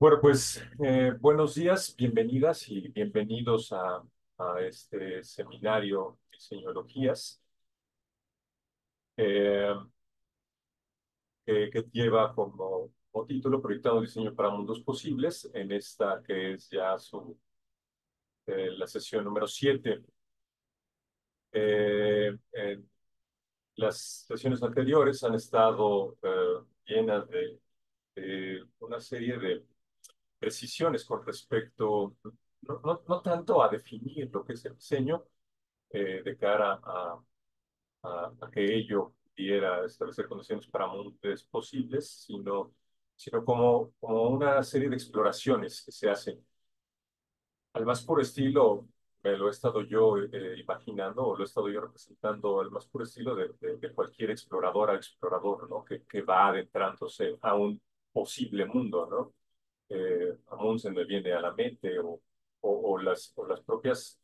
Bueno, pues eh, buenos días, bienvenidas y bienvenidos a, este seminario de eh, que, lleva como, título Proyectando Diseño para Mundos Posibles, en esta que es ya su, eh, la sesión número 7. las sesiones anteriores han estado llenas de una serie de precisiones con respecto, no, no, tanto a definir lo que es el diseño eh, de cara a, a, que ello pudiera establecer condiciones para montes posibles, sino, sino como, como una serie de exploraciones que se hacen. Al más puro estilo, me lo he estado yo eh, imaginando o lo he estado yo representando al más puro estilo de, de, cualquier explorador, ¿no? Que, que va adentrándose a un posible mundo, ¿no? eh, aún se me viene a la mente, o, o, las, o las propias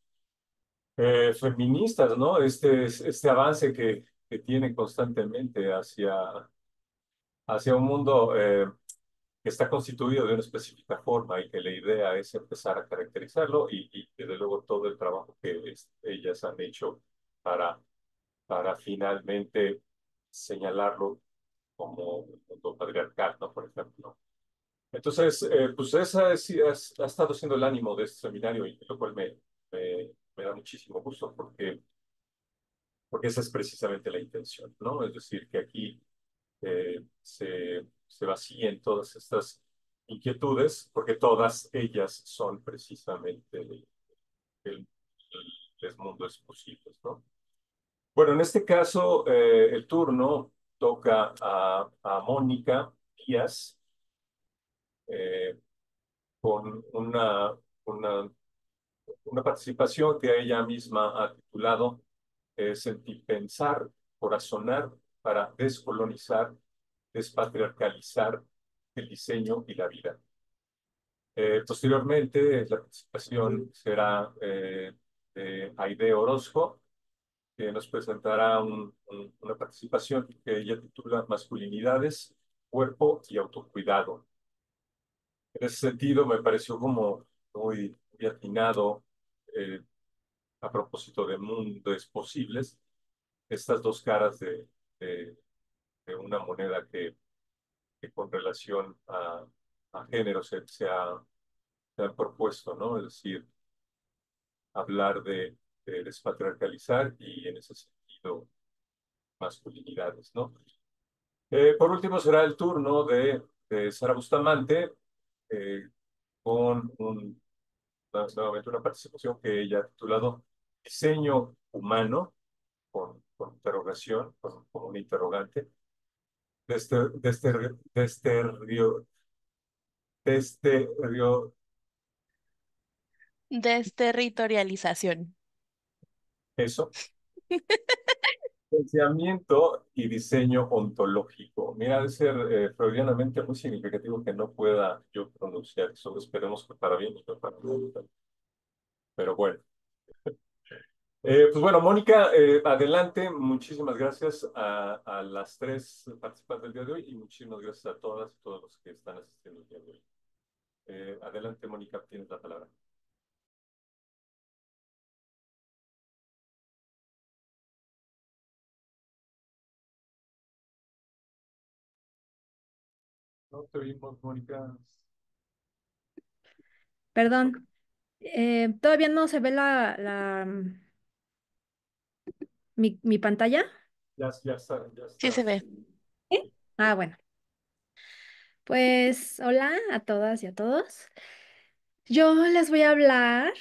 eh, feministas, ¿no? Este, este avance que, que tienen constantemente hacia, hacia un mundo eh, que está constituido de una específica forma y que la idea es empezar a caracterizarlo y, y desde luego todo el trabajo que ellas han hecho para, para finalmente señalarlo como un mundo patriarcal, Por ejemplo. Entonces, eh, pues esa ha estado siendo el ánimo de este seminario, y lo cual me, me, da muchísimo gusto, porque, porque esa es precisamente la intención, ¿no? Es decir, que aquí eh, se, se vacíen todas estas inquietudes, porque todas ellas son precisamente el, el, el ¿no? Bueno, en este caso, eh, el turno toca a, a Mónica Díaz, eh, con una, una, una, participación que ella misma ha titulado eh, Sentir pensar, corazonar para descolonizar, despatriarcalizar el diseño y la vida. Eh, posteriormente, la participación será eh, de Aide Orozco, que nos presentará una participación que ella titula Masculinidades, Cuerpo y Autocuidado. En ese sentido, me pareció como muy, bien eh, a propósito de mundos posibles, estas dos caras de, de, una moneda que, con relación a, género se, ha, propuesto, ¿no? Es decir, hablar de, despatriarcalizar y en ese sentido masculinidades, ¿no? Eh, por último será el turno de, de Sara Bustamante eh, con un, nuevamente una participación que ella ha titulado Diseño Humano, con, interrogación, con, un interrogante, desde, este este Río, este Río, Desterritorialización. Este este Eso. Distanciamiento y diseño ontológico. Mira, debe ser eh, freudianamente muy significativo que no pueda yo pronunciar eso. Esperemos que para bien, Pero bueno. Eh, pues bueno, Mónica, eh, adelante. Muchísimas gracias a, a, las tres participantes del día de hoy y muchísimas gracias a todas y todos los que están asistiendo el día de hoy. Eh, adelante, Mónica, tienes la palabra. No te oímos, Mónica. Perdón. Eh, ¿Todavía no se ve la, la mi, pantalla? Ya, ya, ya Sí se ve. Ah, bueno. Pues hola a todas y a todos. Yo les voy a hablar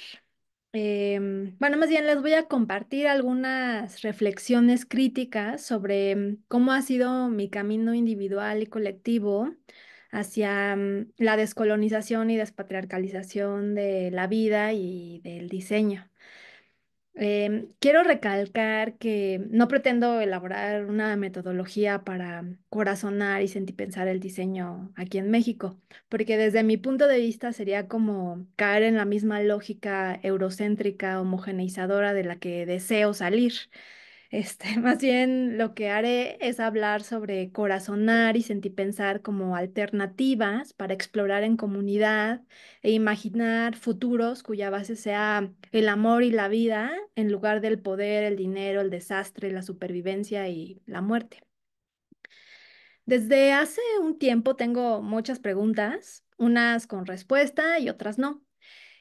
Em, bueno, más bien les voy a compartir algunas reflexiones críticas sobre em, cómo ha sido mi camino individual y colectivo hacia em, la descolonización y despatriarcalización de la vida y del diseño. Em, quiero recalcar que no pretendo elaborar una metodología para corazonar y sentipensar el diseño aquí en México, porque desde mi punto de vista sería como caer en la misma lógica eurocéntrica homogeneizadora de la que deseo salir. Este, más bien lo que haré es hablar sobre corazonar y sentir pensar como alternativas para explorar en comunidad e imaginar futuros cuya base sea el amor y la vida en lugar del poder, el dinero, el desastre, la supervivencia y la muerte. Desde hace un tiempo tengo muchas preguntas, unas con respuesta y otras no.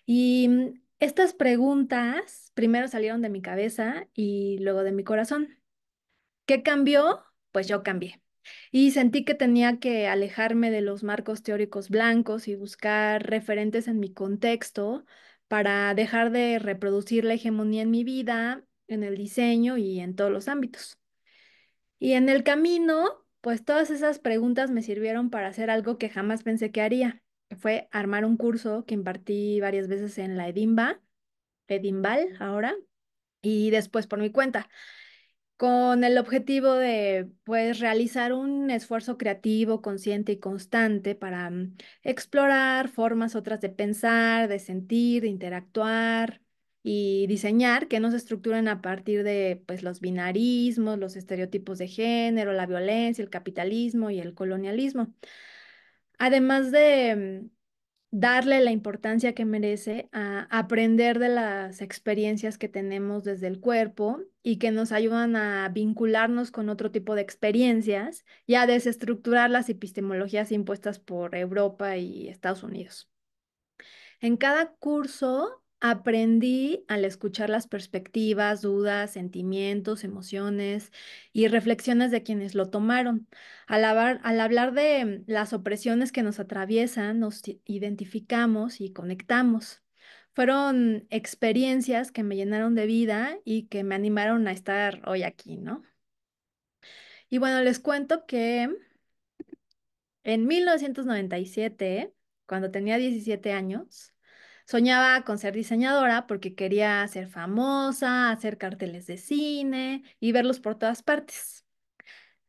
Y mm, estas preguntas primero salieron de mi cabeza y luego de mi corazón. ¿Qué cambió? Pues yo cambié. Y sentí que tenía que alejarme de los marcos teóricos blancos y buscar referentes en mi contexto para dejar de reproducir la hegemonía en mi vida, en el diseño y en todos los ámbitos. Y en el camino, pues todas esas preguntas me sirvieron para hacer algo que jamás pensé que haría, fue armar un curso que impartí varias veces en la Edimba, Edimbal ahora, y después por mi cuenta, con el objetivo de pues realizar un esfuerzo creativo, consciente y constante para mm, explorar formas otras de pensar, de sentir, de interactuar y diseñar que no se estructuren a partir de pues los binarismos, los estereotipos de género, la violencia, el capitalismo y el colonialismo además de mm, darle la importancia que merece a aprender de las experiencias que tenemos desde el cuerpo y que nos ayudan a vincularnos con otro tipo de experiencias y a desestructurar las epistemologías impuestas por Europa y Estados Unidos. En cada curso Aprendí al escuchar las perspectivas, dudas, sentimientos, emociones y reflexiones de quienes lo tomaron. Al, hablar, al hablar de mm, las opresiones que nos atraviesan, nos identificamos y conectamos. Fueron experiencias que me llenaron de vida y que me animaron a estar hoy aquí, ¿no? Y bueno, les cuento que en 1997, cuando tenía 17 años, Soñaba con ser diseñadora porque quería ser famosa, hacer carteles de cine y verlos por todas partes.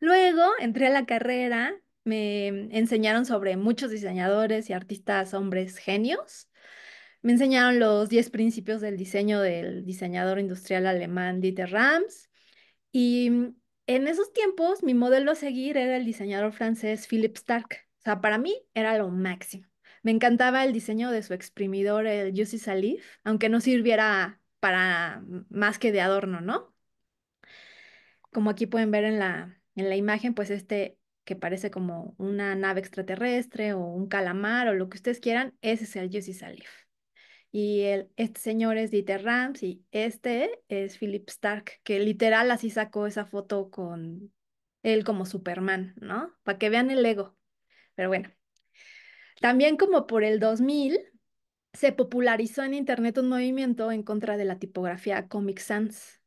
Luego entré a la carrera, me enseñaron sobre muchos diseñadores y artistas hombres genios. Me enseñaron los 10 principios del diseño del diseñador industrial alemán Dieter Rams. Y mm, en esos tiempos mi modelo a seguir era el diseñador francés Philippe Stark. O sea, para mí era lo máximo. Me encantaba el diseño de su exprimidor, el Juicy Salif, aunque no sirviera para más que de adorno, ¿no? Como aquí pueden ver en la, en la imagen, pues este que parece como una nave extraterrestre o un calamar o lo que ustedes quieran, ese es el Juicy Salif. Y el, este señor es Dieter Rams y este es Philip Stark, que literal así sacó esa foto con él como Superman, ¿no? Para que vean el ego. Pero bueno, también como por el 2000 se popularizó en Internet un movimiento en contra de la tipografía Comic Sans.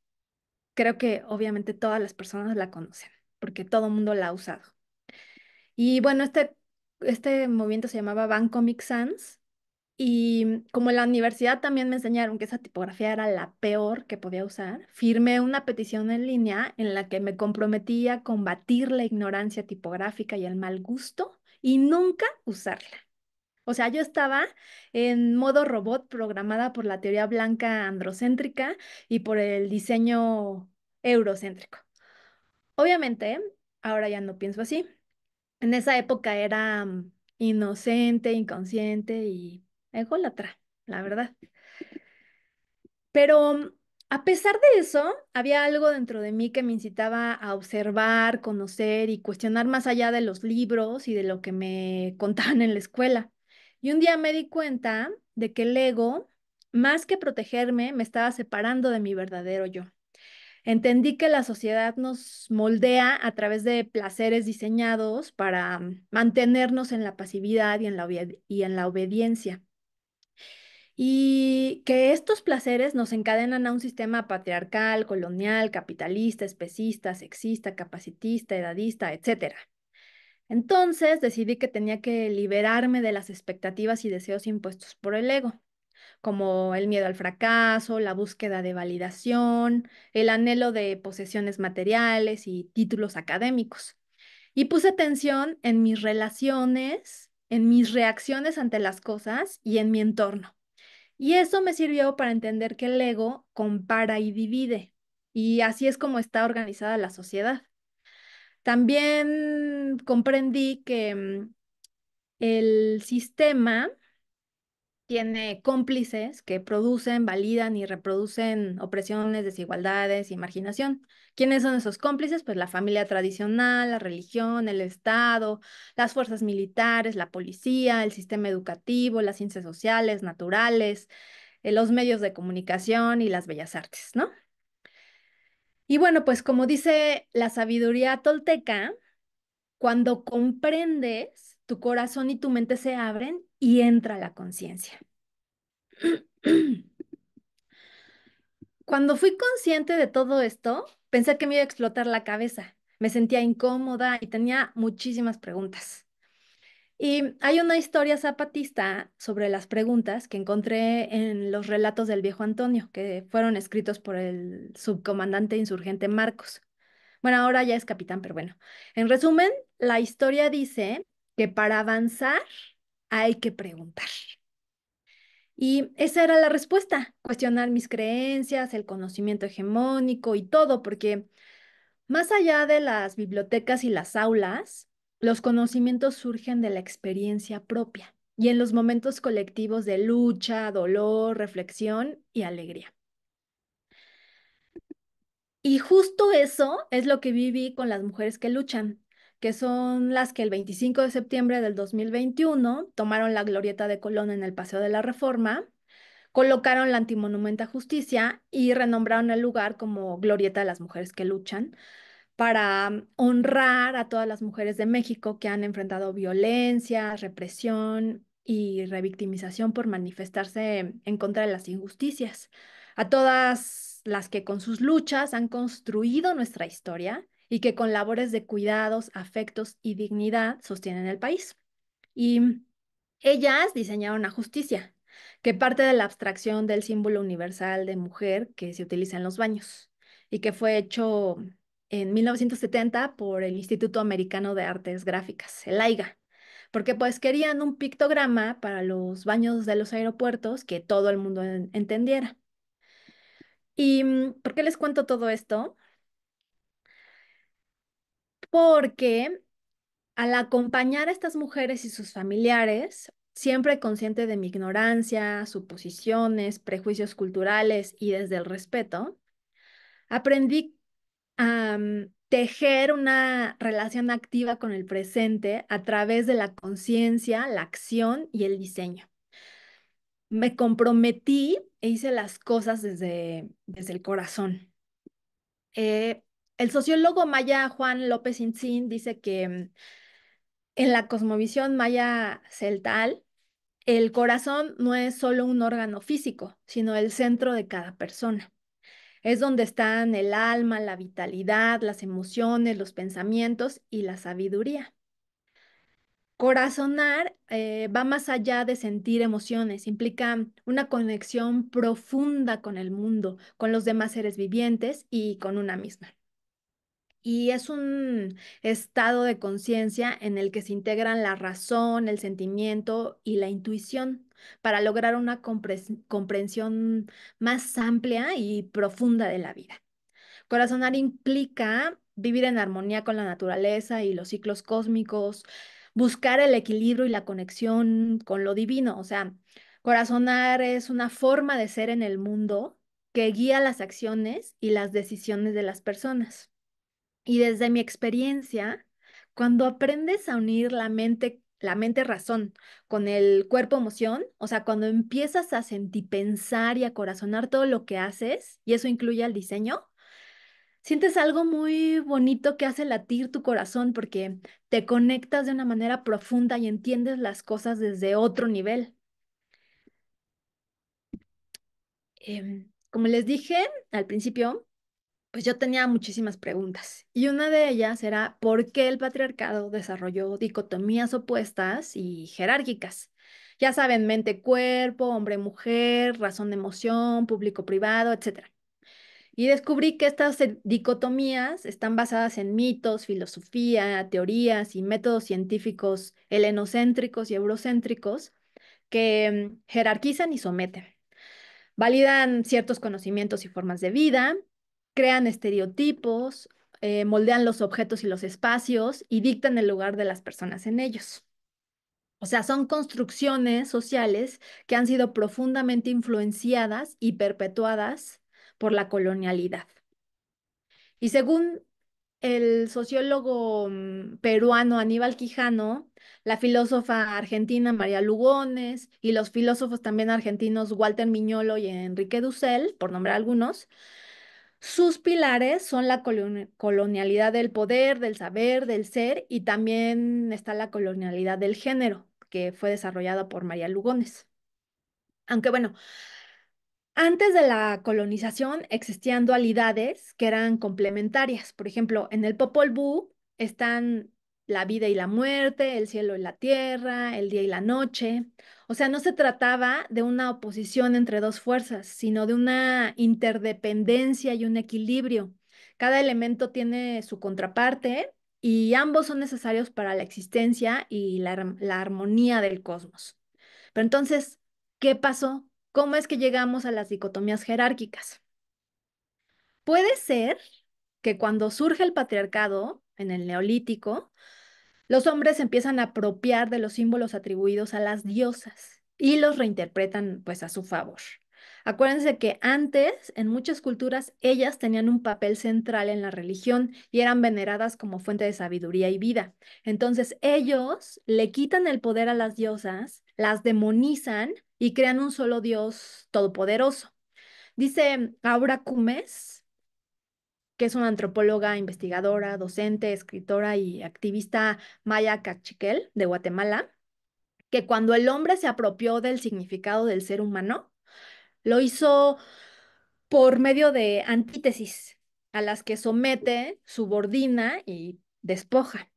Creo que obviamente todas las personas la conocen, porque todo el mundo la ha usado. Y bueno, este, este movimiento se llamaba Ban Comic Sans y como en la universidad también me enseñaron que esa tipografía era la peor que podía usar, firmé una petición en línea en la que me comprometía a combatir la ignorancia tipográfica y el mal gusto y nunca usarla. O sea, yo estaba en modo robot programada por la teoría blanca androcéntrica y por el diseño eurocéntrico. Obviamente, ahora ya no pienso así. En esa época era mm, inocente, inconsciente y ególatra, la verdad. Pero mm, a pesar de eso, había algo dentro de mí que me incitaba a observar, conocer y cuestionar más allá de los libros y de lo que me contaban en la escuela. Y un día me di cuenta de que el ego, más que protegerme, me estaba separando de mi verdadero yo. Entendí que la sociedad nos moldea a través de placeres diseñados para mantenernos en la pasividad y en la, y en la obediencia. Y que estos placeres nos encadenan a un sistema patriarcal, colonial, capitalista, especista, sexista, capacitista, edadista, etcétera. Entonces decidí que tenía que liberarme de las expectativas y deseos impuestos por el ego, como el miedo al fracaso, la búsqueda de validación, el anhelo de posesiones materiales y títulos académicos. Y puse atención en mis relaciones, en mis reacciones ante las cosas y en mi entorno. Y eso me sirvió para entender que el ego compara y divide. Y así es como está organizada la sociedad. También comprendí que mm, el sistema tiene cómplices que producen, validan y reproducen opresiones, desigualdades y marginación. ¿Quiénes son esos cómplices? Pues la familia tradicional, la religión, el Estado, las fuerzas militares, la policía, el sistema educativo, las ciencias sociales, naturales, eh, los medios de comunicación y las bellas artes, ¿no? Y bueno, pues como dice la sabiduría tolteca, cuando comprendes, tu corazón y tu mente se abren y entra la conciencia. Cuando fui consciente de todo esto, pensé que me iba a explotar la cabeza. Me sentía incómoda y tenía muchísimas preguntas. Y hay una historia zapatista sobre las preguntas que encontré en los relatos del viejo Antonio, que fueron escritos por el subcomandante insurgente Marcos. Bueno, ahora ya es capitán, pero bueno. En resumen, la historia dice que para avanzar hay que preguntar. Y esa era la respuesta, cuestionar mis creencias, el conocimiento hegemónico y todo, porque más allá de las bibliotecas y las aulas, los conocimientos surgen de la experiencia propia y en los momentos colectivos de lucha, dolor, reflexión y alegría. Y justo eso es lo que viví con las mujeres que luchan, que son las que el 25 de septiembre del 2021 tomaron la glorieta de Colón en el Paseo de la Reforma, colocaron la antimonumenta justicia y renombraron el lugar como Glorieta de las Mujeres que Luchan, para mm, honrar a todas las mujeres de México que han enfrentado violencia, represión y revictimización por manifestarse en contra de las injusticias. A todas las que con sus luchas han construido nuestra historia y que con labores de cuidados, afectos y dignidad sostienen el país. Y mm, ellas diseñaron la justicia, que parte de la abstracción del símbolo universal de mujer que se utiliza en los baños y que fue hecho mm, en 1970 por el Instituto Americano de Artes Gráficas, el AIGA, porque pues querían un pictograma para los baños de los aeropuertos que todo el mundo entendiera. ¿Y mm, por qué les cuento todo esto? Porque al acompañar a estas mujeres y sus familiares, siempre consciente de mi ignorancia, suposiciones, prejuicios culturales y desde el respeto, aprendí tejer una relación activa con el presente a través de la conciencia, la acción y el diseño. Me comprometí e hice las cosas desde, desde el corazón. Eh, el sociólogo maya Juan López Inzín dice que mm, en la cosmovisión maya celtal, el corazón no es solo un órgano físico, sino el centro de cada persona. Es donde están el alma, la vitalidad, las emociones, los pensamientos y la sabiduría. Corazonar eh, va más allá de sentir emociones, implica una conexión profunda con el mundo, con los demás seres vivientes y con una misma. Y es un estado de conciencia en el que se integran la razón, el sentimiento y la intuición para lograr una comprensión más amplia y profunda de la vida. Corazonar implica vivir en armonía con la naturaleza y los ciclos cósmicos, buscar el equilibrio y la conexión con lo divino. O sea, corazonar es una forma de ser en el mundo que guía las acciones y las decisiones de las personas. Y desde mi experiencia, cuando aprendes a unir la mente la mente-razón con el cuerpo-emoción, o sea, cuando empiezas a sentir, pensar y a corazonar todo lo que haces, y eso incluye al diseño, sientes algo muy bonito que hace latir tu corazón porque te conectas de una manera profunda y entiendes las cosas desde otro nivel. Em, como les dije al principio, pues yo tenía muchísimas preguntas. Y una de ellas era por qué el patriarcado desarrolló dicotomías opuestas y jerárquicas. Ya saben, mente-cuerpo, hombre-mujer, razón-emoción, público-privado, etc. Y descubrí que estas eh, dicotomías están basadas en mitos, filosofía, teorías y métodos científicos helenocéntricos y eurocéntricos que mm, jerarquizan y someten. Validan ciertos conocimientos y formas de vida, crean estereotipos, eh, moldean los objetos y los espacios y dictan el lugar de las personas en ellos. O sea, son construcciones sociales que han sido profundamente influenciadas y perpetuadas por la colonialidad. Y según el sociólogo mm, peruano Aníbal Quijano, la filósofa argentina María Lugones y los filósofos también argentinos Walter Miñolo y Enrique Dussel, por nombrar algunos, sus pilares son la colonialidad del poder, del saber, del ser y también está la colonialidad del género, que fue desarrollada por María Lugones. Aunque bueno, antes de la colonización existían dualidades que eran complementarias. Por ejemplo, en el Popol Vuh están la vida y la muerte, el cielo y la tierra, el día y la noche. O sea, no se trataba de una oposición entre dos fuerzas, sino de una interdependencia y un equilibrio. Cada elemento tiene su contraparte y ambos son necesarios para la existencia y la, armonía del cosmos. Pero entonces, ¿qué pasó? ¿Cómo es que llegamos a las dicotomías jerárquicas? Puede ser que cuando surge el patriarcado en el neolítico, los hombres empiezan a apropiar de los símbolos atribuidos a las diosas y los reinterpretan pues a su favor. Acuérdense que antes, en muchas culturas, ellas tenían un papel central en la religión y eran veneradas como fuente de sabiduría y vida. Entonces ellos le quitan el poder a las diosas, las demonizan y crean un solo dios todopoderoso. Dice Aura Cumes, que es una antropóloga, investigadora, docente, escritora y activista maya cachiquel de Guatemala, que cuando el hombre se apropió del significado del ser humano, lo hizo por medio de antítesis a las que somete, subordina y despoja.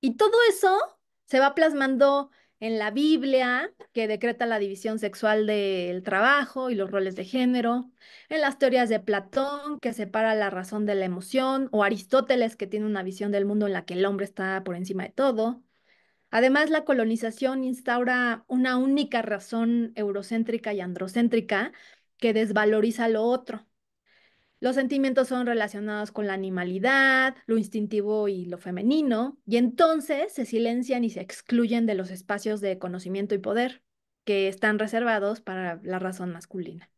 Y todo eso se va plasmando en la Biblia, que decreta la división sexual del trabajo y los roles de género, en las teorías de Platón, que separa la razón de la emoción, o Aristóteles, que tiene una visión del mundo en la que el hombre está por encima de todo. Además, la colonización instaura una única razón eurocéntrica y androcéntrica que desvaloriza lo otro los sentimientos son relacionados con la animalidad, lo instintivo y lo femenino, y entonces se silencian y se excluyen de los espacios de conocimiento y poder que están reservados para la razón masculina.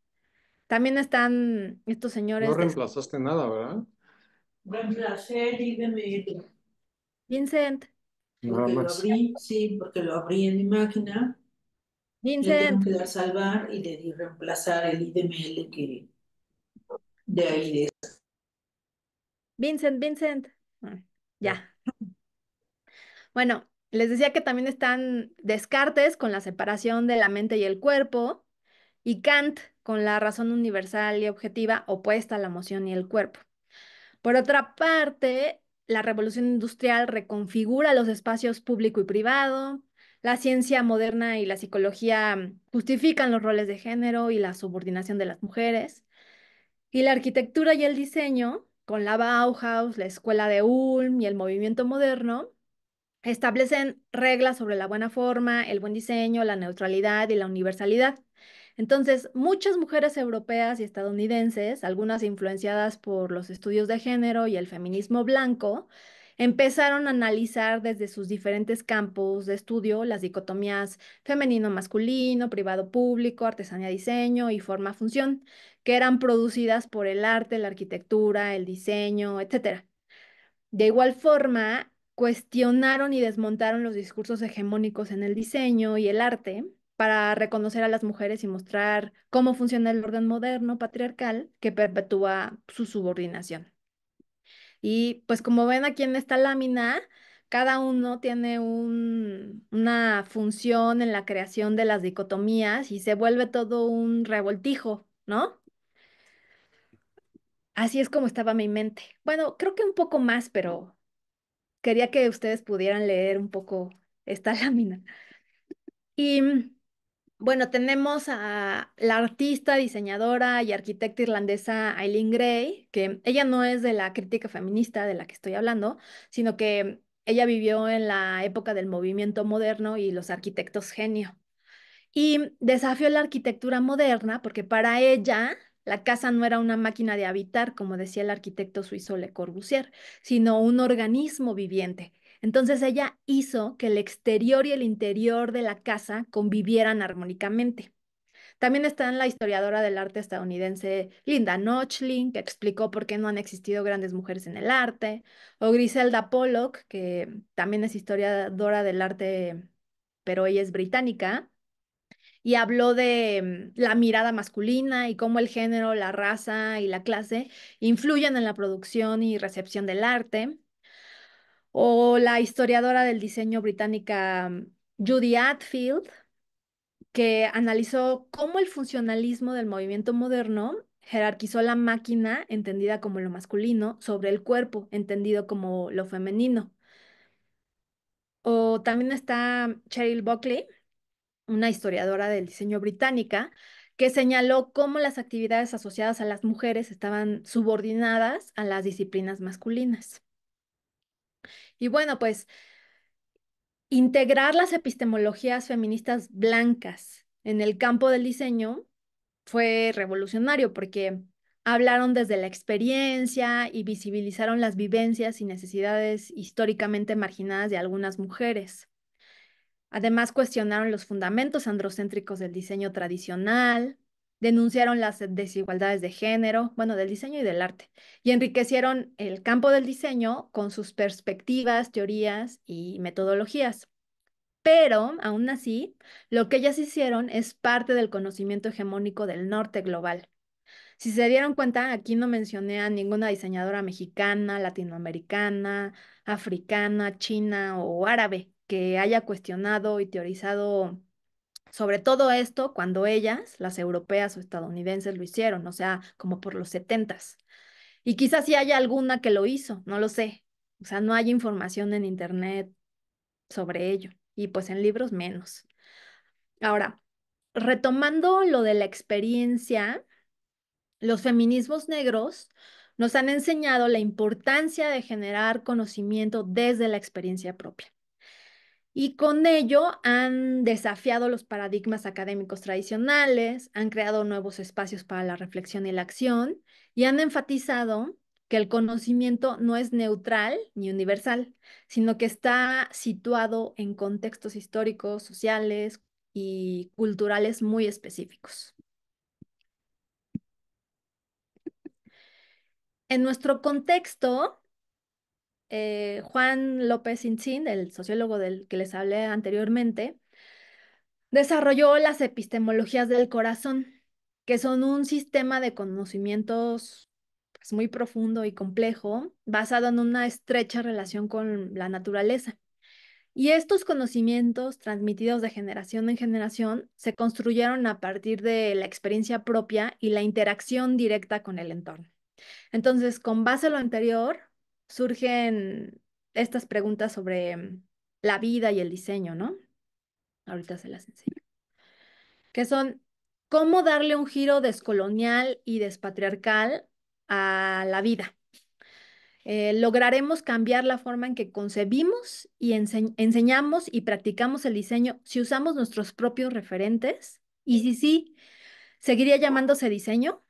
También están estos señores... No reemplazaste nada, ¿verdad? Reemplacé, IDML. Vincent. Porque lo abrí, sí, porque lo abrí en mi máquina. Vincent. Le tengo salvar y le di reemplazar el IDML que de ahí Vincent, Vincent. Ah, ya. Bueno, les decía que también están Descartes con la separación de la mente y el cuerpo y Kant con la razón universal y objetiva opuesta a la emoción y el cuerpo. Por otra parte, la revolución industrial reconfigura los espacios público y privado, la ciencia moderna y la psicología justifican los roles de género y la subordinación de las mujeres. Y la arquitectura y el diseño, con la Bauhaus, la Escuela de Ulm y el movimiento moderno, establecen reglas sobre la buena forma, el buen diseño, la neutralidad y la universalidad. Entonces, muchas mujeres europeas y estadounidenses, algunas influenciadas por los estudios de género y el feminismo blanco, Empezaron a analizar desde sus diferentes campos de estudio las dicotomías femenino-masculino, privado-público, artesanía-diseño y forma-función, que eran producidas por el arte, la arquitectura, el diseño, etc. De igual forma, cuestionaron y desmontaron los discursos hegemónicos en el diseño y el arte, para reconocer a las mujeres y mostrar cómo funciona el orden moderno patriarcal que perpetúa su subordinación. Y pues como ven aquí en esta lámina, cada uno tiene una función en la creación de las dicotomías y se vuelve todo un revoltijo, ¿no? Así es como estaba mi mente. Bueno, creo que un poco más, pero quería que ustedes pudieran leer un poco esta lámina. Y bueno, tenemos a la artista, diseñadora y arquitecta irlandesa Eileen Gray, que ella no es de la crítica feminista de la que estoy hablando, sino que ella vivió en la época del movimiento moderno y los arquitectos genio. Y desafió la arquitectura moderna porque para ella la casa no era una máquina de habitar, como decía el arquitecto suizo Le Corbusier, sino un organismo viviente entonces ella hizo que el exterior y el interior de la casa convivieran armónicamente. También está la historiadora del arte estadounidense Linda Nochlin, que explicó por qué no han existido grandes mujeres en el arte, o Griselda Pollock, que también es historiadora del arte, pero ella es británica, y habló de mm, la mirada masculina y cómo el género, la raza y la clase influyen en la producción y recepción del arte o la historiadora del diseño británica mm, Judy Atfield, que analizó cómo el funcionalismo del movimiento moderno jerarquizó la máquina, entendida como lo masculino, sobre el cuerpo, entendido como lo femenino. O también está Cheryl Buckley, una historiadora del diseño británica, que señaló cómo las actividades asociadas a las mujeres estaban subordinadas a las disciplinas masculinas. Y bueno, pues integrar las epistemologías feministas blancas en el campo del diseño fue revolucionario porque hablaron desde la experiencia y visibilizaron las vivencias y necesidades históricamente marginadas de algunas mujeres. Además, cuestionaron los fundamentos androcéntricos del diseño tradicional, denunciaron las desigualdades de género, bueno, del diseño y del arte, y enriquecieron el campo del diseño con sus perspectivas, teorías y metodologías. Pero, aún así, lo que ellas hicieron es parte del conocimiento hegemónico del norte global. Si se dieron cuenta, aquí no mencioné a ninguna diseñadora mexicana, latinoamericana, africana, china o árabe que haya cuestionado y teorizado sobre todo esto cuando ellas, las europeas o estadounidenses, lo hicieron, o sea, como por los setentas. Y quizás sí haya alguna que lo hizo, no lo sé. O sea, no hay información en Internet sobre ello y pues en libros menos. Ahora, retomando lo de la experiencia, los feminismos negros nos han enseñado la importancia de generar conocimiento desde la experiencia propia. Y con ello han desafiado los paradigmas académicos tradicionales, han creado nuevos espacios para la reflexión y la acción y han enfatizado que el conocimiento no es neutral ni universal, sino que está situado en contextos históricos, sociales y culturales muy específicos. En nuestro contexto, eh, Juan López Inchín, el sociólogo del que les hablé anteriormente, desarrolló las epistemologías del corazón, que son un sistema de conocimientos pues, muy profundo y complejo, basado en una estrecha relación con la naturaleza. Y estos conocimientos transmitidos de generación en generación se construyeron a partir de la experiencia propia y la interacción directa con el entorno. Entonces, con base a lo anterior, surgen estas preguntas sobre mm, la vida y el diseño, ¿no? Ahorita se las enseño. Que son, ¿cómo darle un giro descolonial y despatriarcal a la vida? Eh, lograremos cambiar la forma en que concebimos y enseñamos y practicamos el diseño si usamos nuestros propios referentes. Y si sí, ¿seguiría llamándose diseño?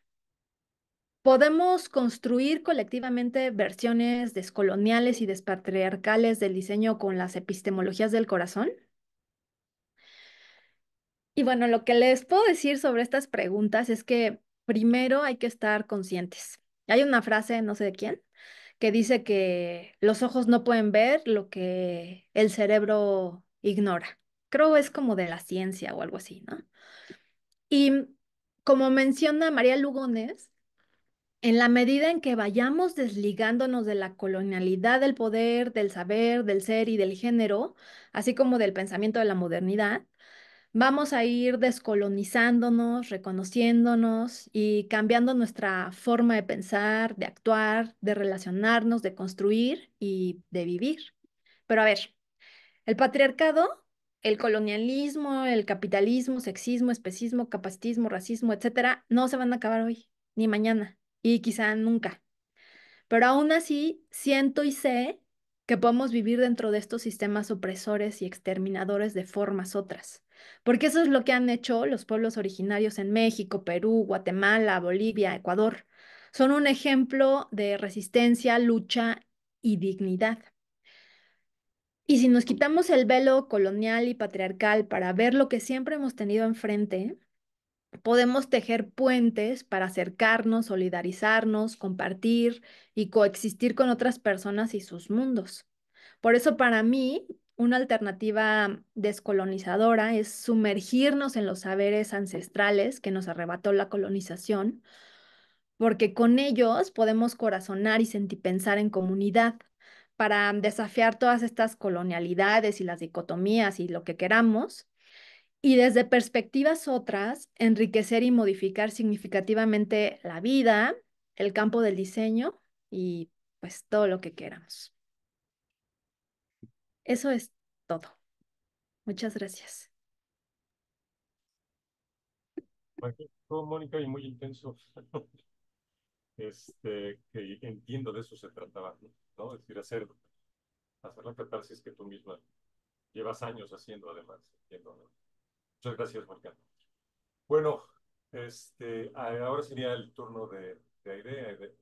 podemos construir colectivamente versiones descoloniales y despatriarcales del diseño con las epistemologías del corazón. Y bueno, lo que les puedo decir sobre estas preguntas es que primero hay que estar conscientes. Hay una frase, no sé de quién, que dice que los ojos no pueden ver lo que el cerebro ignora. Creo es como de la ciencia o algo así, ¿no? Y como menciona María Lugones, en la medida en que vayamos desligándonos de la colonialidad del poder, del saber, del ser y del género, así como del pensamiento de la modernidad, vamos a ir descolonizándonos, reconociéndonos y cambiando nuestra forma de pensar, de actuar, de relacionarnos, de construir y de vivir. Pero a ver, el patriarcado, el colonialismo, el capitalismo, sexismo, especismo, capacitismo, racismo, etcétera, no se van a acabar hoy ni mañana y quizá nunca. Pero aún así, siento y sé que podemos vivir dentro de estos sistemas opresores y exterminadores de formas otras, porque eso es lo que han hecho los pueblos originarios en México, Perú, Guatemala, Bolivia, Ecuador. Son un ejemplo de resistencia, lucha y dignidad. Y si nos quitamos el velo colonial y patriarcal para ver lo que siempre hemos tenido enfrente, podemos tejer puentes para acercarnos, solidarizarnos, compartir y coexistir con otras personas y sus mundos. Por eso para mí, una alternativa descolonizadora es sumergirnos en los saberes ancestrales que nos arrebató la colonización, porque con ellos podemos corazonar y pensar en comunidad para desafiar todas estas colonialidades y las dicotomías y lo que queramos, y desde perspectivas otras, enriquecer y modificar significativamente la vida, el campo del diseño y pues todo lo que queramos. Eso es todo. Muchas gracias. Mónica, pues, y muy intenso. Este, que entiendo de eso se trataba, ¿no? Es decir, hacer, hacer la es que tú misma llevas años haciendo, además, entiendo, ¿no? Muchas gracias, Marcano. Bueno, este, ahora sería el turno de, de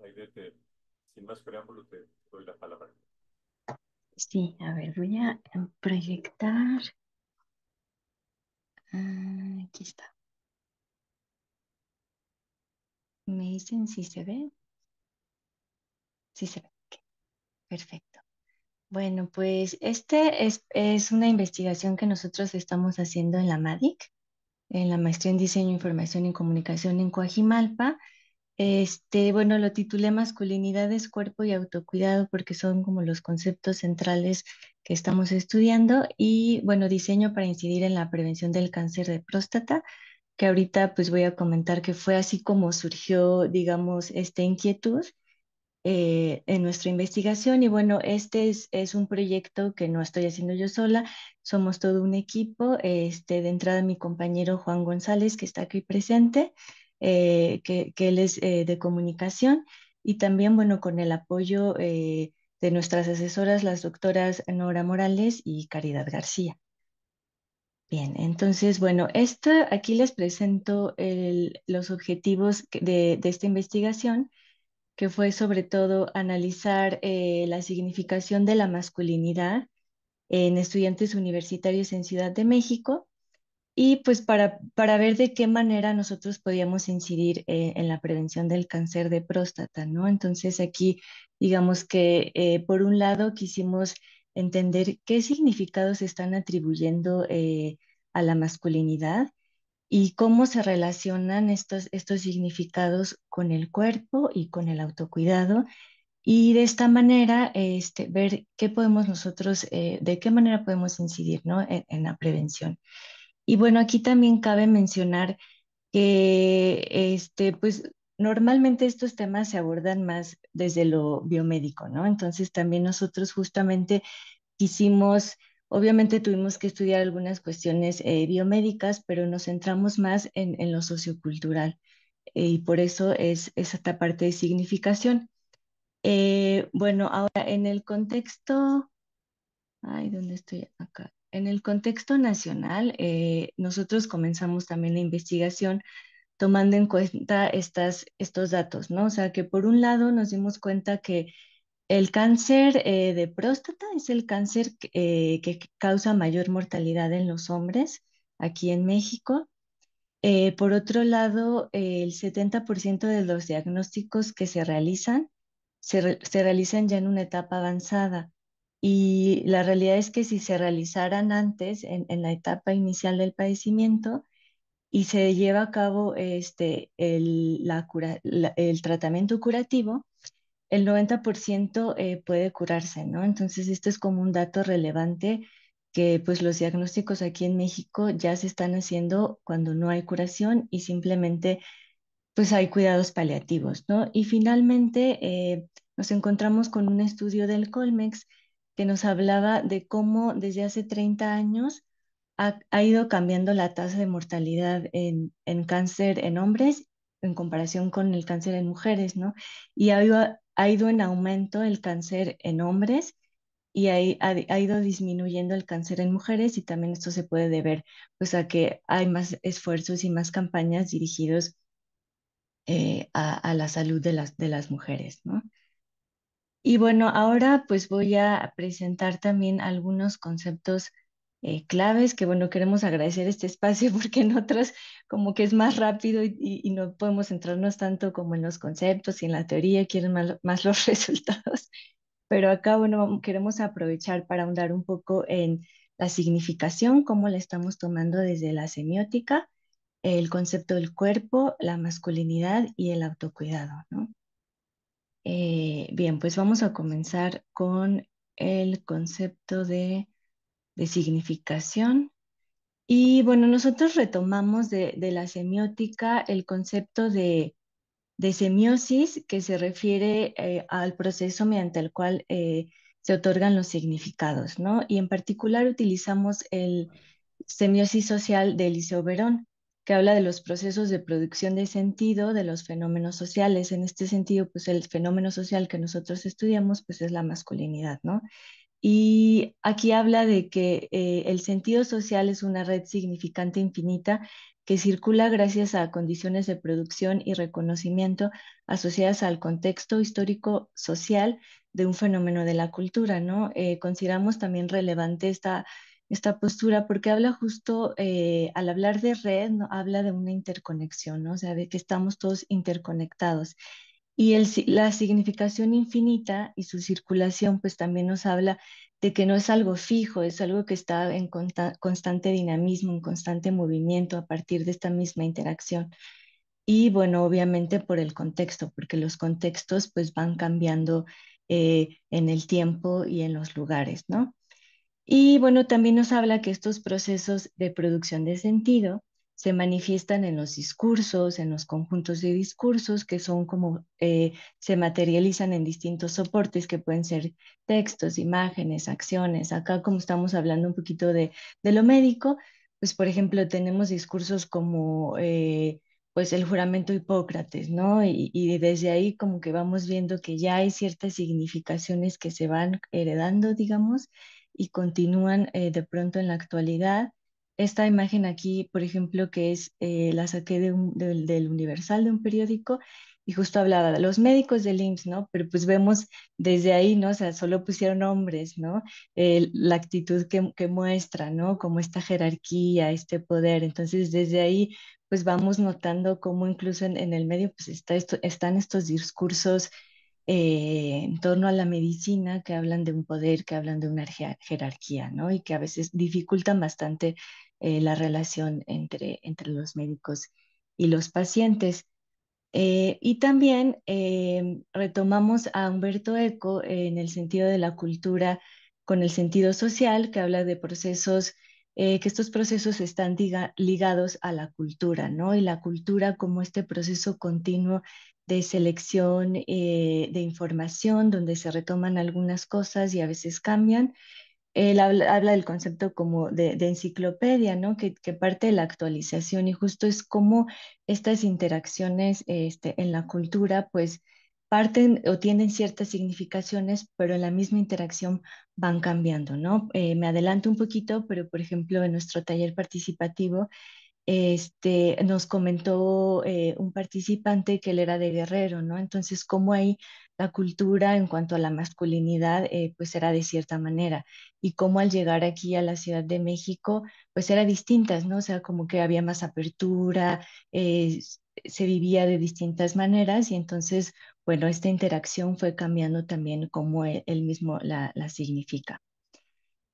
Aide. sin más preámbulo, te doy la palabra. Sí, a ver, voy a proyectar. Ah, aquí está. Me dicen si se ve. Sí se ve. Perfecto. Bueno, pues este es, una investigación que nosotros estamos haciendo en la MADIC, en la Maestría en Diseño, Información y Comunicación en Coajimalpa. Este, bueno, lo titulé Masculinidades, Cuerpo y Autocuidado porque son como los conceptos centrales que estamos estudiando y bueno, diseño para incidir en la prevención del cáncer de próstata, que ahorita pues voy a comentar que fue así como surgió, digamos, esta inquietud. Eh, en nuestra investigación. Y bueno, este es, un proyecto que no estoy haciendo yo sola, somos todo un equipo. Este, de entrada, mi compañero Juan González, que está aquí presente, eh, que, él es eh, de comunicación, y también, bueno, con el apoyo de nuestras asesoras, las doctoras Nora Morales y Caridad García. Bien, entonces, bueno, esto, aquí les presento los objetivos de esta investigación que fue sobre todo analizar eh, la significación de la masculinidad en estudiantes universitarios en Ciudad de México y pues para, para ver de qué manera nosotros podíamos incidir eh, en la prevención del cáncer de próstata, ¿no? Entonces aquí digamos que eh, por un lado quisimos entender qué significados están atribuyendo a la masculinidad y cómo se relacionan estos, estos significados con el cuerpo y con el autocuidado. Y de esta manera, este, ver qué podemos nosotros, eh, de qué manera podemos incidir ¿no? en, la prevención. Y bueno, aquí también cabe mencionar que este, pues, normalmente estos temas se abordan más desde lo biomédico, ¿no? Entonces también nosotros justamente quisimos Obviamente tuvimos que estudiar algunas cuestiones eh, biomédicas, pero nos centramos más en, lo sociocultural eh, y por eso es, esta parte de significación. Eh, bueno, ahora en el contexto, ay, ¿dónde estoy? Acá. En el contexto nacional, nosotros comenzamos también la investigación tomando en cuenta estas, estos datos, ¿no? O sea, que por un lado nos dimos cuenta que el cáncer eh, de próstata es el cáncer eh, que causa mayor mortalidad en los hombres aquí en México. Eh, por otro lado, el 70% de los diagnósticos que se realizan se, realizan ya en una etapa avanzada. Y la realidad es que si se realizaran antes, en, la etapa inicial del padecimiento, y se lleva a cabo este, el tratamiento curativo, el 90% eh, puede curarse, ¿no? Entonces, esto es como un dato relevante que pues los diagnósticos aquí en México ya se están haciendo cuando no hay curación y simplemente pues hay cuidados paliativos, ¿no? Y finalmente eh, nos encontramos con un estudio del Colmex que nos hablaba de cómo desde hace 30 años ha, ido cambiando la tasa de mortalidad en, cáncer en hombres en comparación con el cáncer en mujeres, ¿no? Y ha ido en aumento el cáncer en hombres y ha, ha, ido disminuyendo el cáncer en mujeres y también esto se puede deber pues a que hay más esfuerzos y más campañas dirigidos eh, a, la salud de las, de las mujeres, ¿no? Y bueno, ahora pues voy a presentar también algunos conceptos eh, claves, que bueno, queremos agradecer este espacio porque en otras como que es más rápido y, no podemos centrarnos tanto como en los conceptos y en la teoría, quieren más, los resultados, pero acá bueno, queremos aprovechar para ahondar un poco en la significación, cómo la estamos tomando desde la semiótica, el concepto del cuerpo, la masculinidad y el autocuidado, ¿no? Eh, bien, pues vamos a comenzar con el concepto de de significación. Y bueno, nosotros retomamos de, la semiótica el concepto de, de, semiosis que se refiere eh, al proceso mediante el cual eh, se otorgan los significados, ¿no? Y en particular utilizamos el semiosis social de Eliseo Verón, que habla de los procesos de producción de sentido de los fenómenos sociales. En este sentido, pues el fenómeno social que nosotros estudiamos, pues es la masculinidad, ¿no? Y aquí habla de que eh, el sentido social es una red significante infinita que circula gracias a condiciones de producción y reconocimiento asociadas al contexto histórico social de un fenómeno de la cultura, ¿no? Eh, consideramos también relevante esta, esta postura porque habla justo, eh, al hablar de red, ¿no? habla de una interconexión, ¿no? O sea, de que estamos todos interconectados. Y la significación infinita y su circulación, pues también nos habla de que no es algo fijo, es algo que está en constante dinamismo, en constante movimiento a partir de esta misma interacción. Y bueno, obviamente por el contexto, porque los contextos pues van cambiando eh, en el tiempo y en los lugares, ¿no? Y bueno, también nos habla que estos procesos de producción de sentido se manifiestan en los discursos, en los conjuntos de discursos que son como, eh, se materializan en distintos soportes que pueden ser textos, imágenes, acciones. Acá como estamos hablando un poquito de, lo médico, pues por ejemplo tenemos discursos como eh, pues el juramento Hipócrates, ¿no? Y, desde ahí como que vamos viendo que ya hay ciertas significaciones que se van heredando, digamos, y continúan eh, de pronto en la actualidad esta imagen aquí, por ejemplo, que es, eh, la saqué del Universal, de un periódico, y justo hablaba de los médicos del IMSS, ¿no? Pero pues vemos desde ahí, ¿no? O sea, solo pusieron hombres, ¿no? la actitud que, muestra, ¿no? Como esta jerarquía, este poder. Entonces, desde ahí, pues vamos notando cómo incluso en, el medio, pues está esto, están estos discursos eh, en torno a la medicina que hablan de un poder, que hablan de una jerarquía, ¿no? Y que a veces dificultan bastante eh, la relación entre, entre los médicos y los pacientes. Eh, y también eh, retomamos a Humberto Eco en el sentido de la cultura con el sentido social, que habla de procesos, que estos procesos están ligados a la cultura, ¿no? Y la cultura como este proceso continuo de selección de información, donde se retoman algunas cosas y a veces cambian, él habla, del concepto como de, enciclopedia, ¿no? Que, parte de la actualización y justo es cómo estas interacciones este, en la cultura, pues parten o tienen ciertas significaciones, pero en la misma interacción van cambiando, ¿no? Eh, me adelanto un poquito, pero por ejemplo en nuestro taller participativo este, nos comentó eh, un participante que él era de Guerrero, ¿no? Entonces, cómo hay la cultura en cuanto a la masculinidad eh, pues era de cierta manera y como al llegar aquí a la Ciudad de México pues era distintas, ¿no? O sea, como que había más apertura, eh, se vivía de distintas maneras y entonces, bueno, esta interacción fue cambiando también como e, él, mismo la, significa.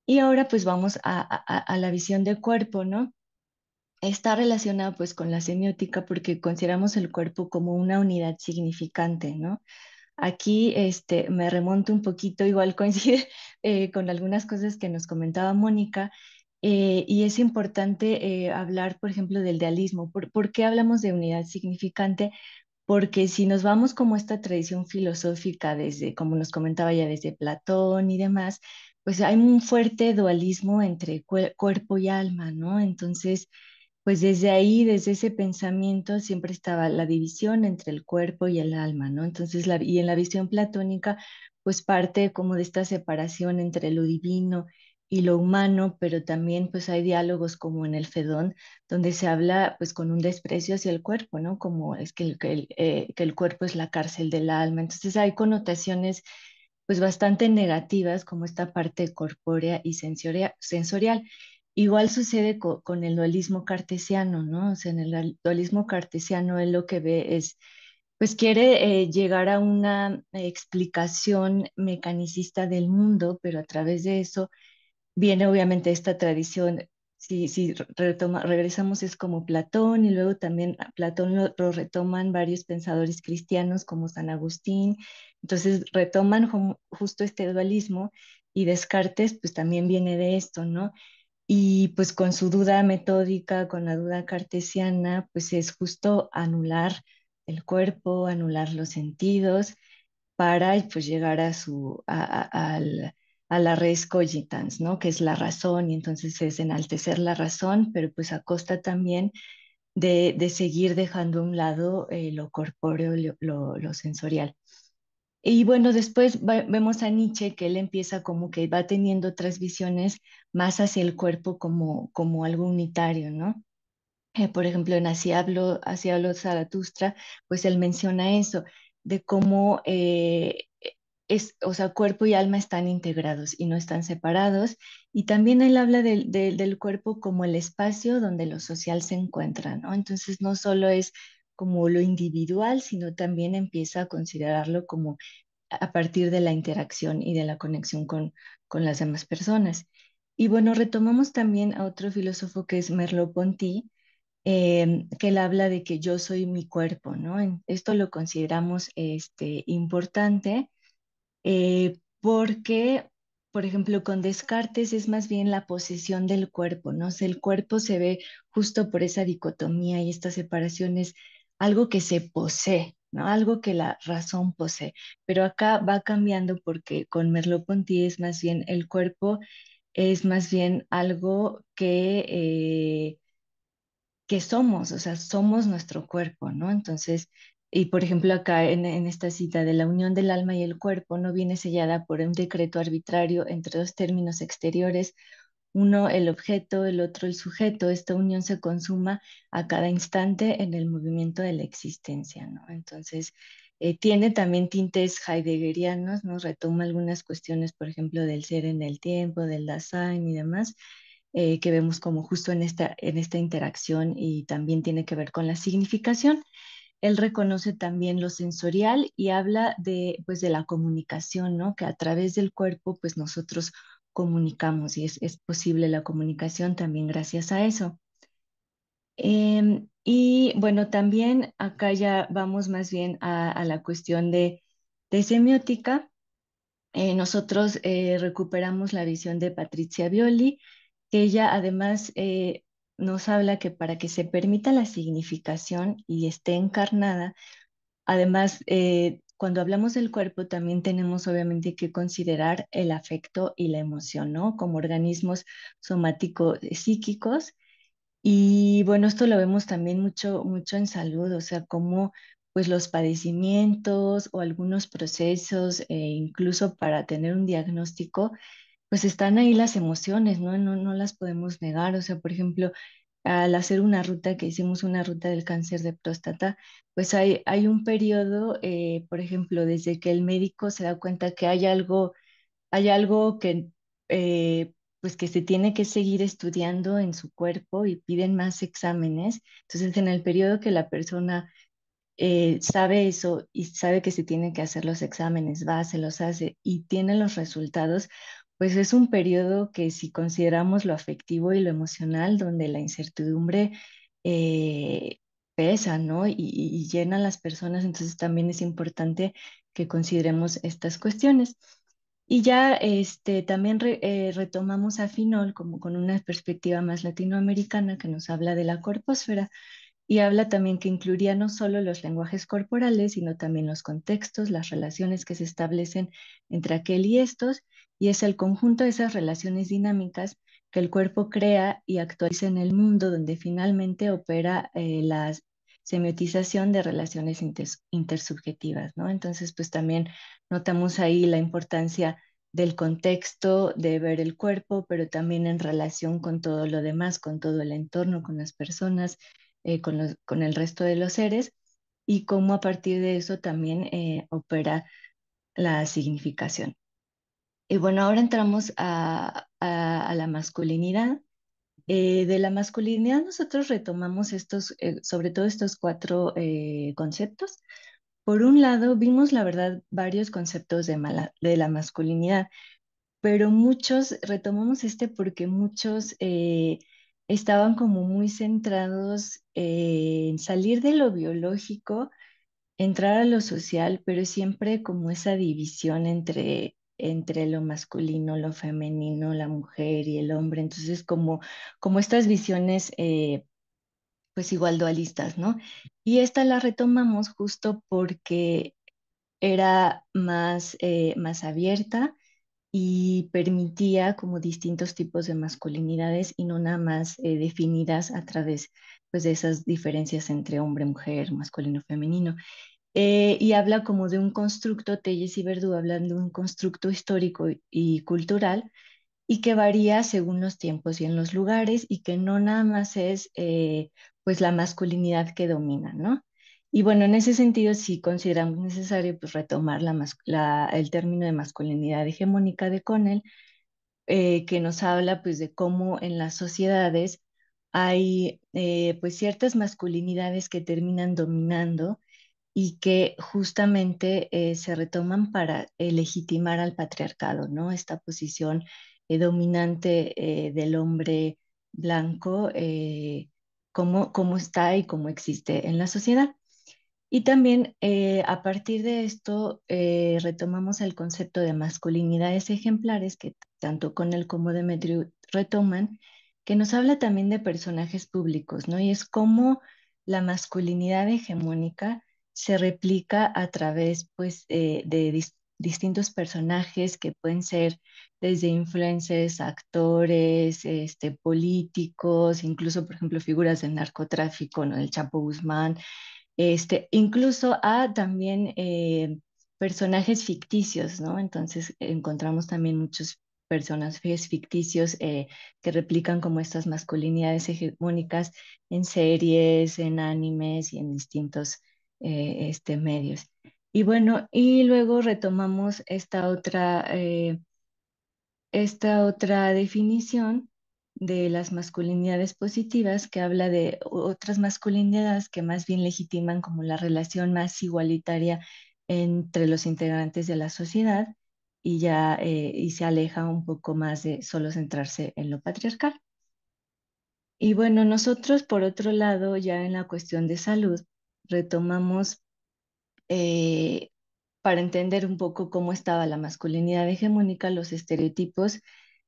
Y ahora pues vamos a, la visión de cuerpo, ¿no? Está relacionada pues con la semiótica porque consideramos el cuerpo como una unidad significante, ¿no? Aquí este, me remonto un poquito, igual coincide eh, con algunas cosas que nos comentaba Mónica, eh, y es importante eh, hablar, por ejemplo, del dualismo. ¿Por, qué hablamos de unidad significante? Porque si nos vamos como esta tradición filosófica, desde, como nos comentaba ya desde Platón y demás, pues hay un fuerte dualismo entre cuerpo y alma, ¿no? Entonces, pues desde ahí, desde ese pensamiento, siempre estaba la división entre el cuerpo y el alma, ¿no? Entonces, y en la visión platónica, pues parte como de esta separación entre lo divino y lo humano, pero también pues hay diálogos como en el Fedón, donde se habla pues con un desprecio hacia el cuerpo, ¿no? Como es que el, eh, cuerpo es la cárcel del alma. Entonces hay connotaciones pues bastante negativas como esta parte corpórea y sensorial. Igual sucede con el dualismo cartesiano, ¿no? O sea, en el dualismo cartesiano él lo que ve es, pues quiere eh, llegar a una explicación mecanicista del mundo, pero a través de eso viene obviamente esta tradición, si, si retoma, regresamos es como Platón y luego también Platón lo, retoman varios pensadores cristianos como San Agustín, entonces retoman justo este dualismo y Descartes pues también viene de esto, ¿no? Y pues con su duda metódica, con la duda cartesiana, pues es justo anular el cuerpo, anular los sentidos para pues llegar a su a, la res cogitans, ¿no? Que es la razón y entonces es enaltecer la razón, pero pues a costa también de, seguir dejando a un lado eh, lo corpóreo, lo, lo sensorial. Y bueno, después vemos a Nietzsche que él empieza como que va teniendo otras visiones más hacia el cuerpo como, como algo unitario, ¿no? Eh, por ejemplo, en Así hablo, Así hablo Zaratustra, pues él menciona eso, de cómo eh, es, o sea, cuerpo y alma están integrados y no están separados. Y también él habla del cuerpo como el espacio donde lo social se encuentra, ¿no? Entonces, no solo es como lo individual, sino también empieza a considerarlo como a partir de la interacción y de la conexión con, con las demás personas. Y bueno, retomamos también a otro filósofo que es Merleau-Ponty, em, que él habla de que yo soy mi cuerpo, ¿no? Esto lo consideramos este, importante eh, porque, por ejemplo, con Descartes es más bien la posesión del cuerpo, ¿no? el cuerpo se ve justo por esa dicotomía y estas separaciones algo que se posee, ¿no? Algo que la razón posee. Pero acá va cambiando porque con Merleau-Ponty es más bien el cuerpo, es más bien algo que, eh, que somos, o sea, somos nuestro cuerpo, ¿no? Entonces, y por ejemplo, acá en, en, esta cita de la unión del alma y el cuerpo no viene sellada por un decreto arbitrario entre dos términos exteriores uno el objeto, el otro el sujeto, esta unión se consuma a cada instante en el movimiento de la existencia, ¿no? Entonces, eh, tiene también tintes heideggerianos, nos retoma algunas cuestiones, por ejemplo, del ser en el tiempo, del Dasein y demás, eh, que vemos como justo en esta, en esta interacción y también tiene que ver con la significación. Él reconoce también lo sensorial y habla de, pues, de la comunicación, ¿no? que a través del cuerpo pues, nosotros comunicamos y es, posible la comunicación también gracias a eso. Em, y bueno, también acá ya vamos más bien a, la cuestión de, semiótica. Eh, nosotros eh, recuperamos la visión de Patricia Violi, que ella además eh, nos habla que para que se permita la significación y esté encarnada, además eh, cuando hablamos del cuerpo también tenemos obviamente que considerar el afecto y la emoción, ¿no? Como organismos somático-psíquicos. Eh, y bueno, esto lo vemos también mucho, mucho en salud, o sea, cómo pues los padecimientos o algunos procesos, e incluso para tener un diagnóstico, pues están ahí las emociones, ¿no? ¿no? No las podemos negar. O sea, por ejemplo, al hacer una ruta que hicimos, una ruta del cáncer de próstata, pues hay, hay un periodo, eh, por ejemplo, desde que el médico se da cuenta que hay algo, hay algo que, eh, pues que se tiene que seguir estudiando en su cuerpo y piden más exámenes. Entonces, en el periodo que la persona eh, sabe eso y sabe que se tienen que hacer los exámenes, va, se los hace y tiene los resultados, pues es un periodo que si consideramos lo afectivo y lo emocional, donde la incertidumbre eh, pesa, ¿no? Y, llena a las personas, entonces también es importante que consideremos estas cuestiones. Y ya este, también eh, retomamos a Finol como con una perspectiva más latinoamericana que nos habla de la corpósfera y habla también que incluiría no solo los lenguajes corporales, sino también los contextos, las relaciones que se establecen entre aquel y estos, y es el conjunto de esas relaciones dinámicas que el cuerpo crea y actualiza en el mundo donde finalmente opera eh, la semiotización de relaciones intersubjetivas, ¿no? Entonces, pues también notamos ahí la importancia del contexto, de ver el cuerpo, pero también en relación con todo lo demás, con todo el entorno, con las personas, eh, con, el resto de los seres y cómo a partir de eso también eh, opera la significación. Y bueno, ahora entramos a, la masculinidad. Eh, de la masculinidad nosotros retomamos estos, sobre todo estos cuatro conceptos. Por un lado, vimos la verdad varios conceptos de, de la masculinidad, pero muchos, retomamos este porque muchos estaban como muy centrados en salir de lo biológico, entrar a lo social, pero siempre como esa división entre, lo masculino, lo femenino, la mujer y el hombre. Entonces, como, estas visiones, eh, pues igual dualistas, ¿no? Y esta la retomamos justo porque era más eh, abierta, y permitía como distintos tipos de masculinidades y no nada más eh, definidas a través pues, de esas diferencias entre hombre, mujer, masculino, femenino. Eh, y habla como de un constructo, Telles y Verdú hablando de un constructo histórico y cultural y que varía según los tiempos y en los lugares y que no nada más es eh, pues la masculinidad que domina, ¿no? Y bueno, en ese sentido sí consideramos necesario pues, retomar el término de masculinidad hegemónica de Connell, eh, que nos habla pues, de cómo en las sociedades hay eh, pues, ciertas masculinidades que terminan dominando y que justamente eh, se retoman para legitimar al patriarcado, ¿no? Esta posición dominante del hombre blanco, cómo, cómo está y cómo existe en la sociedad. Y también eh, a partir de esto eh, retomamos el concepto de masculinidades ejemplares que tanto con él como Demetrio retoman, que nos habla también de personajes públicos, ¿no? Y es cómo la masculinidad hegemónica se replica a través pues, eh, de distintos personajes que pueden ser desde influencers, actores, este, políticos, incluso, por ejemplo, figuras del narcotráfico, ¿no? El Chapo Guzmán, este, incluso a también eh, personajes ficticios, ¿no? Entonces encontramos también muchos personajes ficticios eh, que replican como estas masculinidades hegemónicas en series, en animes y en distintos eh, este, medios. Y bueno, y luego retomamos esta otra, esta otra definición de las masculinidades positivas, que habla de otras masculinidades que más bien legitiman como la relación más igualitaria entre los integrantes de la sociedad y ya eh, y se aleja un poco más de solo centrarse en lo patriarcal. Y bueno, nosotros por otro lado, ya en la cuestión de salud, retomamos eh, para entender un poco cómo estaba la masculinidad hegemónica, los estereotipos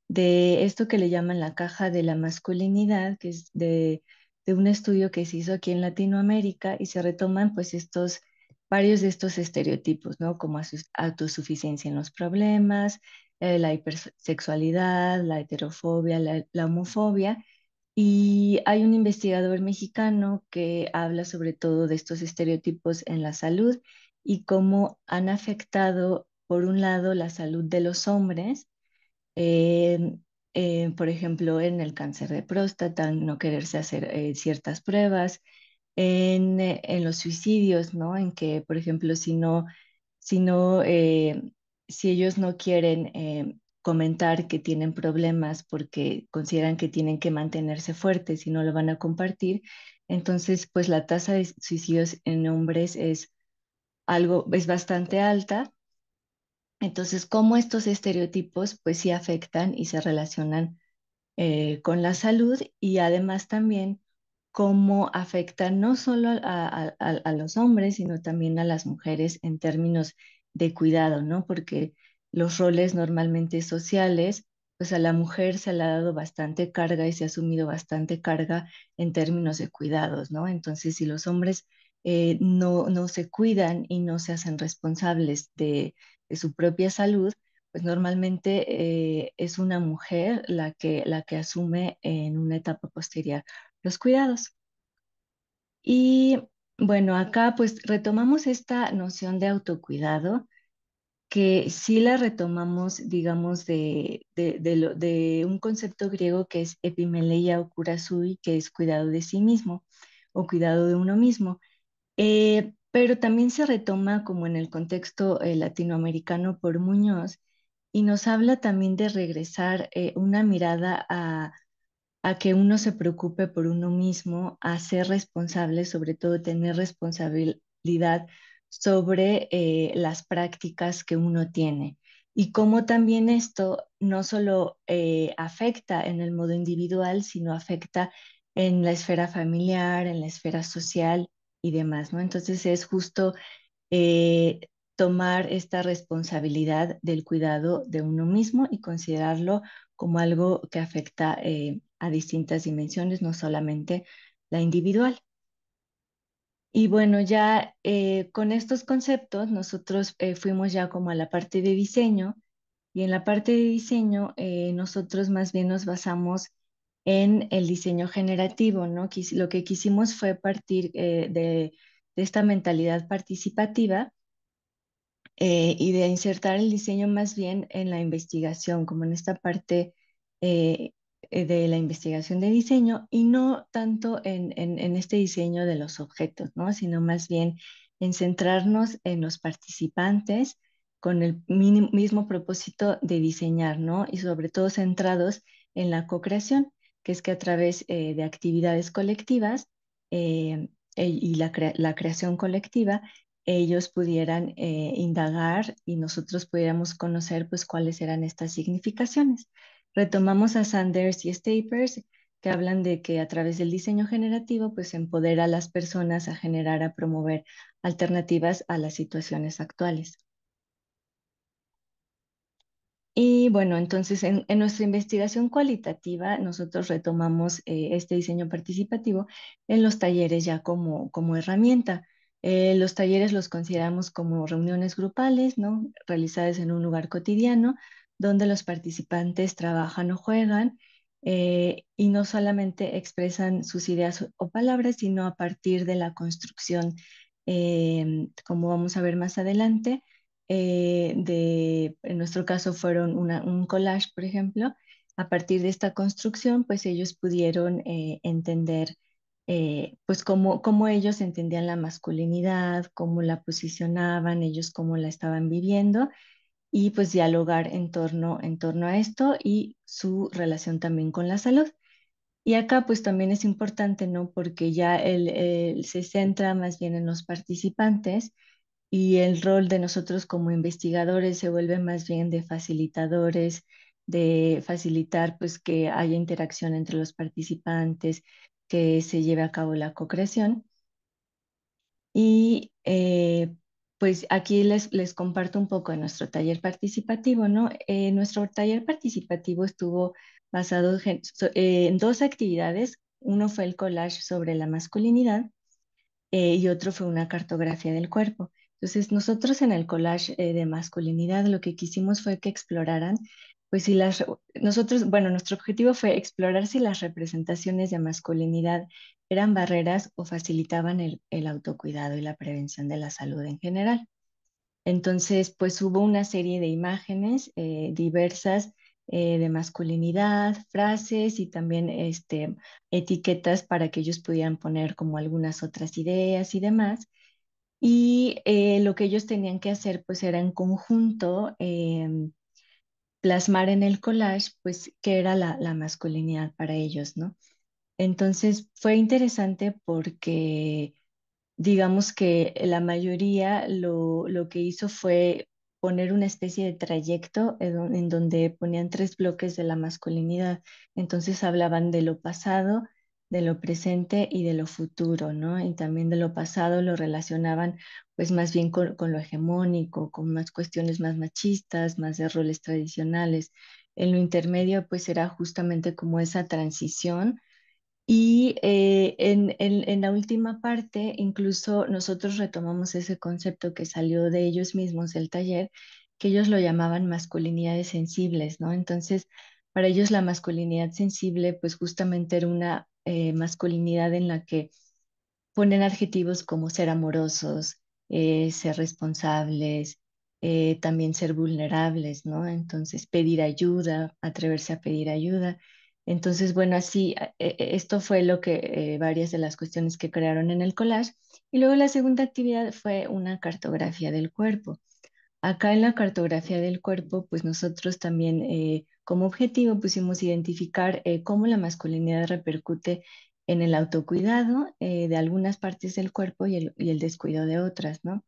de esto que le llaman la caja de la masculinidad, que es de, un estudio que se hizo aquí en Latinoamérica y se retoman pues estos varios de estos estereotipos, ¿no? Como autosuficiencia en los problemas, eh, la hipersexualidad, la heterofobia, la, homofobia. Y hay un investigador mexicano que habla sobre todo de estos estereotipos en la salud y cómo han afectado, por un lado, la salud de los hombres por ejemplo, en el cáncer de próstata, no quererse hacer eh, ciertas pruebas, eh, en, los suicidios, ¿no? En que, por ejemplo, si no, si no, eh, si ellos no quieren comentar que tienen problemas porque consideran que tienen que mantenerse fuertes y no lo van a compartir, entonces, pues la tasa de suicidios en hombres es algo, es bastante alta entonces, cómo estos estereotipos pues sí afectan y se relacionan eh, con la salud y además también cómo afectan no solo a, los hombres, sino también a las mujeres en términos de cuidado, ¿no? Porque los roles normalmente sociales, pues a la mujer se le ha dado bastante carga y se ha asumido bastante carga en términos de cuidados, ¿no? Entonces, si los hombres eh, no, no se cuidan y no se hacen responsables de, de su propia salud, pues normalmente eh, es una mujer la que, la que asume en una etapa posterior los cuidados. Y bueno, acá pues retomamos esta noción de autocuidado que sí la retomamos, digamos, de, un concepto griego que es epimeleia o sui, que es cuidado de sí mismo o cuidado de uno mismo. Eh, pero también se retoma como en el contexto eh, latinoamericano por Muñoz y nos habla también de regresar eh, una mirada a, que uno se preocupe por uno mismo, a ser responsable, sobre todo tener responsabilidad sobre eh, las prácticas que uno tiene y cómo también esto no solo afecta en el modo individual, sino afecta en la esfera familiar, en la esfera social y demás, ¿no? Entonces es justo eh, tomar esta responsabilidad del cuidado de uno mismo y considerarlo como algo que afecta eh, a distintas dimensiones, no solamente la individual. Y bueno, ya eh, con estos conceptos nosotros fuimos ya como a la parte de diseño y en la parte de diseño nosotros más bien nos basamos en el diseño generativo, ¿no? Lo que quisimos fue partir eh, de, esta mentalidad participativa eh, y de insertar el diseño más bien en la investigación, como en esta parte eh, de la investigación de diseño y no tanto en, este diseño de los objetos, ¿no? Sino más bien en centrarnos en los participantes, con el mismo propósito de diseñar, ¿no? Y sobre todo centrados en la co-creación que es que a través eh, de actividades colectivas eh, y la, creación colectiva, ellos pudieran eh, indagar y nosotros pudiéramos conocer pues cuáles eran estas significaciones. Retomamos a Sanders y Stapers que hablan de que a través del diseño generativo pues empodera a las personas a generar, a promover alternativas a las situaciones actuales. Y bueno, entonces en, nuestra investigación cualitativa nosotros retomamos eh, este diseño participativo en los talleres ya como, herramienta. Eh, los talleres los consideramos como reuniones grupales, ¿no? realizadas en un lugar cotidiano, donde los participantes trabajan o juegan eh, y no solamente expresan sus ideas o palabras, sino a partir de la construcción, como vamos a ver más adelante, eh, de, en nuestro caso fueron un collage, por ejemplo, a partir de esta construcción, pues ellos pudieron eh, entender eh, pues cómo, cómo, ellos entendían la masculinidad, cómo la posicionaban, ellos cómo la estaban viviendo y pues dialogar en torno, en torno a esto y su relación también con la salud. Y acá pues también es importante, ¿no? Porque ya se centra más bien en los participantes y el rol de nosotros como investigadores se vuelve más bien de facilitadores, de facilitar pues que haya interacción entre los participantes, que se lleve a cabo la co-creación. Y eh, pues aquí les, les comparto un poco de nuestro taller participativo, ¿no? Eh, nuestro taller participativo estuvo basado eh, en, dos actividades. Uno fue el collage sobre la masculinidad y otro fue una cartografía del cuerpo. Entonces, nosotros en el collage eh, de masculinidad lo que quisimos fue que exploraran, pues si las, nosotros, bueno, nuestro objetivo fue explorar si las representaciones de masculinidad eran barreras o facilitaban el, autocuidado y la prevención de la salud en general. Entonces, pues hubo una serie de imágenes eh, diversas eh, de masculinidad, frases y también este, etiquetas para que ellos pudieran poner como algunas otras ideas y demás. Y eh, lo que ellos tenían que hacer pues era en conjunto em, plasmar en el collage pues qué era la, masculinidad para ellos, ¿no? Entonces fue interesante porque digamos que la mayoría lo, que hizo fue poner una especie de trayecto en donde ponían tres bloques de la masculinidad. Entonces hablaban de lo pasado, de lo presente y de lo futuro, ¿no? Y también de lo pasado lo relacionaban pues más bien con, lo hegemónico, con más cuestiones más machistas, más de roles tradicionales. En lo intermedio pues era justamente como esa transición y eh, en, en, la última parte, incluso nosotros retomamos ese concepto que salió de ellos mismos del taller, que ellos lo llamaban masculinidades sensibles, ¿no? Entonces, para ellos la masculinidad sensible, pues justamente era una eh, masculinidad en la que ponen adjetivos como ser amorosos, eh, ser responsables, eh, también ser vulnerables, ¿no? Entonces, pedir ayuda, atreverse a pedir ayuda. Entonces, bueno, así, esto fue lo que varias de las cuestiones que crearon en el collage. Y luego la segunda actividad fue una cartografía del cuerpo. Acá en la cartografía del cuerpo, pues nosotros también como objetivo pusimos identificar eh, cómo la masculinidad repercute en el autocuidado eh, de algunas partes del cuerpo y el, descuido de otras, ¿no?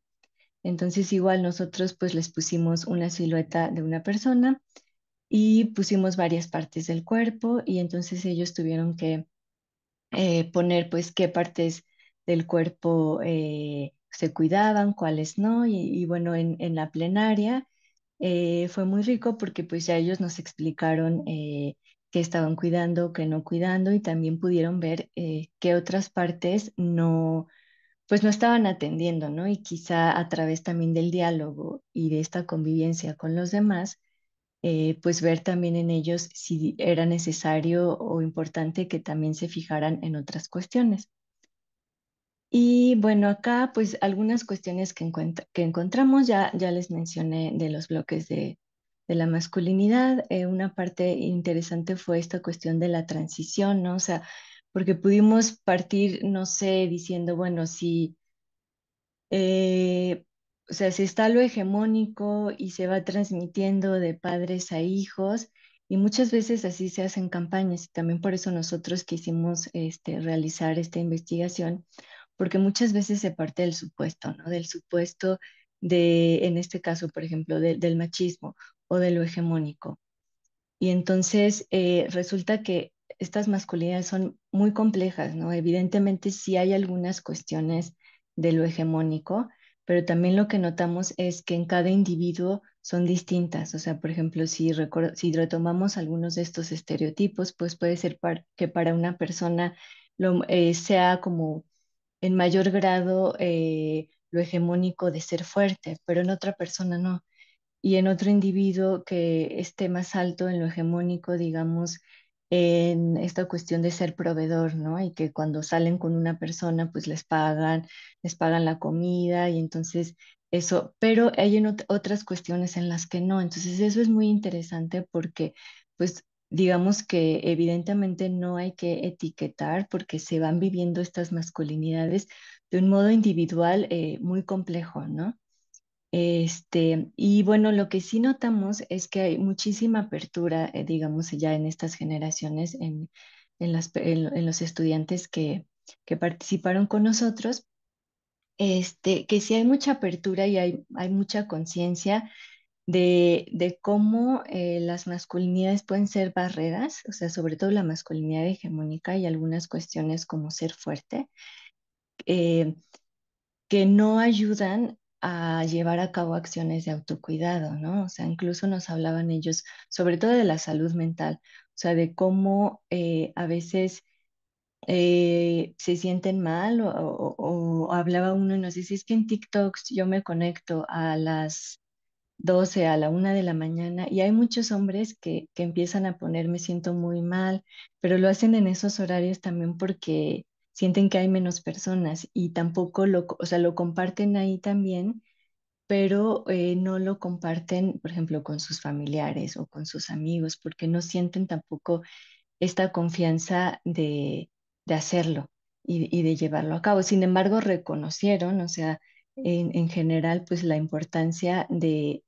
Entonces igual nosotros pues les pusimos una silueta de una persona y pusimos varias partes del cuerpo y entonces ellos tuvieron que eh, poner pues qué partes del cuerpo se cuidaban, cuáles no y, bueno en la plenaria eh, fue muy rico porque pues ya ellos nos explicaron que eh, qué estaban cuidando, qué no cuidando y también pudieron ver que eh, qué otras partes no, pues no estaban atendiendo, ¿no? Y quizá a través también del diálogo y de esta convivencia con los demás, pues ver también en ellos si era necesario o importante que también se fijaran en otras cuestiones. Y bueno, acá pues algunas cuestiones que, que encontramos, ya, ya les mencioné de los bloques de, de la masculinidad, eh, una parte interesante fue esta cuestión de la transición, ¿no? O sea, porque pudimos partir, no sé, diciendo, bueno, si, eh, o sea, si está lo hegemónico y se va transmitiendo de padres a hijos, y muchas veces así se hacen campañas, y también por eso nosotros quisimos este, realizar esta investigación porque muchas veces se parte del supuesto, ¿no? Del supuesto de, en este caso, por ejemplo, del machismo o de lo hegemónico. Y entonces eh, resulta que estas masculinidades son muy complejas, ¿no? Evidentemente sí hay algunas cuestiones de lo hegemónico, pero también lo que notamos es que en cada individuo son distintas. O sea, por ejemplo, si, si retomamos algunos de estos estereotipos, pues puede ser que para una persona lo, eh, sea como en mayor grado eh, lo hegemónico de ser fuerte, pero en otra persona no. Y en otro individuo que esté más alto en lo hegemónico, digamos, en esta cuestión de ser proveedor, ¿no? Y que cuando salen con una persona, pues les pagan, les pagan la comida y entonces eso, pero hay otras cuestiones en las que no. Entonces eso es muy interesante porque pues digamos que evidentemente no hay que etiquetar porque se van viviendo estas masculinidades de un modo individual eh, muy complejo, ¿no? Este, y bueno, lo que sí notamos es que hay muchísima apertura, eh, digamos, ya en estas generaciones, en, los estudiantes que, que, participaron con nosotros, este, que sí hay mucha apertura y hay, hay mucha conciencia de, cómo eh, las masculinidades pueden ser barreras, o sea, sobre todo la masculinidad hegemónica y algunas cuestiones como ser fuerte, eh, que no ayudan a llevar a cabo acciones de autocuidado, ¿no? O sea, incluso nos hablaban ellos sobre todo de la salud mental, o sea, de cómo eh, a veces se sienten mal o, hablaba uno y nos si es que en TikTok yo me conecto a las 12 a la 1 de la mañana y hay muchos hombres que, empiezan a poner me siento muy mal, pero lo hacen en esos horarios también porque sienten que hay menos personas y tampoco lo, o sea, lo comparten ahí también, pero eh, no lo comparten, por ejemplo, con sus familiares o con sus amigos, porque no sienten tampoco esta confianza de, de hacerlo y, de llevarlo a cabo. Sin embargo, reconocieron, o sea, en, en general, pues la importancia de,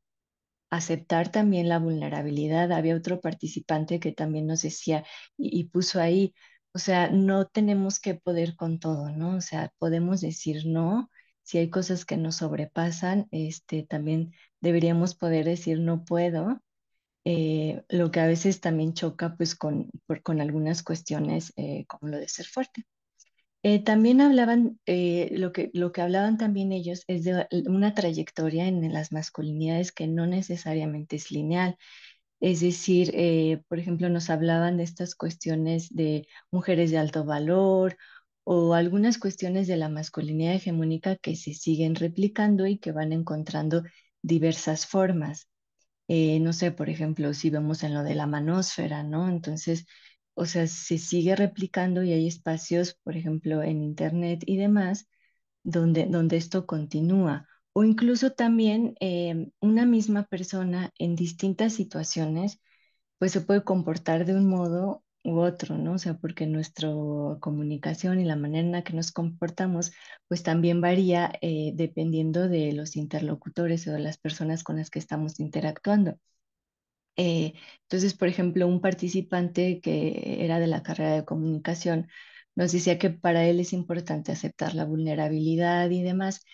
aceptar también la vulnerabilidad. Había otro participante que también nos decía y, puso ahí, o sea, no tenemos que poder con todo, ¿no? O sea, podemos decir no. Si hay cosas que nos sobrepasan, este, también deberíamos poder decir no puedo, eh, lo que a veces también choca pues con, con algunas cuestiones eh, como lo de ser fuerte. Eh, también hablaban, eh, lo, que, lo que hablaban también ellos es de una trayectoria en las masculinidades que no necesariamente es lineal. Es decir, eh, por ejemplo, nos hablaban de estas cuestiones de mujeres de alto valor o algunas cuestiones de la masculinidad hegemónica que se siguen replicando y que van encontrando diversas formas. no sé, por ejemplo, si vemos en lo de la manósfera, ¿no? Entonces, o sea, se sigue replicando y hay espacios, por ejemplo, en Internet y demás, donde, donde esto continúa. O incluso también eh, una misma persona en distintas situaciones, pues se puede comportar de un modo u otro, ¿no? O sea, porque nuestra comunicación y la manera en la que nos comportamos, pues también varía eh, dependiendo de los interlocutores o de las personas con las que estamos interactuando. Eh, entonces, por ejemplo, un participante que era de la carrera de comunicación nos decía que para él es importante aceptar la vulnerabilidad y demás,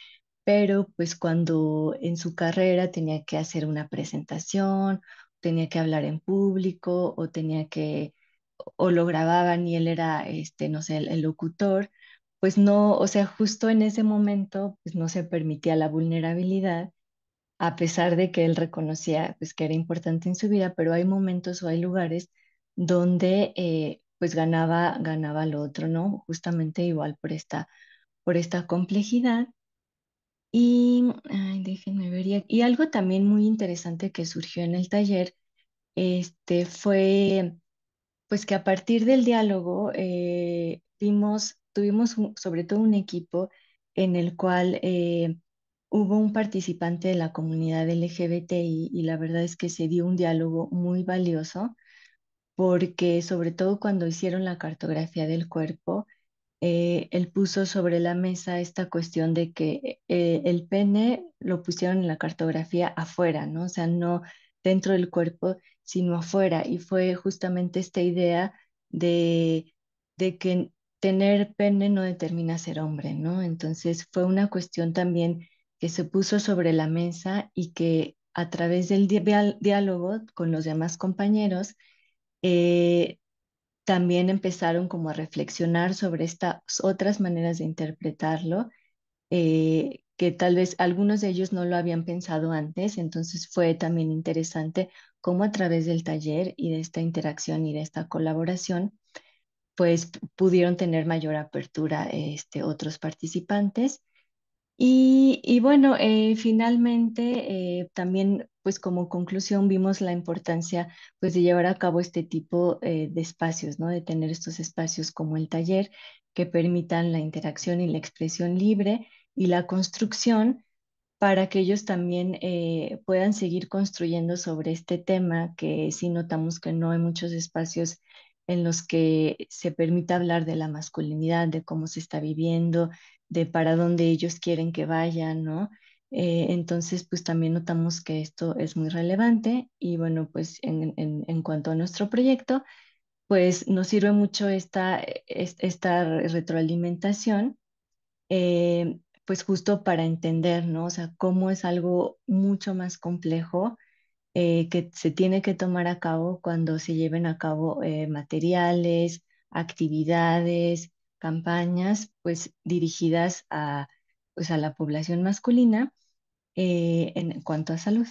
pero pues cuando en su carrera tenía que hacer una presentación, tenía que hablar en público o tenía que o lo grababan y él era este no sé el, el locutor, pues no, o sea, justo en ese momento pues no se permitía la vulnerabilidad a pesar de que él reconocía pues, que era importante en su vida, pero hay momentos o hay lugares donde eh, pues ganaba, ganaba lo otro, ¿no? Justamente igual por esta, por esta complejidad. Y déjenme Y algo también muy interesante que surgió en el taller este, fue pues que a partir del diálogo eh, vimos, tuvimos sobre todo un equipo en el cual eh, hubo un participante de la comunidad LGBTI y la verdad es que se dio un diálogo muy valioso porque sobre todo cuando hicieron la cartografía del cuerpo, eh, él puso sobre la mesa esta cuestión de que eh, el pene lo pusieron en la cartografía afuera, ¿no? O sea, no dentro del cuerpo, sino afuera. Y fue justamente esta idea de, de que tener pene no determina ser hombre, ¿no? Entonces fue una cuestión también que se puso sobre la mesa y que a través del diálogo con los demás compañeros eh, también empezaron como a reflexionar sobre estas otras maneras de interpretarlo, eh, que tal vez algunos de ellos no lo habían pensado antes, entonces fue también interesante cómo a través del taller y de esta interacción y de esta colaboración, pues pudieron tener mayor apertura este, otros participantes y, bueno, eh, finalmente, eh, también, pues como conclusión, vimos la importancia pues, de llevar a cabo este tipo eh, de espacios, ¿no? de tener estos espacios como el taller que permitan la interacción y la expresión libre y la construcción para que ellos también puedan seguir construyendo sobre este tema, que sí notamos que no hay muchos espacios en los que se permita hablar de la masculinidad, de cómo se está viviendo, de para dónde ellos quieren que vayan, ¿no? Eh, entonces, pues también notamos que esto es muy relevante y bueno, pues en, en, cuanto a nuestro proyecto, pues nos sirve mucho esta, eh, esta retroalimentación, eh, pues justo para entender, ¿no? O sea, cómo es algo mucho más complejo que se tiene que tomar a cabo cuando se lleven a cabo materiales, actividades, campañas pues dirigidas a, pues, a la población masculina eh, en cuanto a salud.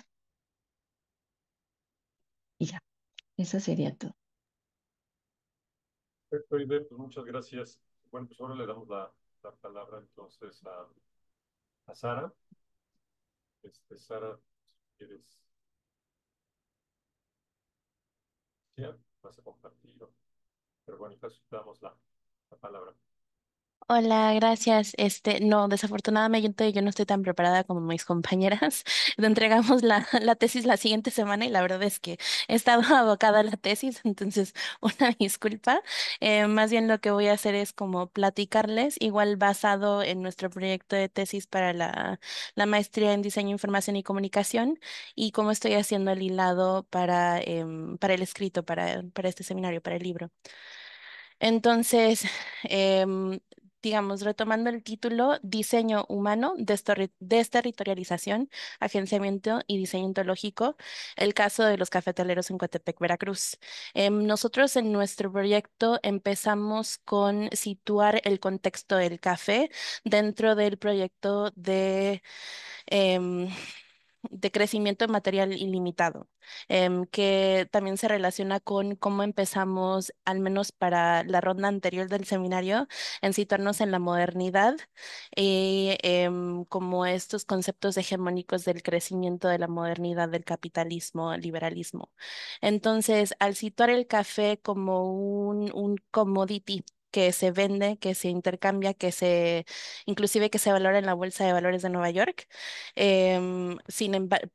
Y ya, eso sería todo. Perfecto, Ibe, pues muchas gracias. Bueno, pues ahora le damos la, palabra entonces a, a Sara. Este, Sara, si quieres. vas a compartir Pero bueno, entonces damos la, palabra. Hola, gracias. Este, no, desafortunadamente yo no estoy tan preparada como mis compañeras. entregamos la, tesis la siguiente semana y la verdad es que he estado abocada a la tesis, entonces una disculpa. Eh, más bien lo que voy a hacer es como platicarles, igual basado en nuestro proyecto de tesis para la, maestría en diseño, información y comunicación y cómo estoy haciendo el hilado para, em, para el escrito, para, para este seminario, para el libro. Entonces, em, digamos, retomando el título, Diseño Humano, Desterritorialización, Agenciamiento y Diseño Ontológico, el caso de los cafetaleros en Coatepec, Veracruz. Em, nosotros en nuestro proyecto empezamos con situar el contexto del café dentro del proyecto de... Em, de crecimiento material ilimitado, em, que también se relaciona con cómo empezamos, al menos para la ronda anterior del seminario, en situarnos en la modernidad y em, como estos conceptos hegemónicos del crecimiento de la modernidad, del capitalismo, liberalismo. Entonces, al situar el café como un, un commodity, que se vende, que se intercambia, que se, inclusive que se valora en la Bolsa de Valores de Nueva York, em,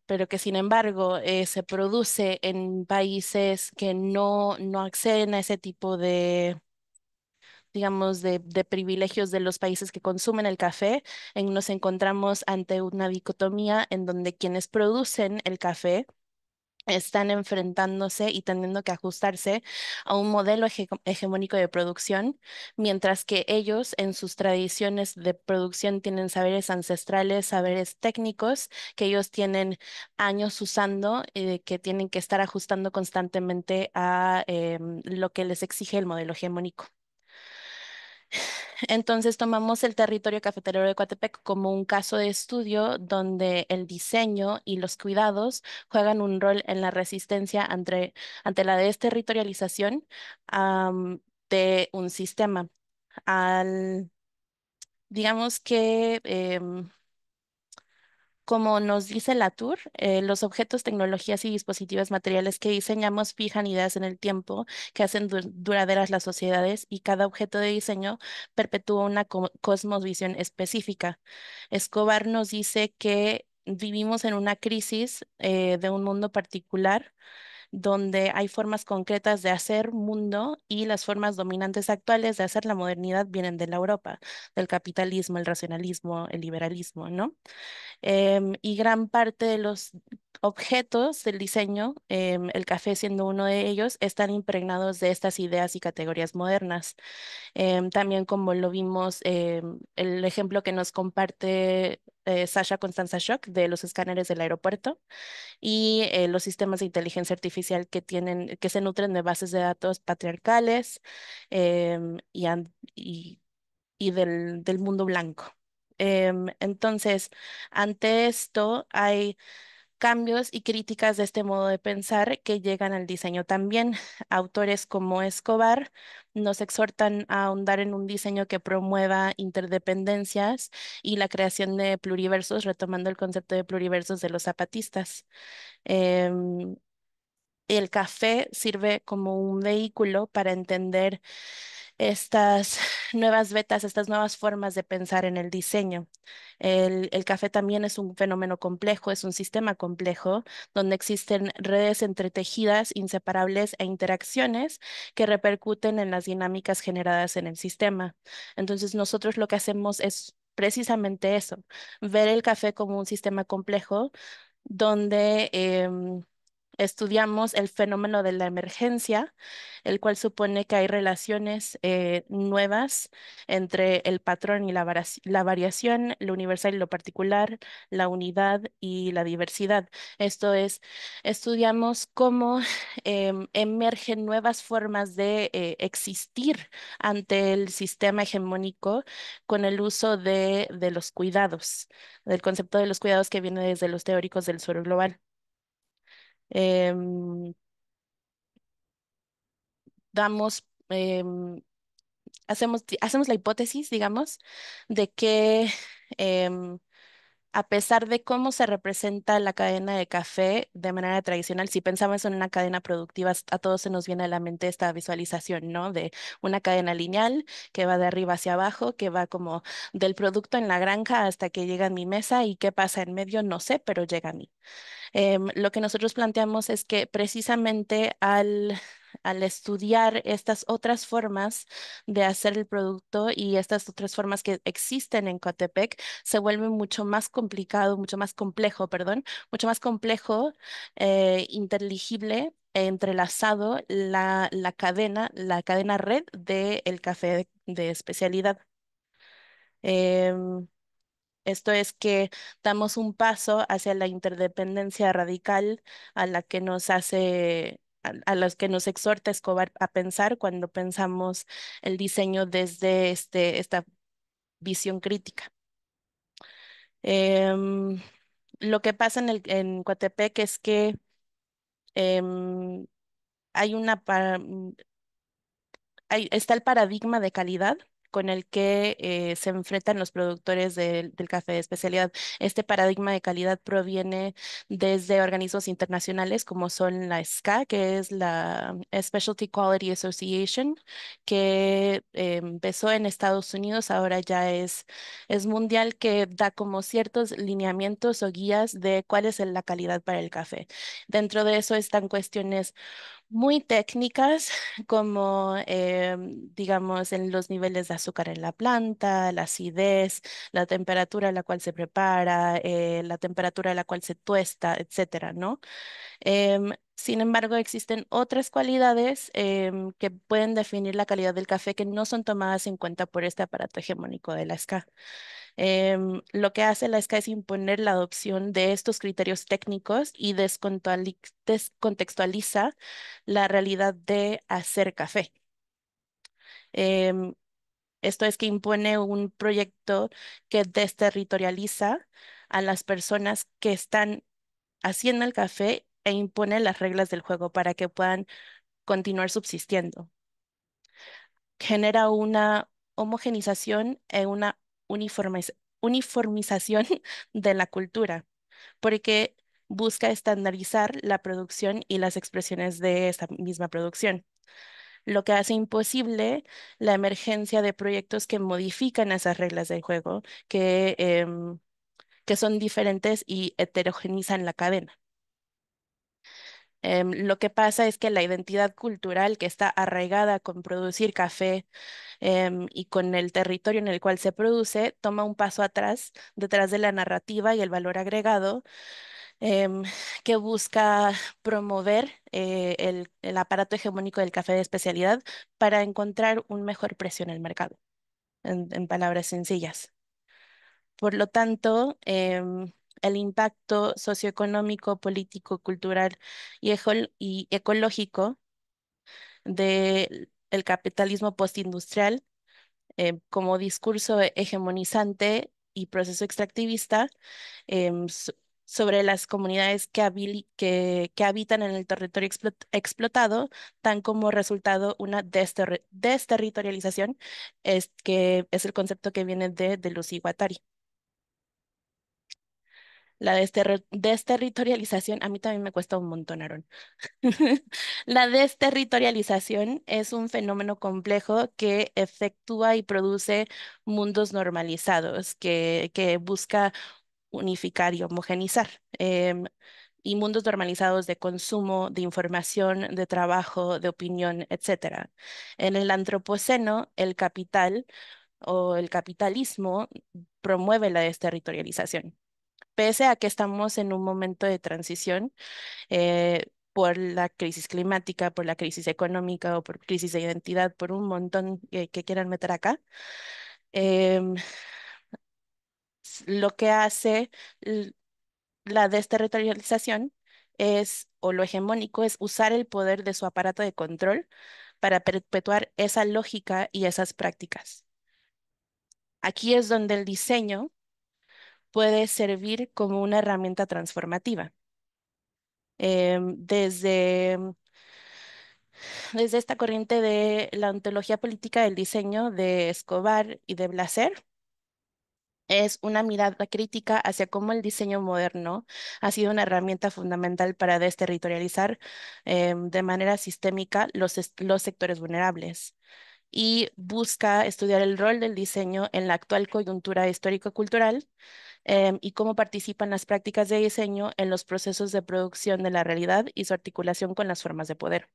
pero que sin embargo eh, se produce en países que no, no acceden a ese tipo de digamos, de, de, privilegios de los países que consumen el café, nos encontramos ante una dicotomía en donde quienes producen el café están enfrentándose y teniendo que ajustarse a un modelo hegemónico de producción, mientras que ellos en sus tradiciones de producción tienen saberes ancestrales, saberes técnicos que ellos tienen años usando y eh, que tienen que estar ajustando constantemente a em, lo que les exige el modelo hegemónico. Entonces tomamos el territorio cafetero de Coatepec como un caso de estudio donde el diseño y los cuidados juegan un rol en la resistencia ante, ante la desterritorialización de un sistema. Al, digamos que em, como nos dice Latour, eh, los objetos, tecnologías y dispositivos materiales que diseñamos fijan ideas en el tiempo que hacen duraderas las sociedades y cada objeto de diseño perpetúa una cosmosvisión cosmovisión específica. Escobar nos dice que vivimos en una crisis eh, de un mundo particular donde hay formas concretas de hacer mundo y las formas dominantes actuales de hacer la modernidad vienen de la Europa, del capitalismo, el racionalismo, el liberalismo, ¿no? Em, y gran parte de los objetos del diseño, em, el café siendo uno de ellos, están impregnados de estas ideas y categorías modernas. Em, también como lo vimos, em, el ejemplo que nos comparte eh, Sasha Constanza Shock de los escáneres del aeropuerto y eh, los sistemas de inteligencia artificial que, tienen, que se nutren de bases de datos patriarcales y, y, y del, mundo blanco. entonces, ante esto hay cambios y críticas de este modo de pensar que llegan al diseño también. Autores como Escobar nos exhortan a ahondar en un diseño que promueva interdependencias y la creación de pluriversos, retomando el concepto de pluriversos de los zapatistas. Em, el café sirve como un vehículo para entender estas nuevas vetas, estas nuevas formas de pensar en el diseño. El, café también es un fenómeno complejo, es un sistema complejo donde existen redes entretejidas, inseparables e interacciones que repercuten en las dinámicas generadas en el sistema. Entonces nosotros lo que hacemos es precisamente eso, ver el café como un sistema complejo donde... Em, estudiamos el fenómeno de la emergencia, el cual supone que hay relaciones eh, nuevas entre el patrón y la, variación, lo universal y lo particular, la unidad y la diversidad. Esto es, estudiamos cómo em, emergen nuevas formas de eh, existir ante el sistema hegemónico con el uso de, los cuidados, del concepto de los cuidados que viene desde los teóricos del suelo global. Em, damos, em, hacemos, hacemos la hipótesis, digamos, de que em, a pesar de cómo se representa la cadena de café de manera tradicional, si pensamos en una cadena productiva, a todos se nos viene a la mente esta visualización, ¿no? De una cadena lineal que va de arriba hacia abajo, que va como del producto en la granja hasta que llega a mi mesa y qué pasa en medio, no sé, pero llega a mí. Em, lo que nosotros planteamos es que precisamente al al estudiar estas otras formas de hacer el producto y estas otras formas que existen en Cotepec, se vuelve mucho más complicado, mucho más complejo, perdón, mucho más complejo, eh, inteligible entrelazado la, cadena, la cadena red del el café de, especialidad. Em, esto es que damos un paso hacia la interdependencia radical a la que nos hace a, los que nos exhorta Escobar a pensar cuando pensamos el diseño desde este, esta visión crítica. Em, lo que pasa en, el, en Coatepec es que em, hay una está el paradigma de calidad con el que eh, se enfrentan los productores del café de especialidad. Este paradigma de calidad proviene desde organismos internacionales como son la SCA, que es la Specialty Quality Association, que eh, empezó en Estados Unidos, ahora ya es, es mundial, que da como ciertos lineamientos o guías de cuál es la calidad para el café. Dentro de eso están cuestiones muy técnicas como, eh, digamos, en los niveles de azúcar en la planta, la acidez, la temperatura a la cual se prepara, eh, la temperatura a la cual se tuesta, etcétera, ¿no? Em, sin embargo, existen otras cualidades em, que pueden definir la calidad del café que no son tomadas en cuenta por este aparato hegemónico de la SCA. Em, lo que hace la ESCA es imponer la adopción de estos criterios técnicos y descontextualiza la realidad de hacer café. Em, esto es que impone un proyecto que desterritorializa a las personas que están haciendo el café e impone las reglas del juego para que puedan continuar subsistiendo. Genera una homogenización e una uniformización de la cultura, porque busca estandarizar la producción y las expresiones de esa misma producción, lo que hace imposible la emergencia de proyectos que modifican esas reglas del juego, que, em, que son diferentes y heterogenizan la cadena. Em, lo que pasa es que la identidad cultural que está arraigada con producir café em, y con el territorio en el cual se produce toma un paso atrás detrás de la narrativa y el valor agregado em, que busca promover eh, el, aparato hegemónico del café de especialidad para encontrar un mejor precio en el mercado, en palabras sencillas. Por lo tanto, el impacto socioeconómico, político, cultural y, ecológico del capitalismo postindustrial eh, como discurso hegemonizante y proceso extractivista em, sobre las comunidades que, habitan en el territorio explotado, tan como resultado una desterritorialización, es que es el concepto que viene de Lucy Watari. La desterritorialización, a mí también me cuesta un montón, Arón la desterritorialización es un fenómeno complejo que efectúa y produce mundos normalizados, que, que busca unificar y homogenizar. Em, y mundos normalizados de consumo, de información, de trabajo, de opinión, etc. En el antropoceno, el capital o el capitalismo promueve la desterritorialización pese a que estamos en un momento de transición eh, por la crisis climática, por la crisis económica o por crisis de identidad, por un montón que, quieran meter acá. Em, lo que hace la desterritorialización es, o lo hegemónico, es usar el poder de su aparato de control para perpetuar esa lógica y esas prácticas. Aquí es donde el diseño puede servir como una herramienta transformativa. Em, desde, em, desde esta corriente de la ontología política del diseño de Escobar y de Blaser, es una mirada crítica hacia cómo el diseño moderno ha sido una herramienta fundamental para desterritorializar em, de manera sistémica los, los sectores vulnerables y busca estudiar el rol del diseño en la actual coyuntura histórico-cultural em, y cómo participan las prácticas de diseño en los procesos de producción de la realidad y su articulación con las formas de poder.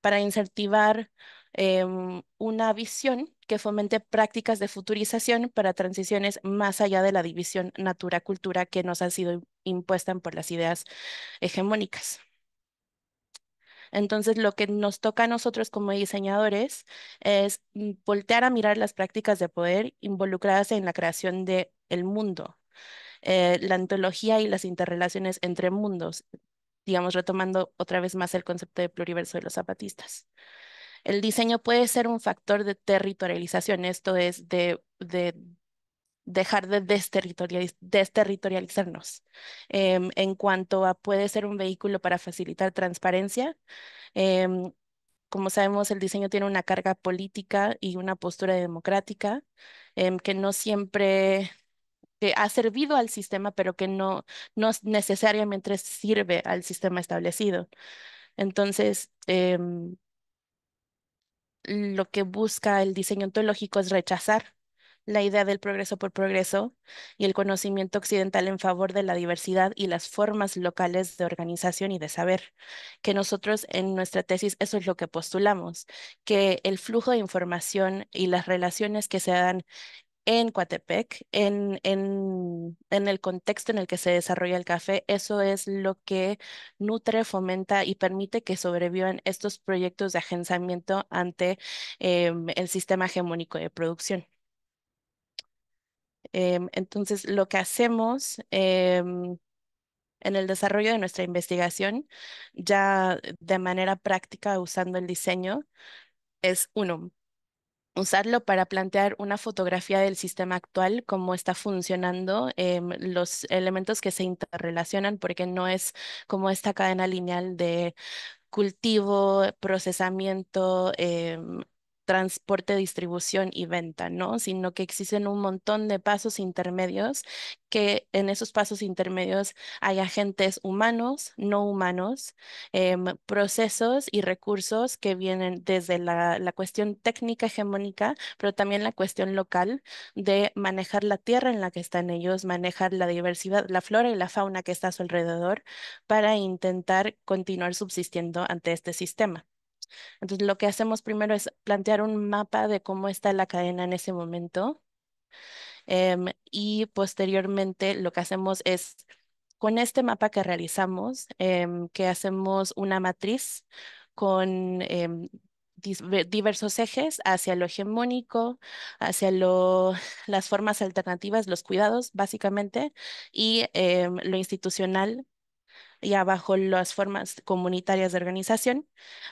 Para incentivar em, una visión que fomente prácticas de futurización para transiciones más allá de la división natura-cultura que nos ha sido impuesta por las ideas hegemónicas. Entonces, lo que nos toca a nosotros como diseñadores es mm, voltear a mirar las prácticas de poder involucradas en la creación del el mundo, eh, la antología y las interrelaciones entre mundos, digamos, retomando otra vez más el concepto de pluriverso de los zapatistas. El diseño puede ser un factor de territorialización, esto es, de, de dejar de desterritorializarnos em, en cuanto a puede ser un vehículo para facilitar transparencia. Em, como sabemos, el diseño tiene una carga política y una postura democrática em, que no siempre ha servido al sistema, pero que no, no necesariamente sirve al sistema establecido. Entonces, lo que busca el diseño ontológico es rechazar la idea del progreso por progreso y el conocimiento occidental en favor de la diversidad y las formas locales de organización y de saber, que nosotros en nuestra tesis eso es lo que postulamos, que el flujo de información y las relaciones que se dan en Coatepec, en, en, el contexto en el que se desarrolla el café, eso es lo que nutre, fomenta y permite que sobrevivan estos proyectos de agenciamiento ante em, el sistema hegemónico de producción. Em, entonces, lo que hacemos em, en el desarrollo de nuestra investigación, ya de manera práctica usando el diseño, es uno, usarlo para plantear una fotografía del sistema actual, cómo está funcionando, em, los elementos que se interrelacionan, porque no es como esta cadena lineal de cultivo, procesamiento, transporte, distribución y venta, ¿no? Sino que existen un montón de pasos intermedios, que en esos pasos intermedios hay agentes humanos, no humanos, em, procesos y recursos que vienen desde la cuestión técnica hegemónica, pero también la cuestión local de manejar la tierra en la que están ellos, manejar la diversidad, la flora y la fauna que está a su alrededor para intentar continuar subsistiendo ante este sistema. Entonces, lo que hacemos primero es plantear un mapa de cómo está la cadena en ese momento. Em, y posteriormente lo que hacemos es, con este mapa que realizamos, em, que hacemos una matriz con em, diversos ejes hacia lo hegemónico, hacia las formas alternativas, los cuidados básicamente, y lo institucional y abajo las formas comunitarias de organización,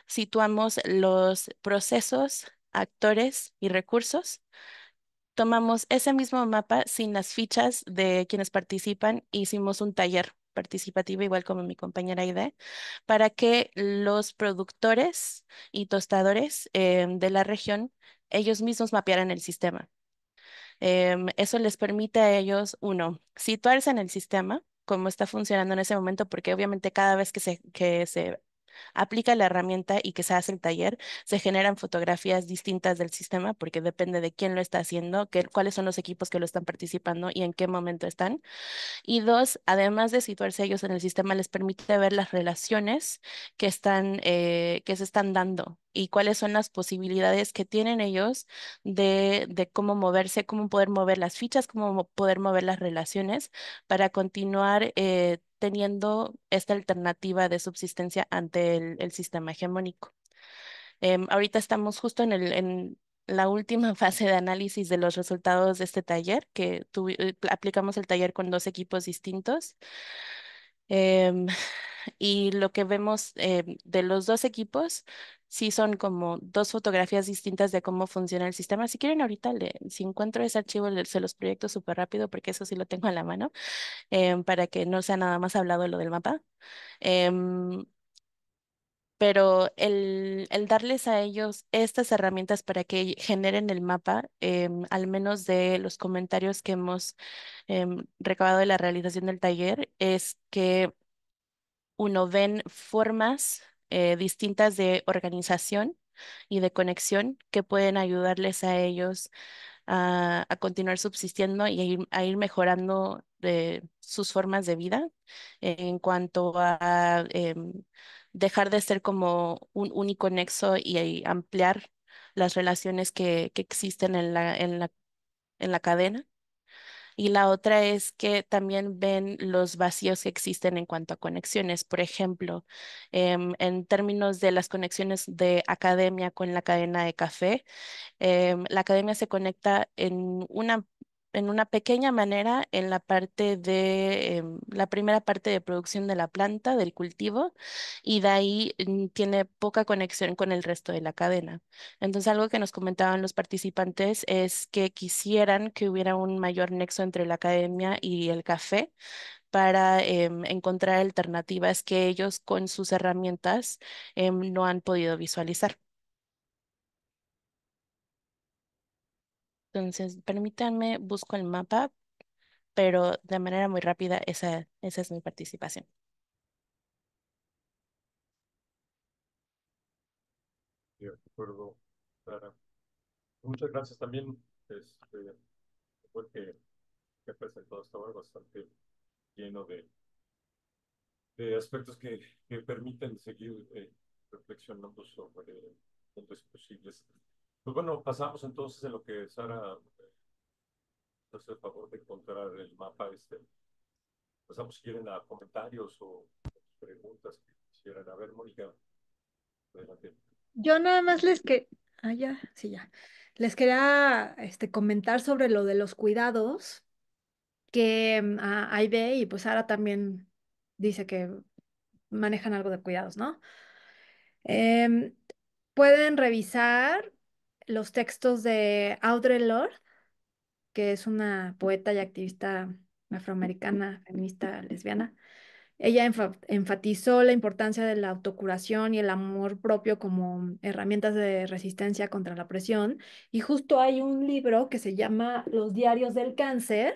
situamos los procesos, actores y recursos. Tomamos ese mismo mapa sin las fichas de quienes participan, e hicimos un taller participativo, igual como mi compañera Aide, para que los productores y tostadores eh, de la región, ellos mismos mapearan el sistema. Em, eso les permite a ellos, uno, situarse en el sistema, cómo está funcionando en ese momento, porque obviamente cada vez que se, que se aplica la herramienta y que se hace el taller, se generan fotografías distintas del sistema porque depende de quién lo está haciendo, qué, cuáles son los equipos que lo están participando y en qué momento están. Y dos, además de situarse ellos en el sistema, les permite ver las relaciones que, están, eh, que se están dando y cuáles son las posibilidades que tienen ellos de, cómo moverse, cómo poder mover las fichas, cómo poder mover las relaciones para continuar eh, teniendo esta alternativa de subsistencia ante el, sistema hegemónico. Em, ahorita estamos justo en, el, en la última fase de análisis de los resultados de este taller, que eh, aplicamos el taller con dos equipos distintos. Em, y lo que vemos em, de los dos equipos sí son como dos fotografías distintas de cómo funciona el sistema. Si quieren, ahorita si encuentro ese archivo, se los proyecto súper rápido porque eso sí lo tengo a la mano, em, para que no sea nada más hablado lo del mapa. Em, pero el, el, darles a ellos estas herramientas para que generen el mapa, em, al menos de los comentarios que hemos recabado de la realización del taller, es que uno ven formas eh, distintas de organización y de conexión que pueden ayudarles a ellos a, continuar subsistiendo y a ir, mejorando sus formas de vida en cuanto a em, dejar de ser como un único nexo y, ampliar las relaciones que, que existen en la, en la, en la cadena y la otra es que también ven los vacíos que existen en cuanto a conexiones. Por ejemplo, em, en términos de las conexiones de academia con la cadena de café, em, la academia se conecta en una en una pequeña manera en la parte de em, la primera parte de producción de la planta, del cultivo, y de ahí mm, tiene poca conexión con el resto de la cadena. Entonces, algo que nos comentaban los participantes es que quisieran que hubiera un mayor nexo entre la academia y el café para em, encontrar alternativas que ellos con sus herramientas em, no han podido visualizar. Entonces, permítanme, busco el mapa, pero de manera muy rápida, esa, esa es mi participación. De acuerdo, Muchas gracias también. Este, porque que presentó estaba bastante lleno de, de aspectos que, permiten seguir eh, reflexionando sobre puntos posibles pues bueno, pasamos entonces a lo que Sara eh, hace el favor de encontrar el mapa este. Pasamos si quieren a comentarios o preguntas que quisieran. A ver, Mónica, adelante. Yo nada más les que... Ah, sí, ya. Les quería este, comentar sobre lo de los cuidados que mm, hay y pues Sara también dice que manejan algo de cuidados, ¿no? Em, pueden revisar los textos de Audre Lorde, que es una poeta y activista afroamericana, feminista, lesbiana. Ella enfatizó la importancia de la autocuración y el amor propio como herramientas de resistencia contra la presión. Y justo hay un libro que se llama Los Diarios del Cáncer,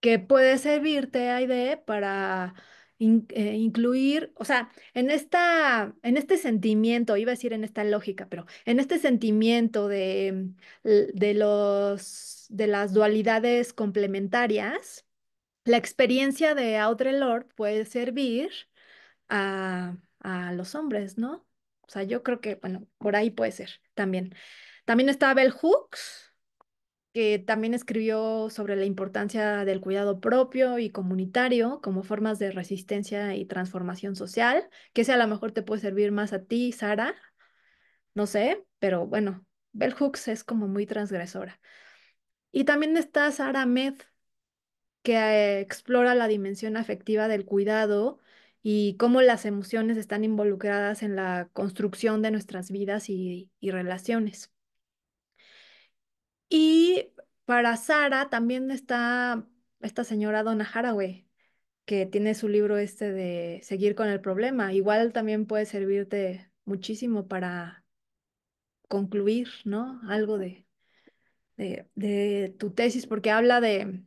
que puede servirte, Aide, para eh, incluir, o sea, en, esta, en este sentimiento, iba a decir en esta lógica, pero en este sentimiento de, de, los, de las dualidades complementarias, la experiencia de Outre Lord puede servir a, a los hombres, ¿no? O sea, yo creo que, bueno, por ahí puede ser también. También está Bell Hooks, que también escribió sobre la importancia del cuidado propio y comunitario como formas de resistencia y transformación social, que ese a lo mejor te puede servir más a ti, Sara, no sé, pero bueno, Bell Hooks es como muy transgresora. Y también está Sara Med, que eh, explora la dimensión afectiva del cuidado y cómo las emociones están involucradas en la construcción de nuestras vidas y relaciones. Y para Sara también está esta señora Donna Haraway, que tiene su libro este de Seguir con el problema. Igual también puede servirte muchísimo para concluir, ¿no? Algo de, de, tu tesis, porque habla de,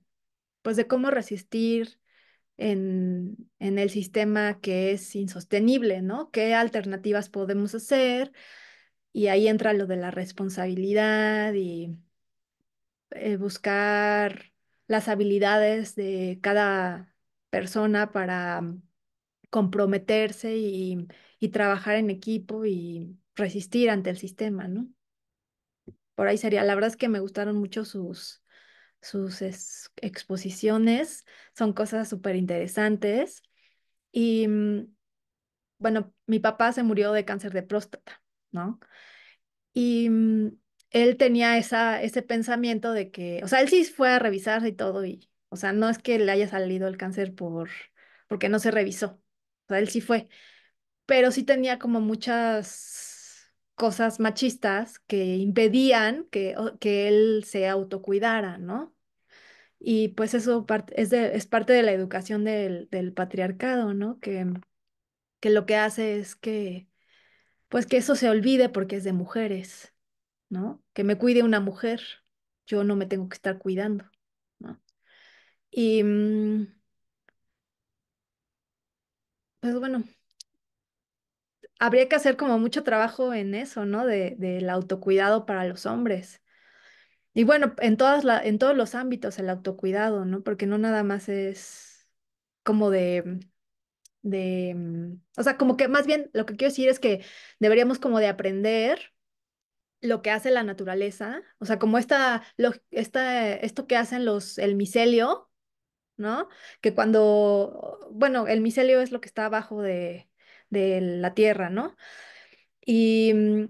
pues, de cómo resistir en, en el sistema que es insostenible, ¿no? ¿Qué alternativas podemos hacer? Y ahí entra lo de la responsabilidad y eh, buscar las habilidades de cada persona para mm, comprometerse y, trabajar en equipo y resistir ante el sistema, ¿no? Por ahí sería, la verdad es que me gustaron mucho sus, sus exposiciones, son cosas súper interesantes. Y mm, bueno, mi papá se murió de cáncer de próstata, ¿no? Y mm, él tenía esa, ese pensamiento de que, o sea, él sí fue a revisarse y todo, y, o sea, no es que le haya salido el cáncer por, porque no se revisó, o sea, él sí fue, pero sí tenía como muchas cosas machistas que impedían que, que él se autocuidara, ¿no? Y pues eso es, es parte de la educación del, del patriarcado, ¿no? Que, que lo que hace es que, pues que eso se olvide porque es de mujeres. ¿no? Que me cuide una mujer, yo no me tengo que estar cuidando, ¿no? Y mm, pues bueno, habría que hacer como mucho trabajo en eso, ¿no? De, del autocuidado para los hombres. Y bueno, en, todas en todos los ámbitos el autocuidado, ¿no? Porque no nada más es como de, de, mm, o sea, como que más bien lo que quiero decir es que deberíamos como de aprender lo que hace la naturaleza, o sea, como esta, esto que hacen los, el micelio, ¿no? Que cuando, bueno, el micelio es lo que está abajo de, de la tierra, ¿no? Y mm,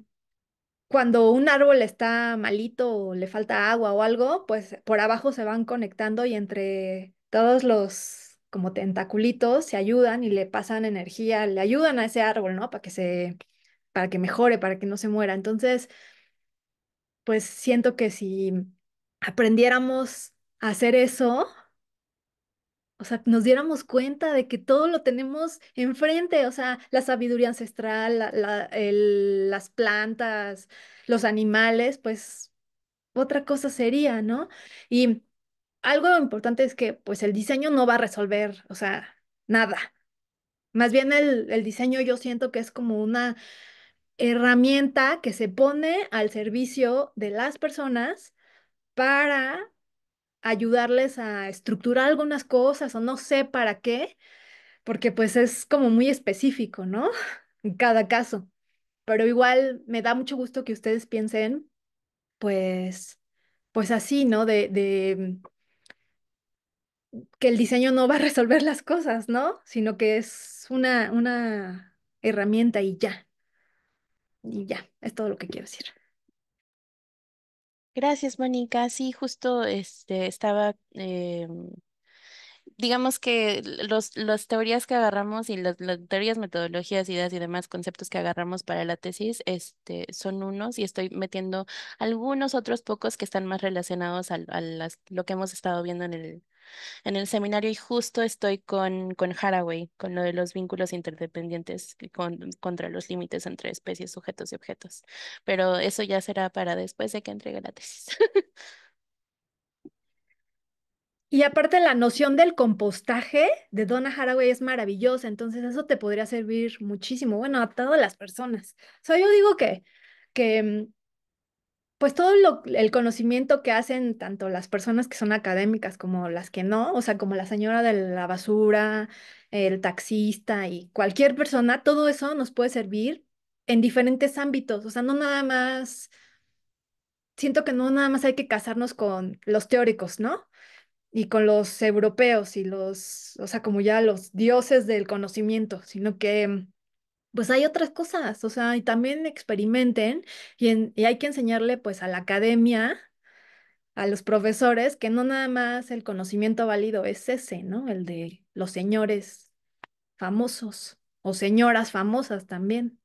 cuando un árbol está malito o le falta agua o algo, pues por abajo se van conectando y entre todos los como tentaculitos se ayudan y le pasan energía, le ayudan a ese árbol, ¿no? Para que se, para que mejore, para que no se muera. Entonces, pues siento que si aprendiéramos a hacer eso, o sea, nos diéramos cuenta de que todo lo tenemos enfrente, o sea, la sabiduría ancestral, la, las plantas, los animales, pues otra cosa sería, ¿no? Y algo importante es que pues el diseño no va a resolver, o sea, nada. Más bien el diseño yo siento que es como una herramienta que se pone al servicio de las personas para ayudarles a estructurar algunas cosas o no sé para qué, porque pues es como muy específico, ¿no? En cada caso. Pero igual me da mucho gusto que ustedes piensen, pues, pues así, ¿no? De, de que el diseño no va a resolver las cosas, ¿no? Sino que es una, una herramienta y ya. Y ya, es todo lo que quiero decir. Gracias, Mónica. Sí, justo este, estaba em, digamos que los, las teorías que agarramos y las, teorías, metodologías, ideas y demás conceptos que agarramos para la tesis este, son unos y estoy metiendo algunos otros pocos que están más relacionados a, lo que hemos estado viendo en el, en el seminario y justo estoy con, con Haraway, con lo de los vínculos interdependientes con, contra los límites entre especies, sujetos y objetos. Pero eso ya será para después de que entregue la tesis. Y aparte la noción del compostaje de Donna Haraway es maravillosa, entonces eso te podría servir muchísimo, bueno, a todas las personas. O sea, yo digo que, que mm, pues todo lo, el conocimiento que hacen tanto las personas que son académicas como las que no, o sea, como la señora de la basura, el taxista y cualquier persona, todo eso nos puede servir en diferentes ámbitos, o sea, no nada más siento que no nada más hay que casarnos con los teóricos, ¿no? y con los europeos y los, o sea, como ya los dioses del conocimiento, sino que mm, pues hay otras cosas, o sea, y también experimenten y, y hay que enseñarle pues a la academia, a los profesores, que no nada más el conocimiento válido es ese, ¿no? El de los señores famosos o señoras famosas también.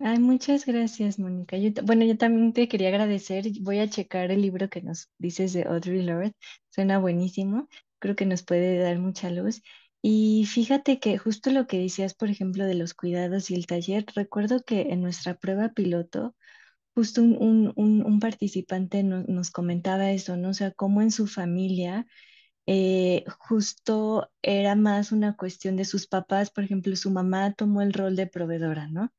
Ay, muchas gracias, Mónica. bueno, yo también te quería agradecer. Voy a checar el libro que nos dices de Audrey Lorde. Suena buenísimo. Creo que nos puede dar mucha luz. Y fíjate que justo lo que decías, por ejemplo, de los cuidados y el taller, recuerdo que en nuestra prueba piloto, justo un, un- un- participante nos comentaba eso, ¿no? O sea, cómo en su familia eh, justo era más una cuestión de sus papás, por ejemplo, su mamá tomó el rol de proveedora, ¿no?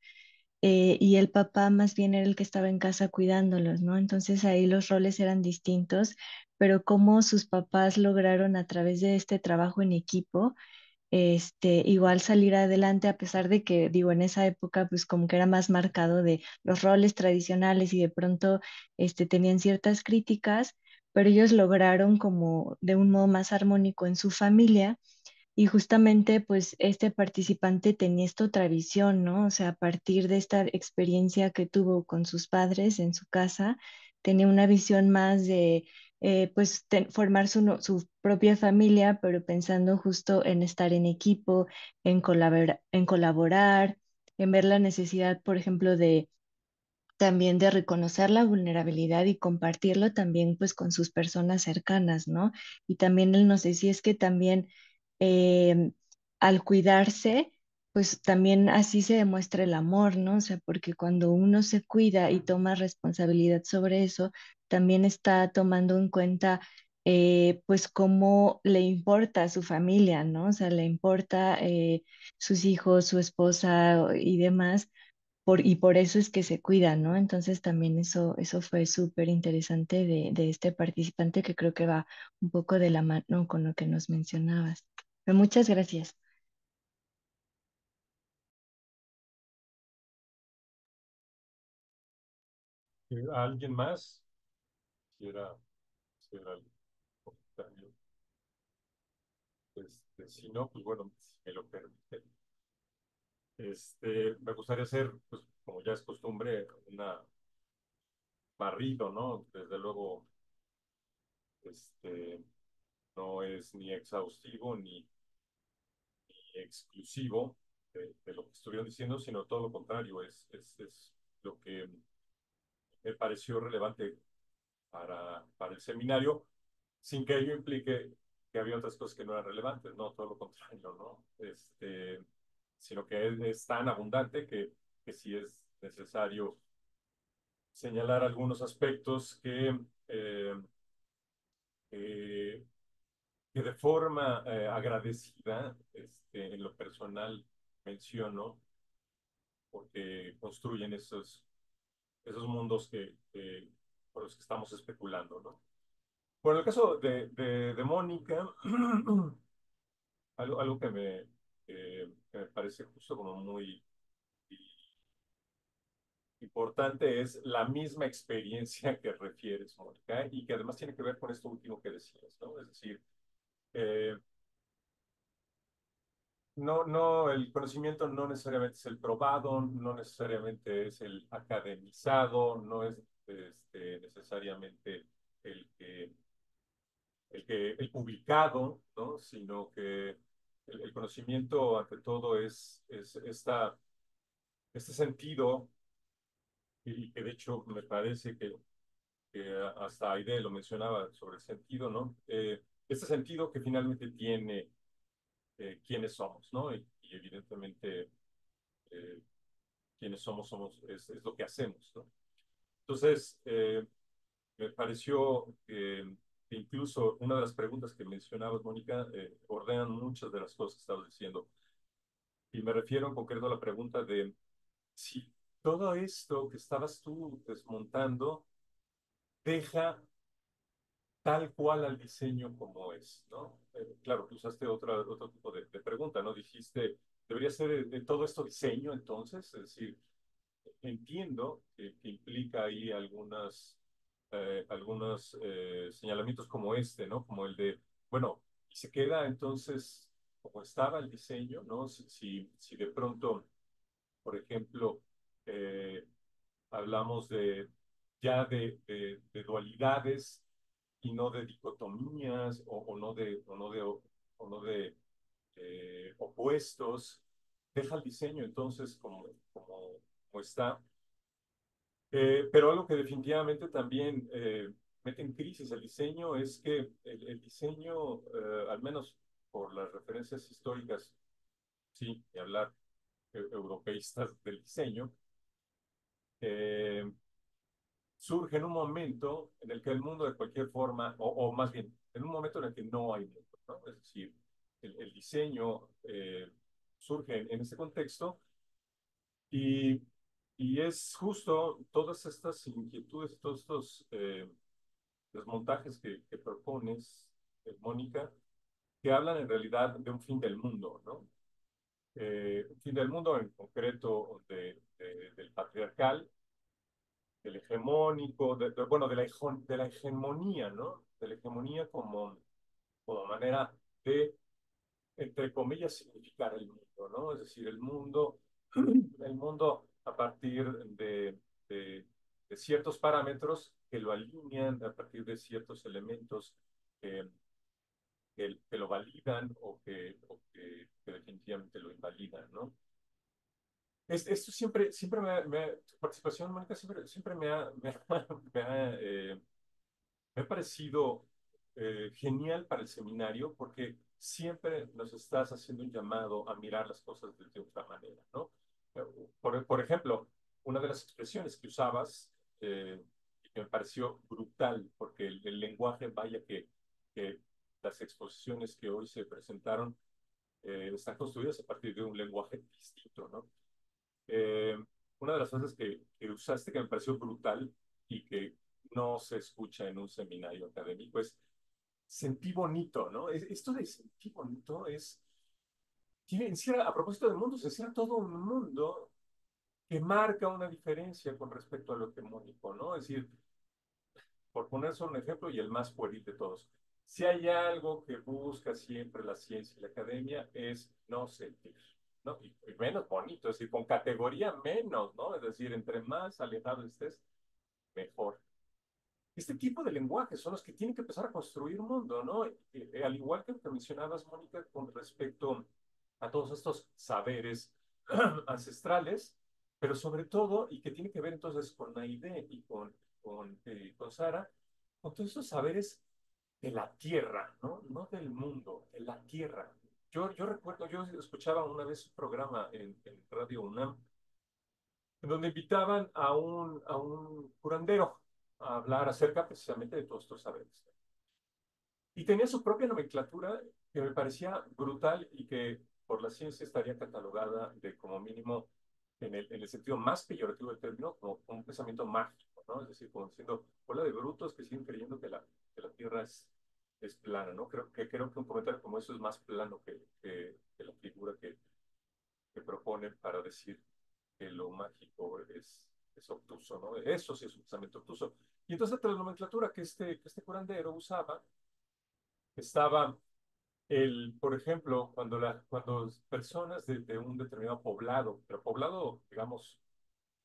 Eh, y el papá más bien era el que estaba en casa cuidándolos, ¿no? Entonces ahí los roles eran distintos, pero cómo sus papás lograron a través de este trabajo en equipo, este, igual salir adelante a pesar de que, digo, en esa época pues como que era más marcado de los roles tradicionales y de pronto este, tenían ciertas críticas, pero ellos lograron como de un modo más armónico en su familia y justamente, pues, este participante tenía esta otra visión, ¿no? O sea, a partir de esta experiencia que tuvo con sus padres en su casa, tenía una visión más de, eh, pues, formar su, propia familia, pero pensando justo en estar en equipo, en, en colaborar, en ver la necesidad, por ejemplo, de también de reconocer la vulnerabilidad y compartirlo también pues con sus personas cercanas, ¿no? Y también él no sé, si es que también Em, al cuidarse, pues también así se demuestra el amor, ¿no? O sea, porque cuando uno se cuida y toma responsabilidad sobre eso, también está tomando en cuenta, eh, pues, cómo le importa a su familia, ¿no? O sea, le importa eh, sus hijos, su esposa y demás, y por eso es que se cuida, ¿no? Entonces también eso, eso fue súper interesante de este participante que creo que va un poco de la mano con lo que nos mencionabas. Muchas gracias. Eh, ¿Alguien más? Quiera hacer algún este, si no, pues bueno, si me lo permite Este, me gustaría hacer, pues, como ya es costumbre, una barrido, ¿no? Desde luego, este, no es ni exhaustivo ni exclusivo de, lo que estuvieron diciendo, sino todo lo contrario, es, es, es lo que me pareció relevante para, para el seminario, sin que ello implique que había otras cosas que no eran relevantes, no, todo lo contrario, ¿no? Este, sino que es, tan abundante que, que sí es necesario señalar algunos aspectos que eh, que de forma eh, agradecida, este, en lo personal, menciono, porque construyen esos, esos mundos que, por los que estamos especulando, ¿no? Bueno, el caso de, Mónica, algo, algo que, me, que me parece justo como muy importante es la misma experiencia que refieres, Mónica, y que además tiene que ver con esto último que decías, ¿no? Es decir, eh, no, no, el conocimiento no necesariamente es el probado, no necesariamente es el academizado, no es este, necesariamente el que, el que, el publicado, ¿no? sino que el, conocimiento ante todo es, es este sentido y que de hecho me parece que, hasta Aide lo mencionaba sobre el sentido, ¿no? Eh, este sentido que finalmente tiene eh, quiénes somos, ¿no? Y, evidentemente eh, quiénes somos, somos es, lo que hacemos, ¿no? Entonces, eh, me pareció que incluso una de las preguntas que mencionabas, Mónica, ordenan muchas de las cosas que estabas diciendo. Y me refiero en concreto a la pregunta de si todo esto que estabas tú desmontando deja tal cual al diseño como es, ¿no? Eh, claro, tú usaste otra, otro tipo de, pregunta, ¿no? Dijiste, ¿debería ser de, todo esto diseño entonces? Es decir, entiendo que, implica ahí algunas, eh, algunos eh, señalamientos como este, ¿no? Como el de, bueno, se queda entonces como estaba el diseño, ¿no? Si, si, si de pronto, por ejemplo, hablamos de ya de, de dualidades y no de dicotomías o, no de, o no de, o no de eh, opuestos. Deja el diseño entonces como, como, como está. Eh, pero algo que definitivamente también eh, mete en crisis el diseño es que el, el diseño, al menos por las referencias históricas, sí, y hablar europeístas del diseño, surge en un momento en el que el mundo de cualquier forma, o, más bien, en un momento en el que no hay mundo, Es decir, el, diseño eh, surge en, ese contexto y, es justo todas estas inquietudes, todos estos eh, desmontajes que, propones, eh, Mónica, que hablan en realidad de un fin del mundo, ¿no? Eh, un fin del mundo en concreto del patriarcal, del hegemónico, bueno, de la, hegemonía, ¿no? De la hegemonía como, como manera de, entre comillas, significar el mundo, ¿no? Es decir, el mundo, el mundo a partir de, ciertos parámetros que lo alinean, a partir de ciertos elementos que, lo validan o, que, que definitivamente lo invalidan, ¿no? esto siempre, siempre me, participación, Mónica, siempre, me ha, me, ha, me ha parecido eh, genial para el seminario porque siempre nos estás haciendo un llamado a mirar las cosas de, otra manera, ¿no? Eh, por, por ejemplo, una de las expresiones que usabas, eh, me pareció brutal, porque el, lenguaje, vaya que, las exposiciones que hoy se presentaron están construidas a partir de un lenguaje distinto, ¿no? Eh, una de las frases que, usaste que me pareció brutal y que no se escucha en un seminario académico es sentir bonito, ¿no? esto de sentir bonito es, a propósito del mundo, se encierra todo un mundo que marca una diferencia con respecto a lo temónico ¿no? Es decir, por poner solo un ejemplo y el más pueril de todos, si hay algo que busca siempre la ciencia y la academia es no sentir. ¿no? Y, menos bonito, es decir, con categoría menos, ¿no? Es decir, entre más alejado estés, mejor. Este tipo de lenguajes son los que tienen que empezar a construir un mundo, ¿no? Eh, eh, al igual que lo que mencionabas, Mónica, con respecto a todos estos saberes ancestrales, pero sobre todo, y que tiene que ver entonces con Naideh y con, con, eh, con Sara, con todos estos saberes de la tierra, ¿no? No del mundo, de la tierra. Yo, yo recuerdo, yo escuchaba una vez un programa en, Radio UNAM, en donde invitaban a un, a un curandero a hablar acerca precisamente de todos estos saberes. Y tenía su propia nomenclatura que me parecía brutal y que por la ciencia estaría catalogada de como mínimo, en el, el sentido más peyorativo del término, como, un pensamiento mágico, ¿no? Es decir, como diciendo, hola de brutos que siguen creyendo que la, que la Tierra es es plano, ¿no? Creo que, creo que un comentario como eso es más plano que, la figura que, que propone para decir que lo mágico es, es obtuso, ¿no? Eso sí es un pensamiento obtuso. Y entonces la nomenclatura que este, que este curandero usaba, estaba, el, por ejemplo, cuando, la, cuando personas de, un determinado poblado, pero poblado, digamos,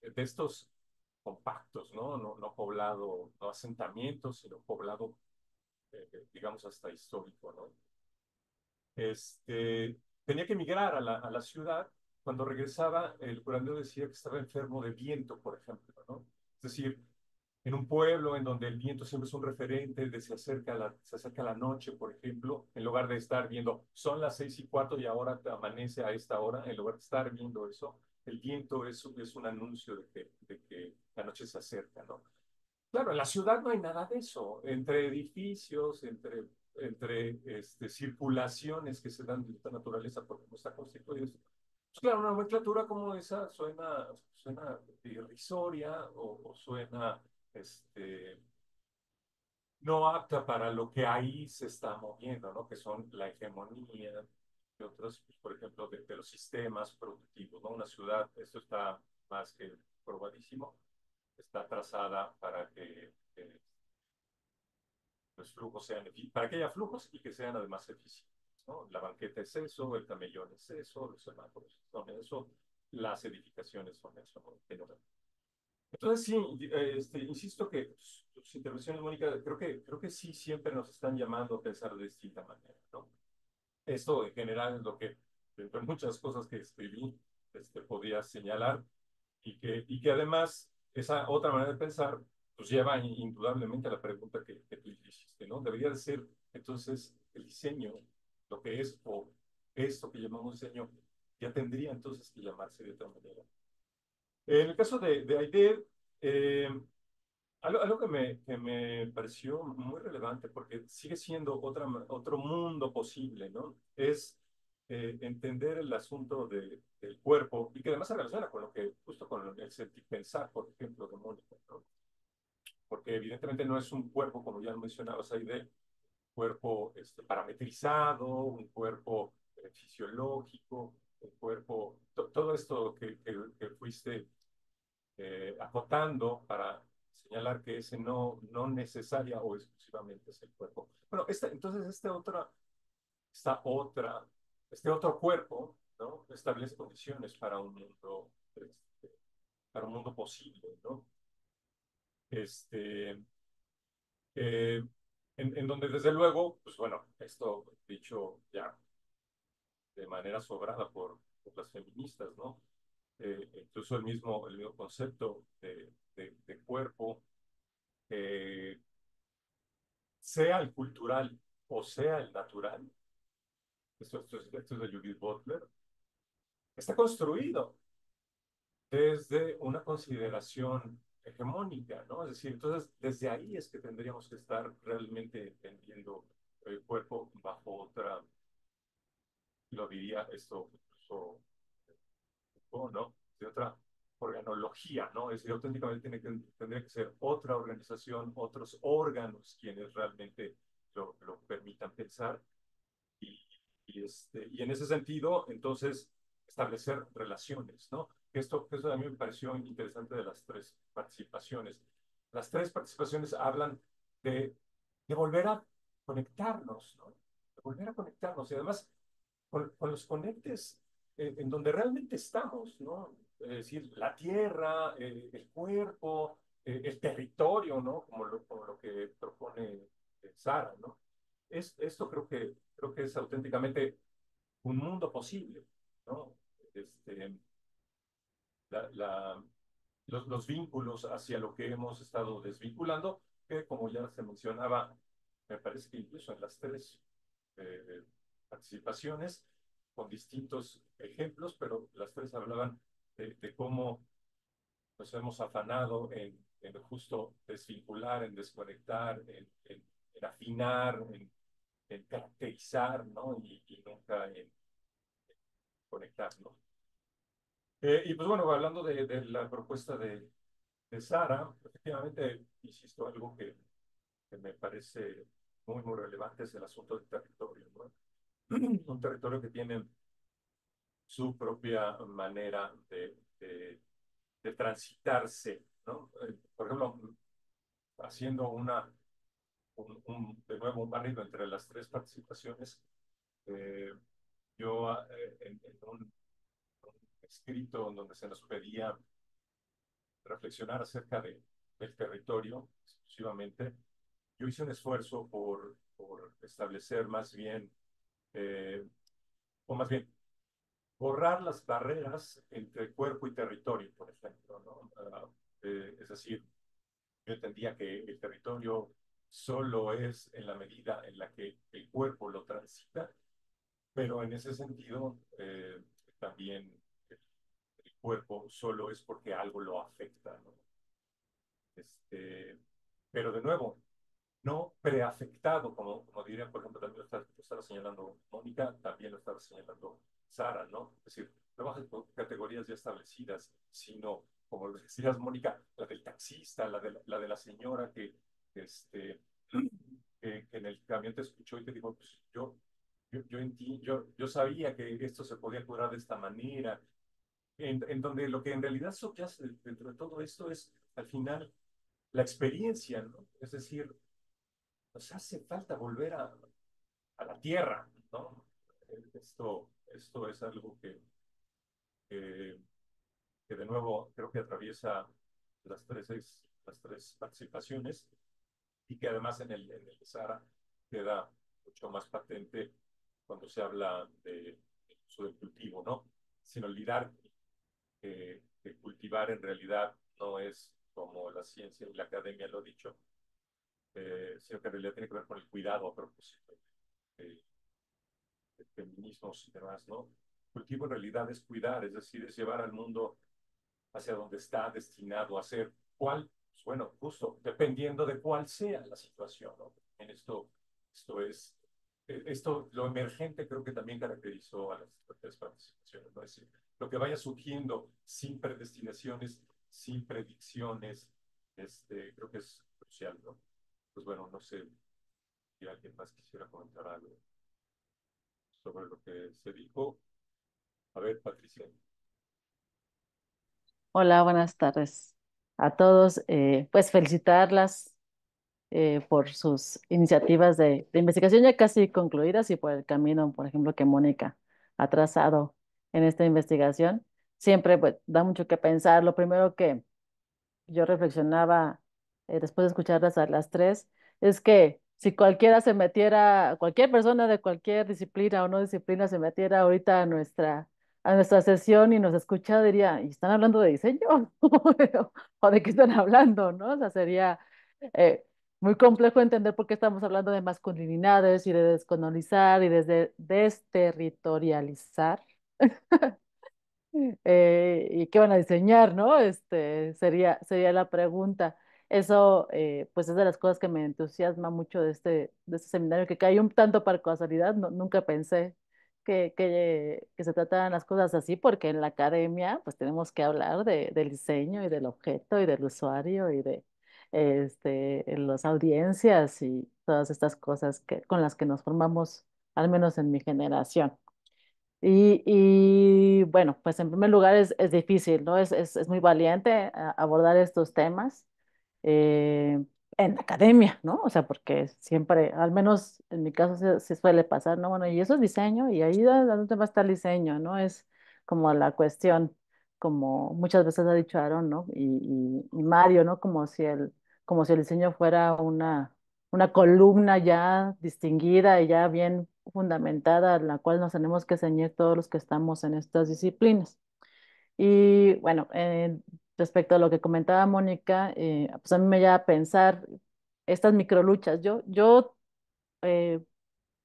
de estos compactos, ¿no? No, no poblado, no asentamientos, sino poblado eh, eh, digamos, hasta histórico, ¿no? Este, tenía que emigrar a la, a la ciudad. Cuando regresaba, el curandero decía que estaba enfermo de viento, por ejemplo, ¿no? Es decir, en un pueblo en donde el viento siempre es un referente de se acerca, la, se acerca la noche, por ejemplo, en lugar de estar viendo, son las seis y cuarto y ahora te amanece a esta hora, en lugar de estar viendo eso, el viento es, es un anuncio de que, de que la noche se acerca, ¿no? Claro, en la ciudad no hay nada de eso. Entre edificios, entre, entre este, circulaciones que se dan de esta naturaleza, porque no está constituido. Pues claro, una nomenclatura como esa suena, suena irrisoria o, suena este, no apta para lo que ahí se está moviendo, ¿no? que son la hegemonía y otros, pues, por ejemplo, de, los sistemas productivos. ¿no? Una ciudad, esto está más que probadísimo, está trazada para que los flujos sean, para que haya flujos y que sean además eficientes. ¿no? La banqueta es eso, el camellón es eso, los semáforos son eso, las edificaciones son eso. Entonces, sí, eh, este, insisto que pues, tus, intervenciones, Mónica, creo que, creo que sí siempre nos están llamando a pensar de distinta manera. ¿no? Esto en general es lo que, entre muchas cosas que escribí, este, podía señalar y que, y que además esa otra manera de pensar pues lleva indudablemente a la pregunta que, que tú hiciste, ¿no? Debería de ser, entonces, el diseño, lo que es o esto que llamamos diseño, ya tendría entonces que llamarse de otra manera. En el caso de, de eh, algo, algo que, me, que, me, pareció muy relevante, porque sigue siendo otra, otro mundo posible, ¿no? Es eh, entender el asunto del cuerpo y que además se relaciona con lo que, justo con el sentir pensar, por ejemplo, de Mónica, Porque evidentemente no es un cuerpo, como ya mencionabas ahí, de cuerpo este, parametrizado, un cuerpo eh, fisiológico, un cuerpo, todo esto que, que, fuiste eh, acotando para señalar que ese no, no necesaria o exclusivamente es el cuerpo. Bueno, esta, entonces esta otra, esta otra este otro cuerpo ¿no? establece condiciones para un mundo, este, para un mundo posible, ¿no? Este, eh, en, donde desde luego, pues bueno, esto dicho ya de manera sobrada por, otras feministas, ¿no? Eh, incluso el mismo, el mismo concepto de, cuerpo, eh, sea el cultural o sea el natural, esto, esto, es de Judith Butler, está construido desde una consideración hegemónica, ¿no? Es decir, entonces desde ahí es que tendríamos que estar realmente entendiendo el cuerpo bajo otra, lo diría esto, o ¿no? De otra organología, ¿no? Es decir, auténticamente tiene que, tendría que ser otra organización, otros órganos quienes realmente lo, lo permitan pensar este, y, en ese sentido, entonces, establecer relaciones, ¿no? Esto, eso a mí me pareció interesante de las tres participaciones. Las tres participaciones hablan de, volver a conectarnos, ¿no? De volver a conectarnos y además con, los conectes eh, en donde realmente estamos, ¿no? Es decir, la tierra, eh, el cuerpo, eh, el territorio, ¿no? Como lo, como lo que propone Sara, ¿no? es, esto creo que, creo que es auténticamente un mundo posible, ¿no? Este, la, los, los, vínculos hacia lo que hemos estado desvinculando, que como ya se mencionaba, me parece que incluso en las tres eh, participaciones, con distintos ejemplos, pero las tres hablaban de, cómo nos hemos afanado en, en, justo desvincular, en desconectar, en, en, en afinar, en el caracterizar, ¿no? Y, nunca en conectarlo. Eh, y pues bueno, hablando de, la propuesta de, Sara, efectivamente, insisto, algo que, que, me parece muy, muy relevante es el asunto del territorio, Un territorio que tiene su propia manera de, de, de transitarse, ¿no? Eh, por ejemplo, haciendo una de nuevo un barrido entre las tres participaciones. Eh, yo eh, en, un, escrito en donde se nos pedía reflexionar acerca de, del territorio exclusivamente, yo hice un esfuerzo por, por establecer más bien, eh, o más bien, borrar las barreras entre cuerpo y territorio, por ejemplo. ¿no? Ah, es decir, yo entendía que el territorio solo es en la medida en la que el cuerpo lo transita, pero en ese sentido eh, también el, cuerpo solo es porque algo lo afecta. Este, pero de nuevo, no preafectado, como, como diría, por ejemplo, también lo, estaba señalando Mónica, también lo estaba señalando Sara, ¿no? Es decir, no bajo por categorías ya establecidas, sino, como lo decías, Mónica, la del taxista, la de la, la de la señora que este, que, que en el camión te escuchó y te dijo, pues yo, yo, yo, sabía que esto se podía curar de esta manera, en, donde lo que en realidad subyace dentro de todo esto es, al final, la experiencia, ¿no? Es decir, nos hace falta volver a, la tierra, ¿no? Esto, esto es algo que, que, de nuevo creo que atraviesa las tres, las tres participaciones y que además en el, en el queda mucho más patente cuando se habla de, del cultivo, ¿no? Sin olvidar que, cultivar en realidad no es como la ciencia y la academia lo ha dicho, eh, sino que en realidad tiene que ver con el cuidado a propósito El feminismo, feminismos y demás, ¿no? cultivo en realidad es cuidar, es decir, es llevar al mundo hacia donde está destinado a ser. ¿Cuál bueno, justo, dependiendo de cuál sea la situación, ¿no? En esto, esto es, e, esto, lo emergente creo que también caracterizó a las participaciones, ¿no? decir, lo que vaya surgiendo sin predestinaciones, sin predicciones, este, creo que es crucial, ¿no? Pues bueno, no sé si alguien más quisiera comentar algo sobre lo que se dijo. A ver, Patricia. Hola, buenas tardes a todos, eh, pues felicitarlas eh, por sus iniciativas de, investigación ya casi concluidas y por el camino, por ejemplo, que Mónica ha trazado en esta investigación. Siempre pues, da mucho que pensar. Lo primero que yo reflexionaba eh, después de escucharlas a las tres es que si cualquiera se metiera, cualquier persona de cualquier disciplina o no disciplina se metiera ahorita a nuestra a nuestra sesión y nos escucha, diría, ¿y están hablando de diseño? ¿O de qué están hablando? ¿no? O sea, sería eh, muy complejo entender por qué estamos hablando de masculinidades y de descolonizar y desde desterritorializar. Eh, ¿Y qué van a diseñar? ¿no? Este, sería, sería la pregunta. Eso, eh, pues, es de las cosas que me entusiasma mucho de este, de este seminario, que cae un tanto para casualidad, nunca pensé que, que, se tratan las cosas así, porque en la academia pues tenemos que hablar de, del diseño y del objeto y del usuario y de este, las audiencias y todas estas cosas que, con las que nos formamos, al menos en mi generación. Y, y bueno, pues en primer lugar es, es difícil, ¿no? Es, es, es muy valiente eh, abordar estos temas. Eh, en la academia, ¿no? O sea, porque siempre, al menos en mi caso se, suele pasar, ¿no? Bueno, y eso es diseño, y ahí dónde va a estar el diseño, ¿no? Es como la cuestión, como muchas veces ha dicho Aaron, ¿no? Y, Mario, ¿no? Como si el, como si el diseño fuera una, una columna ya distinguida y ya bien fundamentada, a la cual nos tenemos que ceñir todos los que estamos en estas disciplinas. Y bueno, en... Eh, respecto a lo que comentaba Mónica, eh, pues a mí me lleva a pensar estas microluchas. Yo, yo eh,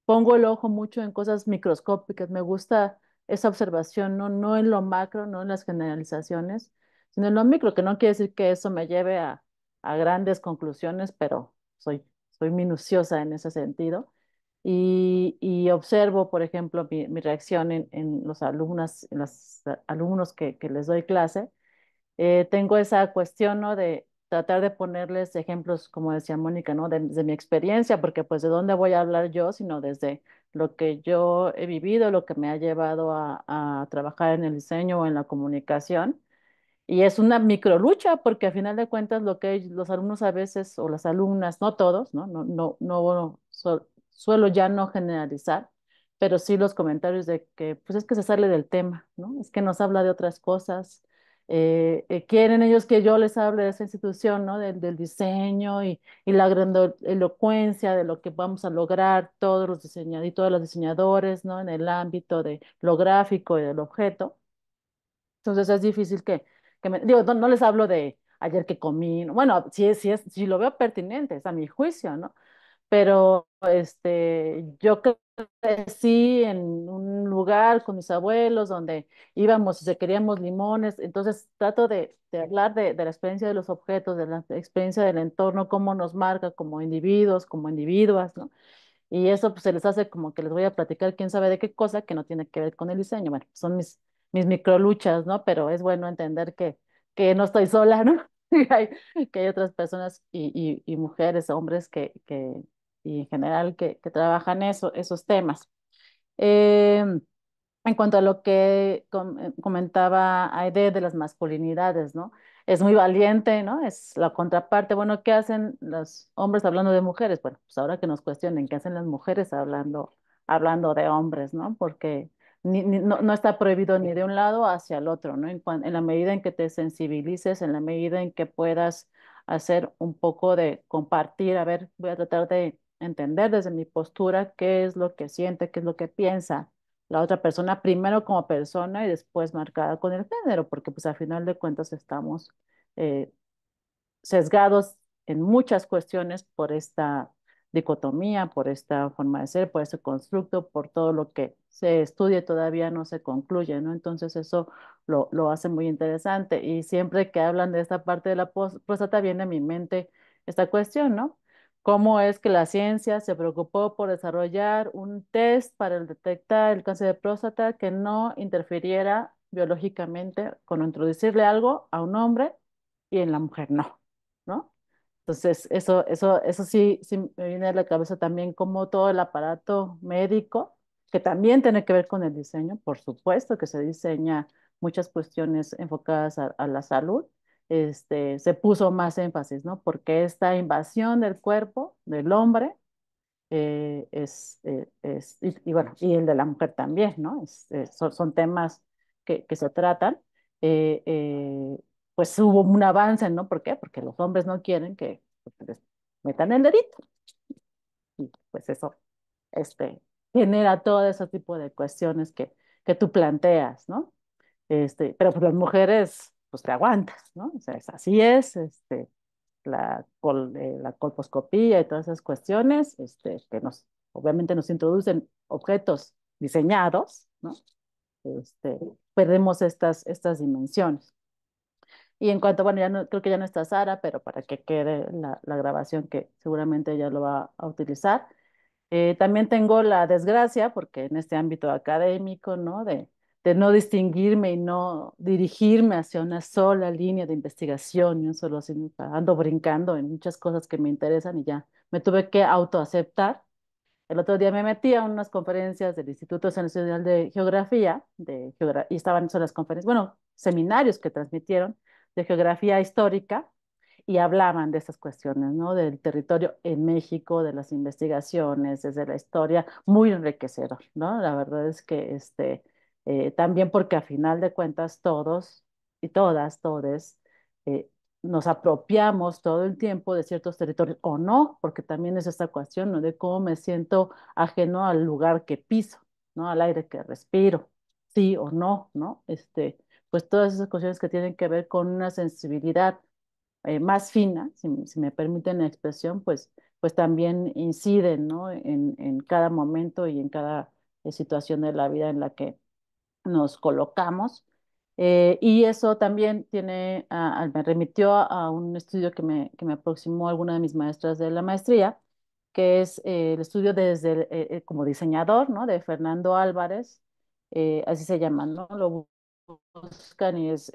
pongo el ojo mucho en cosas microscópicas, me gusta esa observación, ¿no? en lo macro, no en las generalizaciones, sino en lo micro, que no quiere decir que eso me lleve a, grandes conclusiones, pero soy, soy minuciosa en ese sentido. Y, observo, por ejemplo, mi, reacción en, los en los alumnos que les doy clase, eh, tengo esa cuestión, ¿no? De tratar de ponerles ejemplos, como decía Mónica, ¿no? De, mi experiencia, porque pues de dónde voy a hablar yo, sino desde lo que yo he vivido, lo que me ha llevado a, trabajar en el diseño o en la comunicación. Y es una micro lucha, porque a final de cuentas lo que los alumnos a veces, o las alumnas, no todos, ¿no? No, no, no suelo ya no generalizar, pero sí los comentarios de que, pues es que se sale del tema, ¿no? Es que nos habla de otras cosas, eh, eh, quieren ellos que yo les hable de esa institución, ¿no? Del, diseño y, la la elocuencia de lo que vamos a lograr todos los diseñadores los diseñadores, ¿no? En el ámbito de lo gráfico y del objeto. Entonces es difícil que, me, digo, no, les hablo de ayer que comí, bueno, si, si, es, si lo veo pertinente, es a mi juicio, ¿no? Pero este, yo creo Sí, en un lugar con mis abuelos donde íbamos y se queríamos limones, entonces trato de, hablar de, la experiencia de los objetos, de la experiencia del entorno, cómo nos marca como individuos, como individuas, ¿no? Y eso pues, se les hace como que les voy a platicar quién sabe de qué cosa que no tiene que ver con el diseño. Bueno, son mis, mis microluchas, ¿no? Pero es bueno entender que, que no estoy sola, ¿no? que hay otras personas y, mujeres, hombres que, que, y en general que, trabajan eso, esos temas. Em, en cuanto a lo que eh, comentaba Aide de las masculinidades, ¿no? Es muy valiente, ¿no? Es la contraparte. Bueno, ¿qué hacen los hombres hablando de mujeres? Bueno, pues ahora que nos cuestionen, ¿qué hacen las mujeres hablando, hablando de hombres, ¿no? Porque no, está prohibido ni de un lado hacia el otro, ¿no? en, la medida en que te sensibilices, en la medida en que puedas hacer un poco de compartir, a ver, voy a tratar de entender desde mi postura qué es lo que siente, qué es lo que piensa la otra persona, primero como persona y después marcada con el género, porque pues al final de cuentas estamos eh, sesgados en muchas cuestiones por esta dicotomía, por esta forma de ser, por este constructo, por todo lo que se estudia todavía no se concluye, ¿no? Entonces eso lo, hace muy interesante y siempre que hablan de esta parte de la próstata viene a mi mente esta cuestión, ¿no? cómo es que la ciencia se preocupó por desarrollar un test para detectar el cáncer de próstata que no interfiriera biológicamente con introducirle algo a un hombre y en la mujer no, ¿no? Entonces, eso, eso, eso sí, sí me viene a la cabeza también como todo el aparato médico, que también tiene que ver con el diseño, por supuesto que se diseña muchas cuestiones enfocadas a la salud, este, se puso más énfasis, ¿no? Porque esta invasión del cuerpo del hombre eh, es, eh, es y, bueno, y el de la mujer también, ¿no? Eh, son, temas que, que se tratan. pues hubo un avance, ¿no? ¿Por qué? Porque los hombres no quieren que les metan el dedito. Y pues eso este, genera todo ese tipo de cuestiones que, que tú planteas, ¿no? Este, pero pues las mujeres pues te aguantas, ¿no? O sea, es, así es, este, la, eh, la colposcopía y todas esas cuestiones, este, que nos, obviamente nos introducen objetos diseñados, ¿no? Este, perdemos estas, estas dimensiones. Y en cuanto, bueno, ya no, creo que ya no está Sara, pero para que quede la, grabación que seguramente ella lo va a utilizar. Eh, también tengo la desgracia, porque en este ámbito académico, ¿no? De, de no distinguirme y no dirigirme hacia una sola línea de investigación, y un solo ando brincando en muchas cosas que me interesan y ya me tuve que autoaceptar. El otro día me metí a unas conferencias del Instituto Nacional de Geografía, de y estaban son las conferencias, bueno, seminarios que transmitieron de geografía histórica y hablaban de esas cuestiones, ¿no? Del territorio en México, de las investigaciones, desde la historia, muy enriquecedor, ¿no? La verdad es que este, eh, también porque a final de cuentas todos y todas, todes, eh, nos apropiamos todo el tiempo de ciertos territorios o no, porque también es esta cuestión ¿no? de cómo me siento ajeno al lugar que piso, ¿no? al aire que respiro, sí o no, ¿no? Este, pues todas esas cuestiones que tienen que ver con una sensibilidad eh, más fina, si, me permiten la expresión, pues, pues también inciden ¿no? en, en cada momento y en cada situación de la vida en la que nos colocamos. Eh, y eso también tiene, me remitió a un estudio que me, que me aproximó alguna de mis maestras de la maestría, que es eh, el estudio desde eh, como diseñador, ¿no? De Fernando Álvarez, así se llama, Lo buscan y es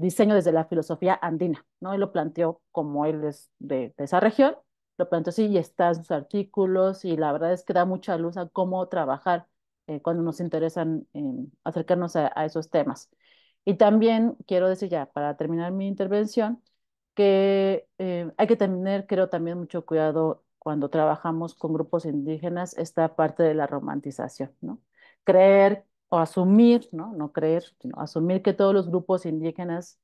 diseño desde la filosofía andina, ¿no? Y lo planteó como él es de, esa región, lo planteó así y está en sus artículos y la verdad es que da mucha luz a cómo trabajar eh, cuando nos interesan em, acercarnos a, esos temas. Y también quiero decir ya, para terminar mi intervención, que eh, hay que tener, creo, también mucho cuidado cuando trabajamos con grupos indígenas esta parte de la romantización, ¿no? Creer o asumir, ¿no? No creer, sino asumir que todos los grupos indígenas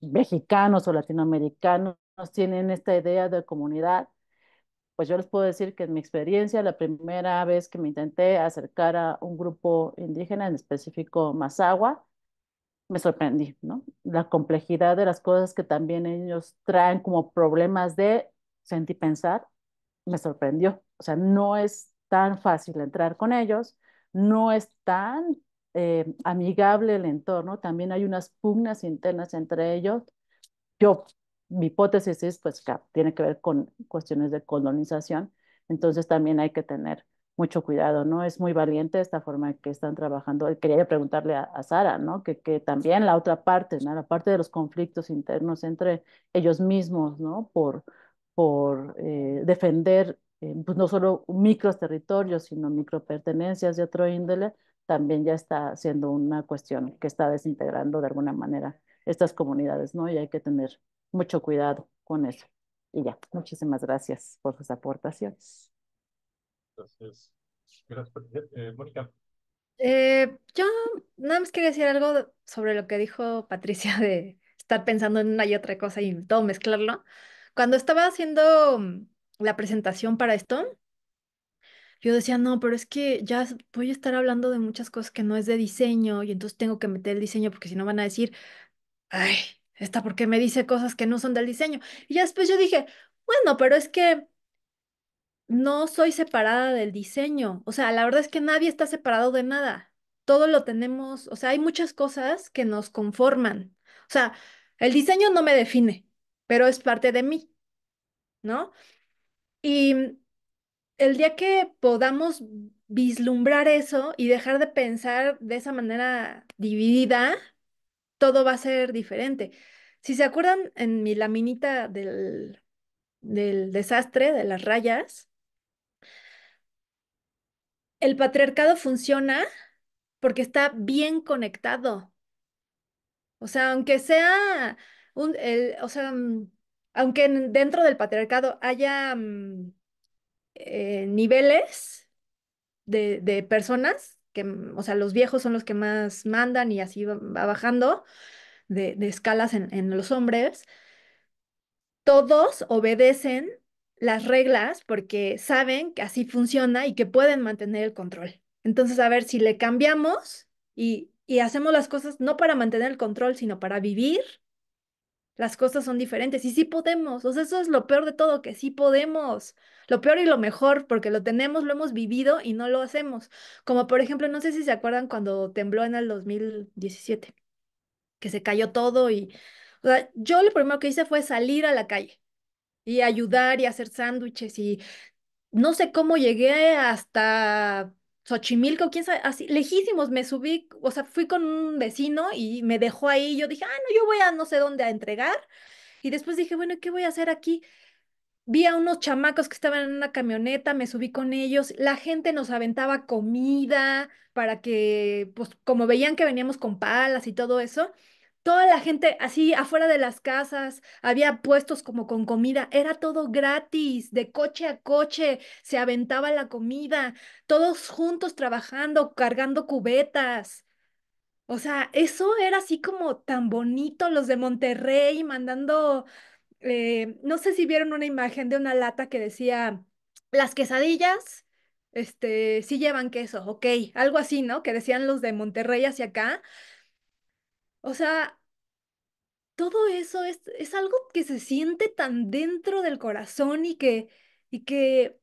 mexicanos o latinoamericanos tienen esta idea de comunidad pues yo les puedo decir que en mi experiencia, la primera vez que me intenté acercar a un grupo indígena, en específico Mazagua me sorprendí, ¿no? La complejidad de las cosas que también ellos traen como problemas de sentir pensar, me sorprendió. O sea, no es tan fácil entrar con ellos, no es tan eh, amigable el entorno, también hay unas pugnas internas entre ellos. Yo mi hipótesis es, pues, que tiene que ver con cuestiones de colonización, entonces también hay que tener mucho cuidado, ¿no? Es muy valiente esta forma que están trabajando. Quería preguntarle a, Sara, ¿no? Que, que, también la otra parte, La parte de los conflictos internos entre ellos mismos, ¿no? Por, por eh, defender eh, pues no solo micro territorios, sino micro pertenencias de otro índole, también ya está siendo una cuestión que está desintegrando de alguna manera estas comunidades, ¿no? Y hay que tener mucho cuidado con eso. Y ya, muchísimas gracias por sus aportaciones. Gracias. Gracias, eh, Mónica. Eh, yo nada más quería decir algo sobre lo que dijo Patricia de estar pensando en una y otra cosa y todo mezclarlo. Cuando estaba haciendo mm, la presentación para esto, yo decía, no, pero es que ya voy a estar hablando de muchas cosas que no es de diseño y entonces tengo que meter el diseño porque si no van a decir, ay, está porque me dice cosas que no son del diseño. Y después yo dije, bueno, pero es que no soy separada del diseño. O sea, la verdad es que nadie está separado de nada. Todo lo tenemos, o sea, hay muchas cosas que nos conforman. O sea, el diseño no me define, pero es parte de mí, ¿no? Y el día que podamos vislumbrar eso y dejar de pensar de esa manera dividida, todo va a ser diferente. Si se acuerdan en mi laminita del, desastre, de las rayas, el patriarcado funciona porque está bien conectado. O sea, aunque sea un, o sea, mm, aunque dentro del patriarcado haya mm, eh, niveles de, de, personas, que, mm, o sea, los viejos son los que más mandan y así va, bajando de, escalas en, los hombres, todos obedecen las reglas porque saben que así funciona y que pueden mantener el control. Entonces, a ver, si le cambiamos y hacemos las cosas no para mantener el control, sino para vivir las cosas son diferentes y sí podemos, o sea, eso es lo peor de todo, que sí podemos, lo peor y lo mejor, porque lo tenemos, lo hemos vivido y no lo hacemos. Como por ejemplo, no sé si se acuerdan cuando tembló en el 2017, que se cayó todo y, o sea, yo lo primero que hice fue salir a la calle y ayudar y hacer sándwiches y no sé cómo llegué hasta Xochimilco, quién sabe, así, lejísimos, me subí, o sea, fui con un vecino y me dejó ahí, yo dije, ah, no, yo voy a no sé dónde a entregar, y después dije, bueno, ¿qué voy a hacer aquí? Vi a unos chamacos que estaban en una camioneta, me subí con ellos, la gente nos aventaba comida para que, pues como veían que veníamos con palas y todo eso, Toda la gente así afuera de las casas, había puestos como con comida, era todo gratis, de coche a coche, se aventaba la comida, todos juntos trabajando, cargando cubetas. O sea, eso era así como tan bonito, los de Monterrey mandando, eh, no sé si vieron una imagen de una lata que decía, las quesadillas, este, sí llevan queso, ok, algo así, ¿no? Que decían los de Monterrey hacia acá, o sea, todo eso es, algo que se siente tan dentro del corazón y que, y que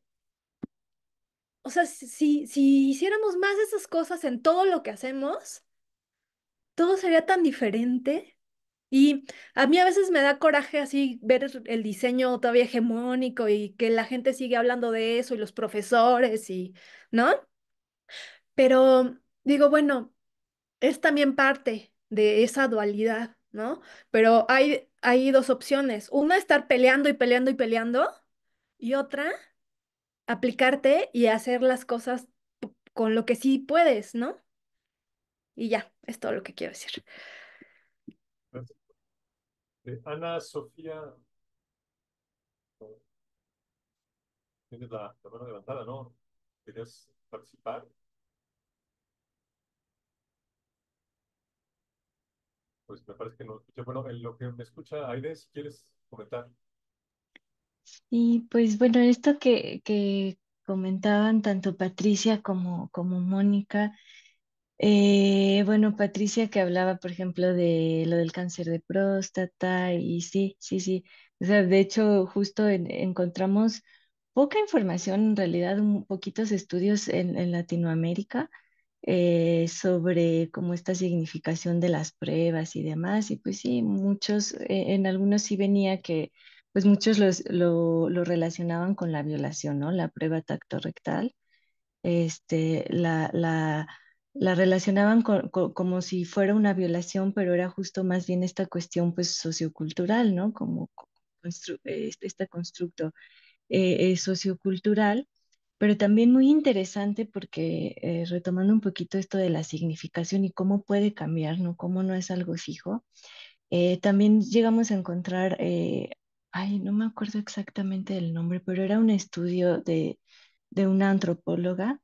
o sea, si, si hiciéramos más de esas cosas en todo lo que hacemos, todo sería tan diferente. Y a mí a veces me da coraje así ver el diseño todavía hegemónico y que la gente sigue hablando de eso y los profesores y, ¿no? Pero digo, bueno, es también parte de esa dualidad, ¿no? Pero hay, hay dos opciones. Una, estar peleando y peleando y peleando. Y otra, aplicarte y hacer las cosas con lo que sí puedes, ¿no? Y ya, es todo lo que quiero decir. Eh, Ana Sofía. Tienes la, la mano levantada, ¿no? ¿Querías participar? pues me parece que no Bueno, en lo que me escucha Aide, si quieres comentar. Y pues bueno, esto que, que comentaban tanto Patricia como, como Mónica, eh, bueno, Patricia que hablaba, por ejemplo, de lo del cáncer de próstata y sí, sí, sí. O sea, de hecho, justo encontramos poca información, en realidad, un, poquitos estudios en, en Latinoamérica eh, sobre cómo esta significación de las pruebas y demás. Y pues sí, muchos, eh, en algunos sí venía que pues muchos lo, relacionaban con la violación, ¿no? La prueba tacto este, la, la, la relacionaban como si fuera una violación, pero era justo más bien esta cuestión pues sociocultural, ¿no? Como este, este constructo eh, sociocultural pero también muy interesante porque eh, retomando un poquito esto de la significación y cómo puede cambiar, ¿no? Cómo no es algo fijo. Eh, también llegamos a encontrar, eh, ay, no me acuerdo exactamente del nombre, pero era un estudio de, de una antropóloga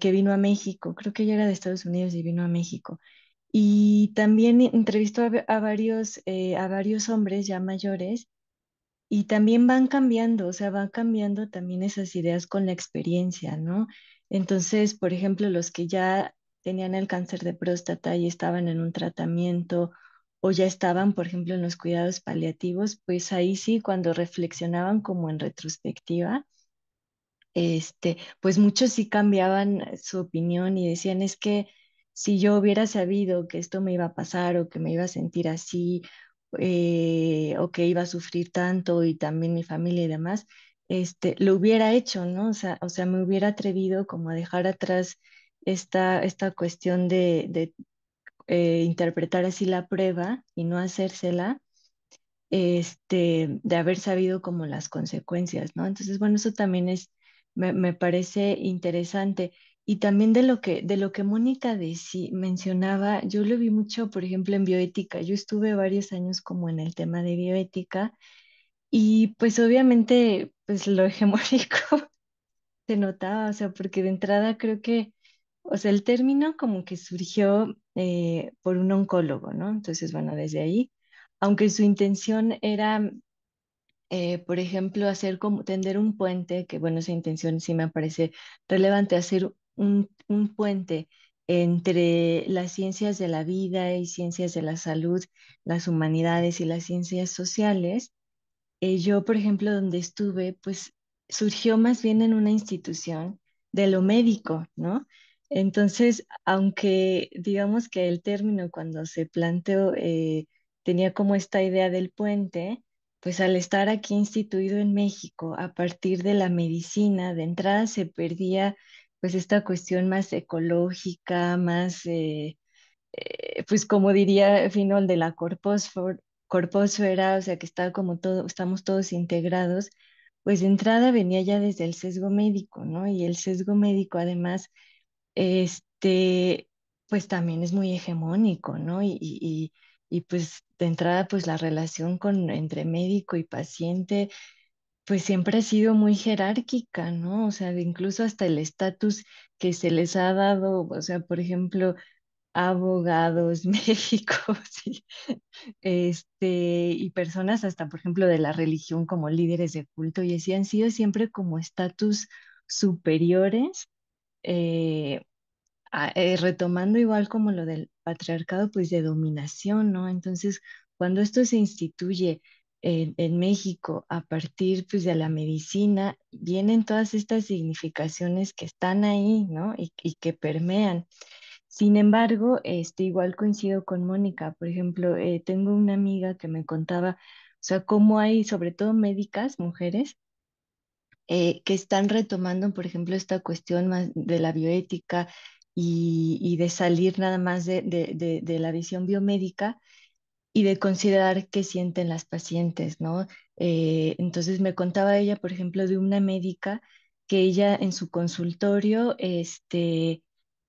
que vino a México, creo que ella era de Estados Unidos y vino a México. Y también entrevistó a, varios, a varios hombres ya mayores y también van cambiando, o sea, van cambiando también esas ideas con la experiencia, ¿no? Entonces, por ejemplo, los que ya tenían el cáncer de próstata y estaban en un tratamiento o ya estaban, por ejemplo, en los cuidados paliativos, pues ahí sí, cuando reflexionaban como en retrospectiva, este, pues muchos sí cambiaban su opinión y decían, es que si yo hubiera sabido que esto me iba a pasar o que me iba a sentir así eh, o que iba a sufrir tanto y también mi familia y demás, este, lo hubiera hecho, ¿no? O sea, o sea, me hubiera atrevido como a dejar atrás esta, esta cuestión de, eh, interpretar así la prueba y no hacérsela, este, de haber sabido como las consecuencias, ¿no? Entonces, bueno, eso también es, me parece interesante. Y también de lo que, de lo que Mónica mencionaba, yo lo vi mucho, por ejemplo, en bioética. Yo estuve varios años como en el tema de bioética y pues obviamente pues lo hegemónico se notaba, o sea, porque de entrada creo que, o sea, el término como que surgió eh, por un oncólogo, ¿no? Entonces, bueno, desde ahí, aunque su intención era eh, por ejemplo, hacer como tender un puente, que bueno, esa intención sí me parece relevante, hacer un, puente entre las ciencias de la vida y ciencias de la salud, las humanidades y las ciencias sociales. Eh, yo, por ejemplo, donde estuve, pues surgió más bien en una institución de lo médico, ¿no? Entonces, aunque digamos que el término cuando se planteó eh, tenía como esta idea del puente, pues al estar aquí instituido en México, a partir de la medicina, de entrada se perdía pues esta cuestión más ecológica, más, eh, eh, pues como diría final de la corposfera, o sea que está como todo, estamos todos integrados, pues de entrada venía ya desde el sesgo médico, ¿no? Y el sesgo médico además, este, pues también es muy hegemónico, ¿no? Y, y, pues de entrada, pues la relación con, entre médico y paciente pues siempre ha sido muy jerárquica, ¿no? O sea, incluso hasta el estatus que se les ha dado, o sea, por ejemplo, abogados, médicos, y, este, y personas hasta, por ejemplo, de la religión como líderes de culto, y así han sido siempre como estatus superiores, eh, eh, retomando igual como lo del patriarcado, pues de dominación, ¿no? Entonces, cuando esto se instituye en, México a partir pues, de la medicina, vienen todas estas significaciones que están ahí, ¿no? Y, y que permean. Sin embargo, este, igual coincido con Mónica, por ejemplo, eh, tengo una amiga que me contaba, o sea, cómo hay, sobre todo médicas, mujeres, eh, que están retomando, por ejemplo, esta cuestión más de la bioética y, y de salir nada más de, de, de la visión biomédica y de considerar qué sienten las pacientes, ¿no? Eh, entonces me contaba ella, por ejemplo, de una médica que ella en su consultorio, este,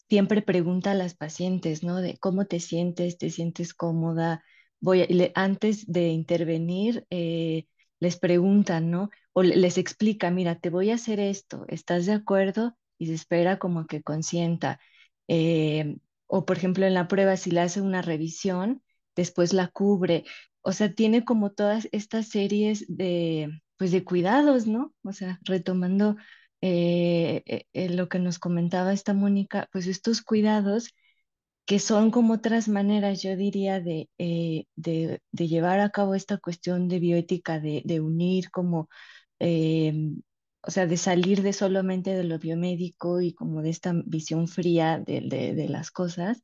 siempre pregunta a las pacientes, ¿no? De cómo te sientes, te sientes cómoda. Voy a, antes de intervenir, eh, les pregunta, ¿no? O les explica, mira, te voy a hacer esto, ¿estás de acuerdo? Y se espera como que consienta. Eh, o, por ejemplo, en la prueba, si le hace una revisión, después la cubre, o sea, tiene como todas estas series de, pues de cuidados, ¿no? O sea, retomando eh, eh, eh, lo que nos comentaba esta Mónica, pues estos cuidados que son como otras maneras, yo diría, de, de, llevar a cabo esta cuestión de bioética, de, de unir como, em, o sea, de salir de solamente de lo biomédico y como de esta visión fría de, las cosas,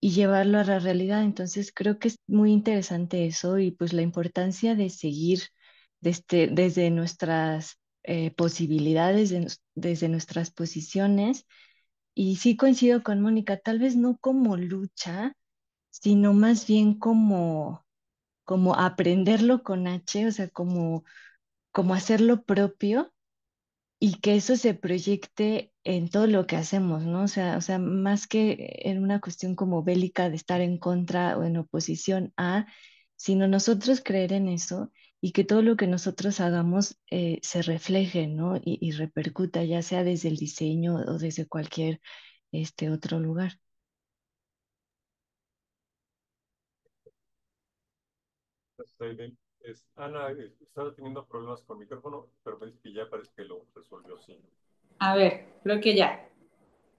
y llevarlo a la realidad. Entonces creo que es muy interesante eso y pues la importancia de seguir desde, desde nuestras eh, posibilidades, desde nuestras posiciones. Y sí coincido con Mónica, tal vez no como lucha, sino más bien como, como aprenderlo con H, o sea, como, como hacerlo propio y que eso se proyecte en todo lo que hacemos, ¿no? O sea, o sea, más que en una cuestión como bélica de estar en contra o en oposición a, sino nosotros creer en eso y que todo lo que nosotros hagamos eh, se refleje, ¿no? Y, repercuta, ya sea desde el diseño o desde cualquier este, otro lugar. Estoy Ana, estaba teniendo problemas con el micrófono, pero me dice que ya parece que lo resolvió, sí. A ver, creo que ya.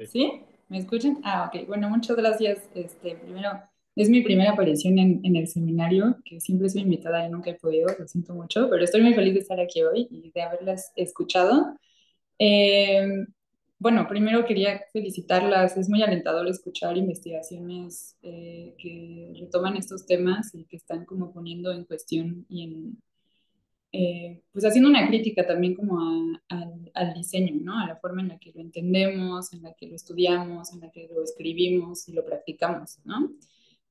¿Sí? ¿Me escuchan? Ah, ok. Bueno, muchas gracias. Este, primero, es mi primera aparición en, en, el seminario, que siempre soy invitada y nunca he podido, lo siento mucho, pero estoy muy feliz de estar aquí hoy y de haberlas escuchado. Eh, bueno, primero quería felicitarlas. Es muy alentador escuchar investigaciones eh, que retoman estos temas y que están como poniendo en cuestión y en, eh, pues haciendo una crítica también como al diseño, ¿no? A la forma en la que lo entendemos, en la que lo estudiamos, en la que lo escribimos y lo practicamos, ¿no?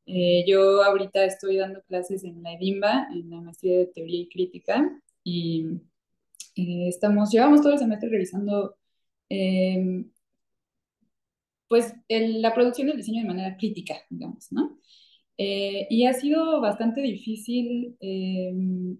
Eh, yo ahorita estoy dando clases en la EDIMBA, en la maestría de teoría y crítica, y estamos, llevamos todo el semestre revisando Em, pues la producción del diseño de manera crítica, digamos, ¿no? Eh, y ha sido bastante difícil em,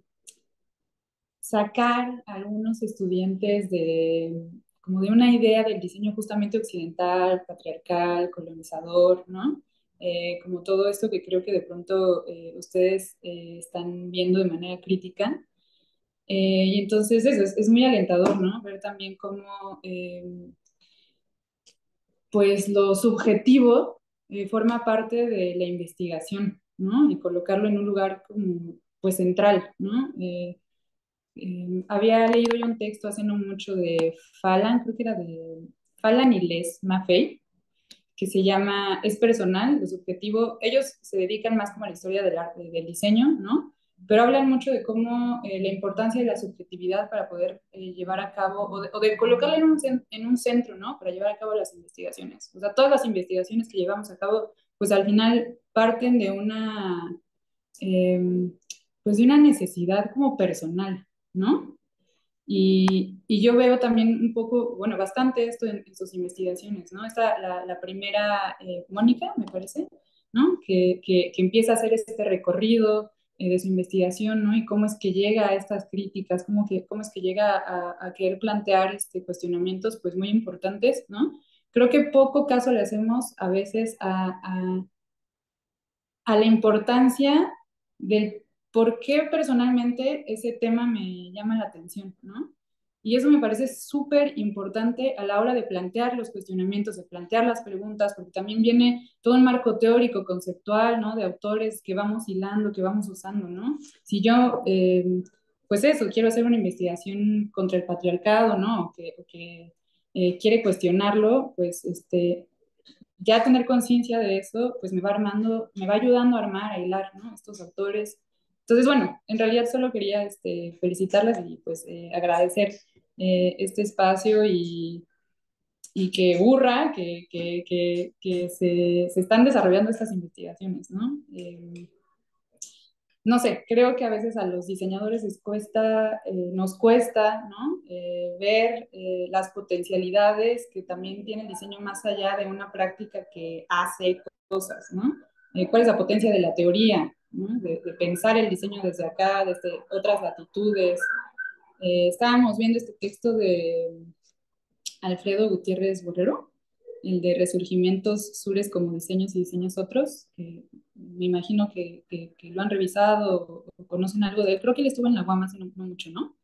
sacar a algunos estudiantes de como de una idea del diseño justamente occidental, patriarcal, colonizador, ¿no? Eh, como todo esto que creo que de pronto eh, ustedes están viendo de manera crítica. Eh, y entonces eso es, muy alentador, ¿no? Ver también cómo em, pues lo subjetivo eh, forma parte de la investigación, ¿no? Y colocarlo en un lugar como, pues central, ¿no? Eh, em, había leído yo un texto hace no mucho de Falan, creo que era de Falan y Les Maffei, que se llama Es personal, lo subjetivo. Ellos se dedican más como a la historia del arte, del diseño, ¿no? pero hablan mucho de cómo eh, la importancia de la subjetividad para poder eh, llevar a cabo, o de, colocarla en un, centro, ¿no? Para llevar a cabo las investigaciones. O sea, todas las investigaciones que llevamos a cabo, pues al final parten de una, em, pues de una necesidad como personal, ¿no? Y, yo veo también un poco, bueno, bastante esto en, sus investigaciones, ¿no? Esta, la, la primera, eh, Mónica, me parece, ¿no? Que, que empieza a hacer este recorrido eh, de su investigación, ¿no? Y cómo es que llega a estas críticas, cómo, que, cómo es que llega a, querer plantear este, cuestionamientos, pues muy importantes, ¿no? Creo que poco caso le hacemos a veces a, a la importancia del por qué personalmente ese tema me llama la atención, ¿no? Y eso me parece súper importante a la hora de plantear los cuestionamientos, de plantear las preguntas, porque también viene todo un marco teórico, conceptual, ¿no? De autores que vamos hilando, que vamos usando, ¿no? Si yo, eh, pues eso, quiero hacer una investigación contra el patriarcado, ¿no? O que, que eh, quiere cuestionarlo, pues este, ya tener conciencia de eso, pues me va armando, me va ayudando a armar, a hilar, ¿no? Estos autores. Entonces, bueno, en realidad solo quería este, felicitarles y pues eh, agradecer eh, este espacio y, y que hurra que, que, que, se, se, están desarrollando estas investigaciones, ¿no? Eh, no sé, creo que a veces a los diseñadores les cuesta, eh, nos cuesta ¿no? ver las potencialidades que también tiene el diseño más allá de una práctica que hace cosas, ¿no? ¿Cuál es la potencia de la teoría, de, de, pensar el diseño desde acá, desde otras latitudes, eh, estábamos viendo este texto de Alfredo Gutiérrez Borrero, el de Resurgimientos Sures como diseños y diseños otros, que me imagino que, lo han revisado o, conocen algo de él. Creo que él estuvo en la UAM hace no, mucho, ¿no?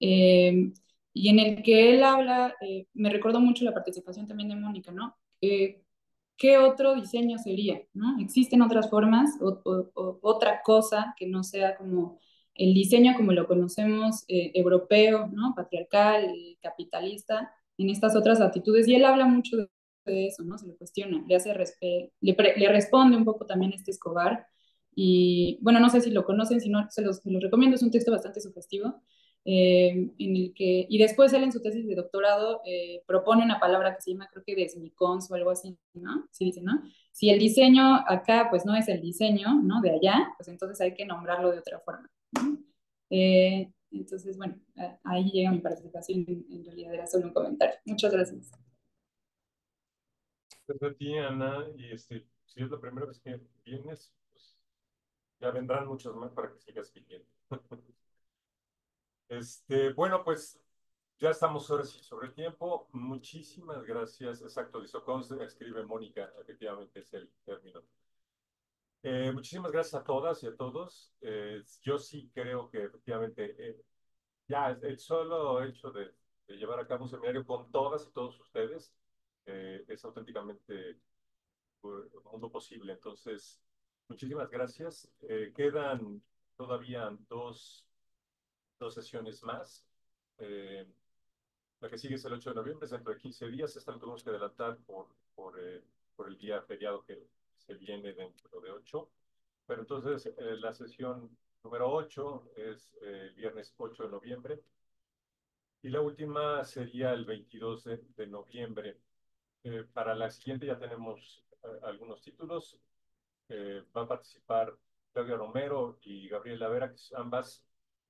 Eh, y en el que él habla, eh, me recordó mucho la participación también de Mónica, ¿no? ¿Qué otro diseño sería? ¿no? ¿Existen otras formas o, otra cosa que no sea como el diseño como lo conocemos eh, europeo, ¿no? patriarcal, capitalista, en estas otras actitudes. Y él habla mucho de, eso, ¿no? se le cuestiona, le, hace eh, le, le, responde un poco también este Escobar. Y bueno, no sé si lo conocen, si no, se los, recomiendo, es un texto bastante sugestivo. Eh, en el que, y después él en su tesis de doctorado propone una palabra que se llama, creo que desmicons o algo así, ¿no? Sí dice, ¿no? Si el diseño acá, pues no es el diseño, ¿no? De allá, pues entonces hay que nombrarlo de otra forma. Eh, entonces, bueno, ahí llega mi participación, en realidad era solo un comentario. Muchas gracias. Gracias pues a ti, Ana, y este, si es la primera vez que vienes, pues ya vendrán muchos más para que sigas viniendo. Este, bueno, pues ya estamos sobre, sobre el tiempo. Muchísimas gracias. Exacto, se escribe Mónica, efectivamente es el término. Eh, muchísimas gracias a todas y a todos. Eh, yo sí creo que efectivamente eh, ya el solo hecho de, llevar a cabo un seminario con todas y todos ustedes es auténticamente pues, un mundo posible. Entonces, muchísimas gracias. quedan todavía dos, dos sesiones más. la que sigue es el 8 de noviembre, dentro de 15 días. Esta la tuvimos que adelantar por, por, por el día feriado que, viene dentro de ocho. Pero entonces eh, la sesión número 8 es eh, el viernes 8 de noviembre. Y la última sería el 22 de, noviembre. Eh, para la siguiente ya tenemos algunos títulos. van a participar Claudia Romero y Gabriela Vera, que ambas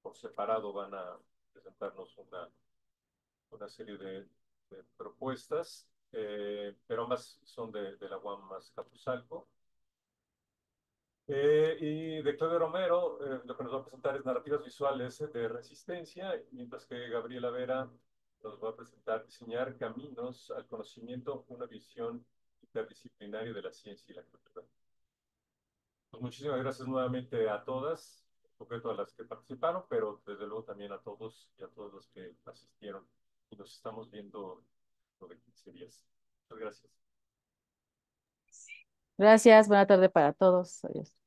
por separado van a presentarnos una, una serie de propuestas. Eh, pero ambas son de, de la UAM más Capuzalco. Eh, y de Claudio Romero, eh, lo que nos va a presentar es narrativas visuales de resistencia, mientras que Gabriela Vera nos va a presentar diseñar caminos al conocimiento, una visión interdisciplinaria de la ciencia y la cultura. Pues muchísimas gracias nuevamente a todas, porque concreto a las que participaron, pero desde luego también a todos y a todos los que asistieron. Y nos estamos viendo Muchas gracias. Gracias, buena tarde para todos. Adiós.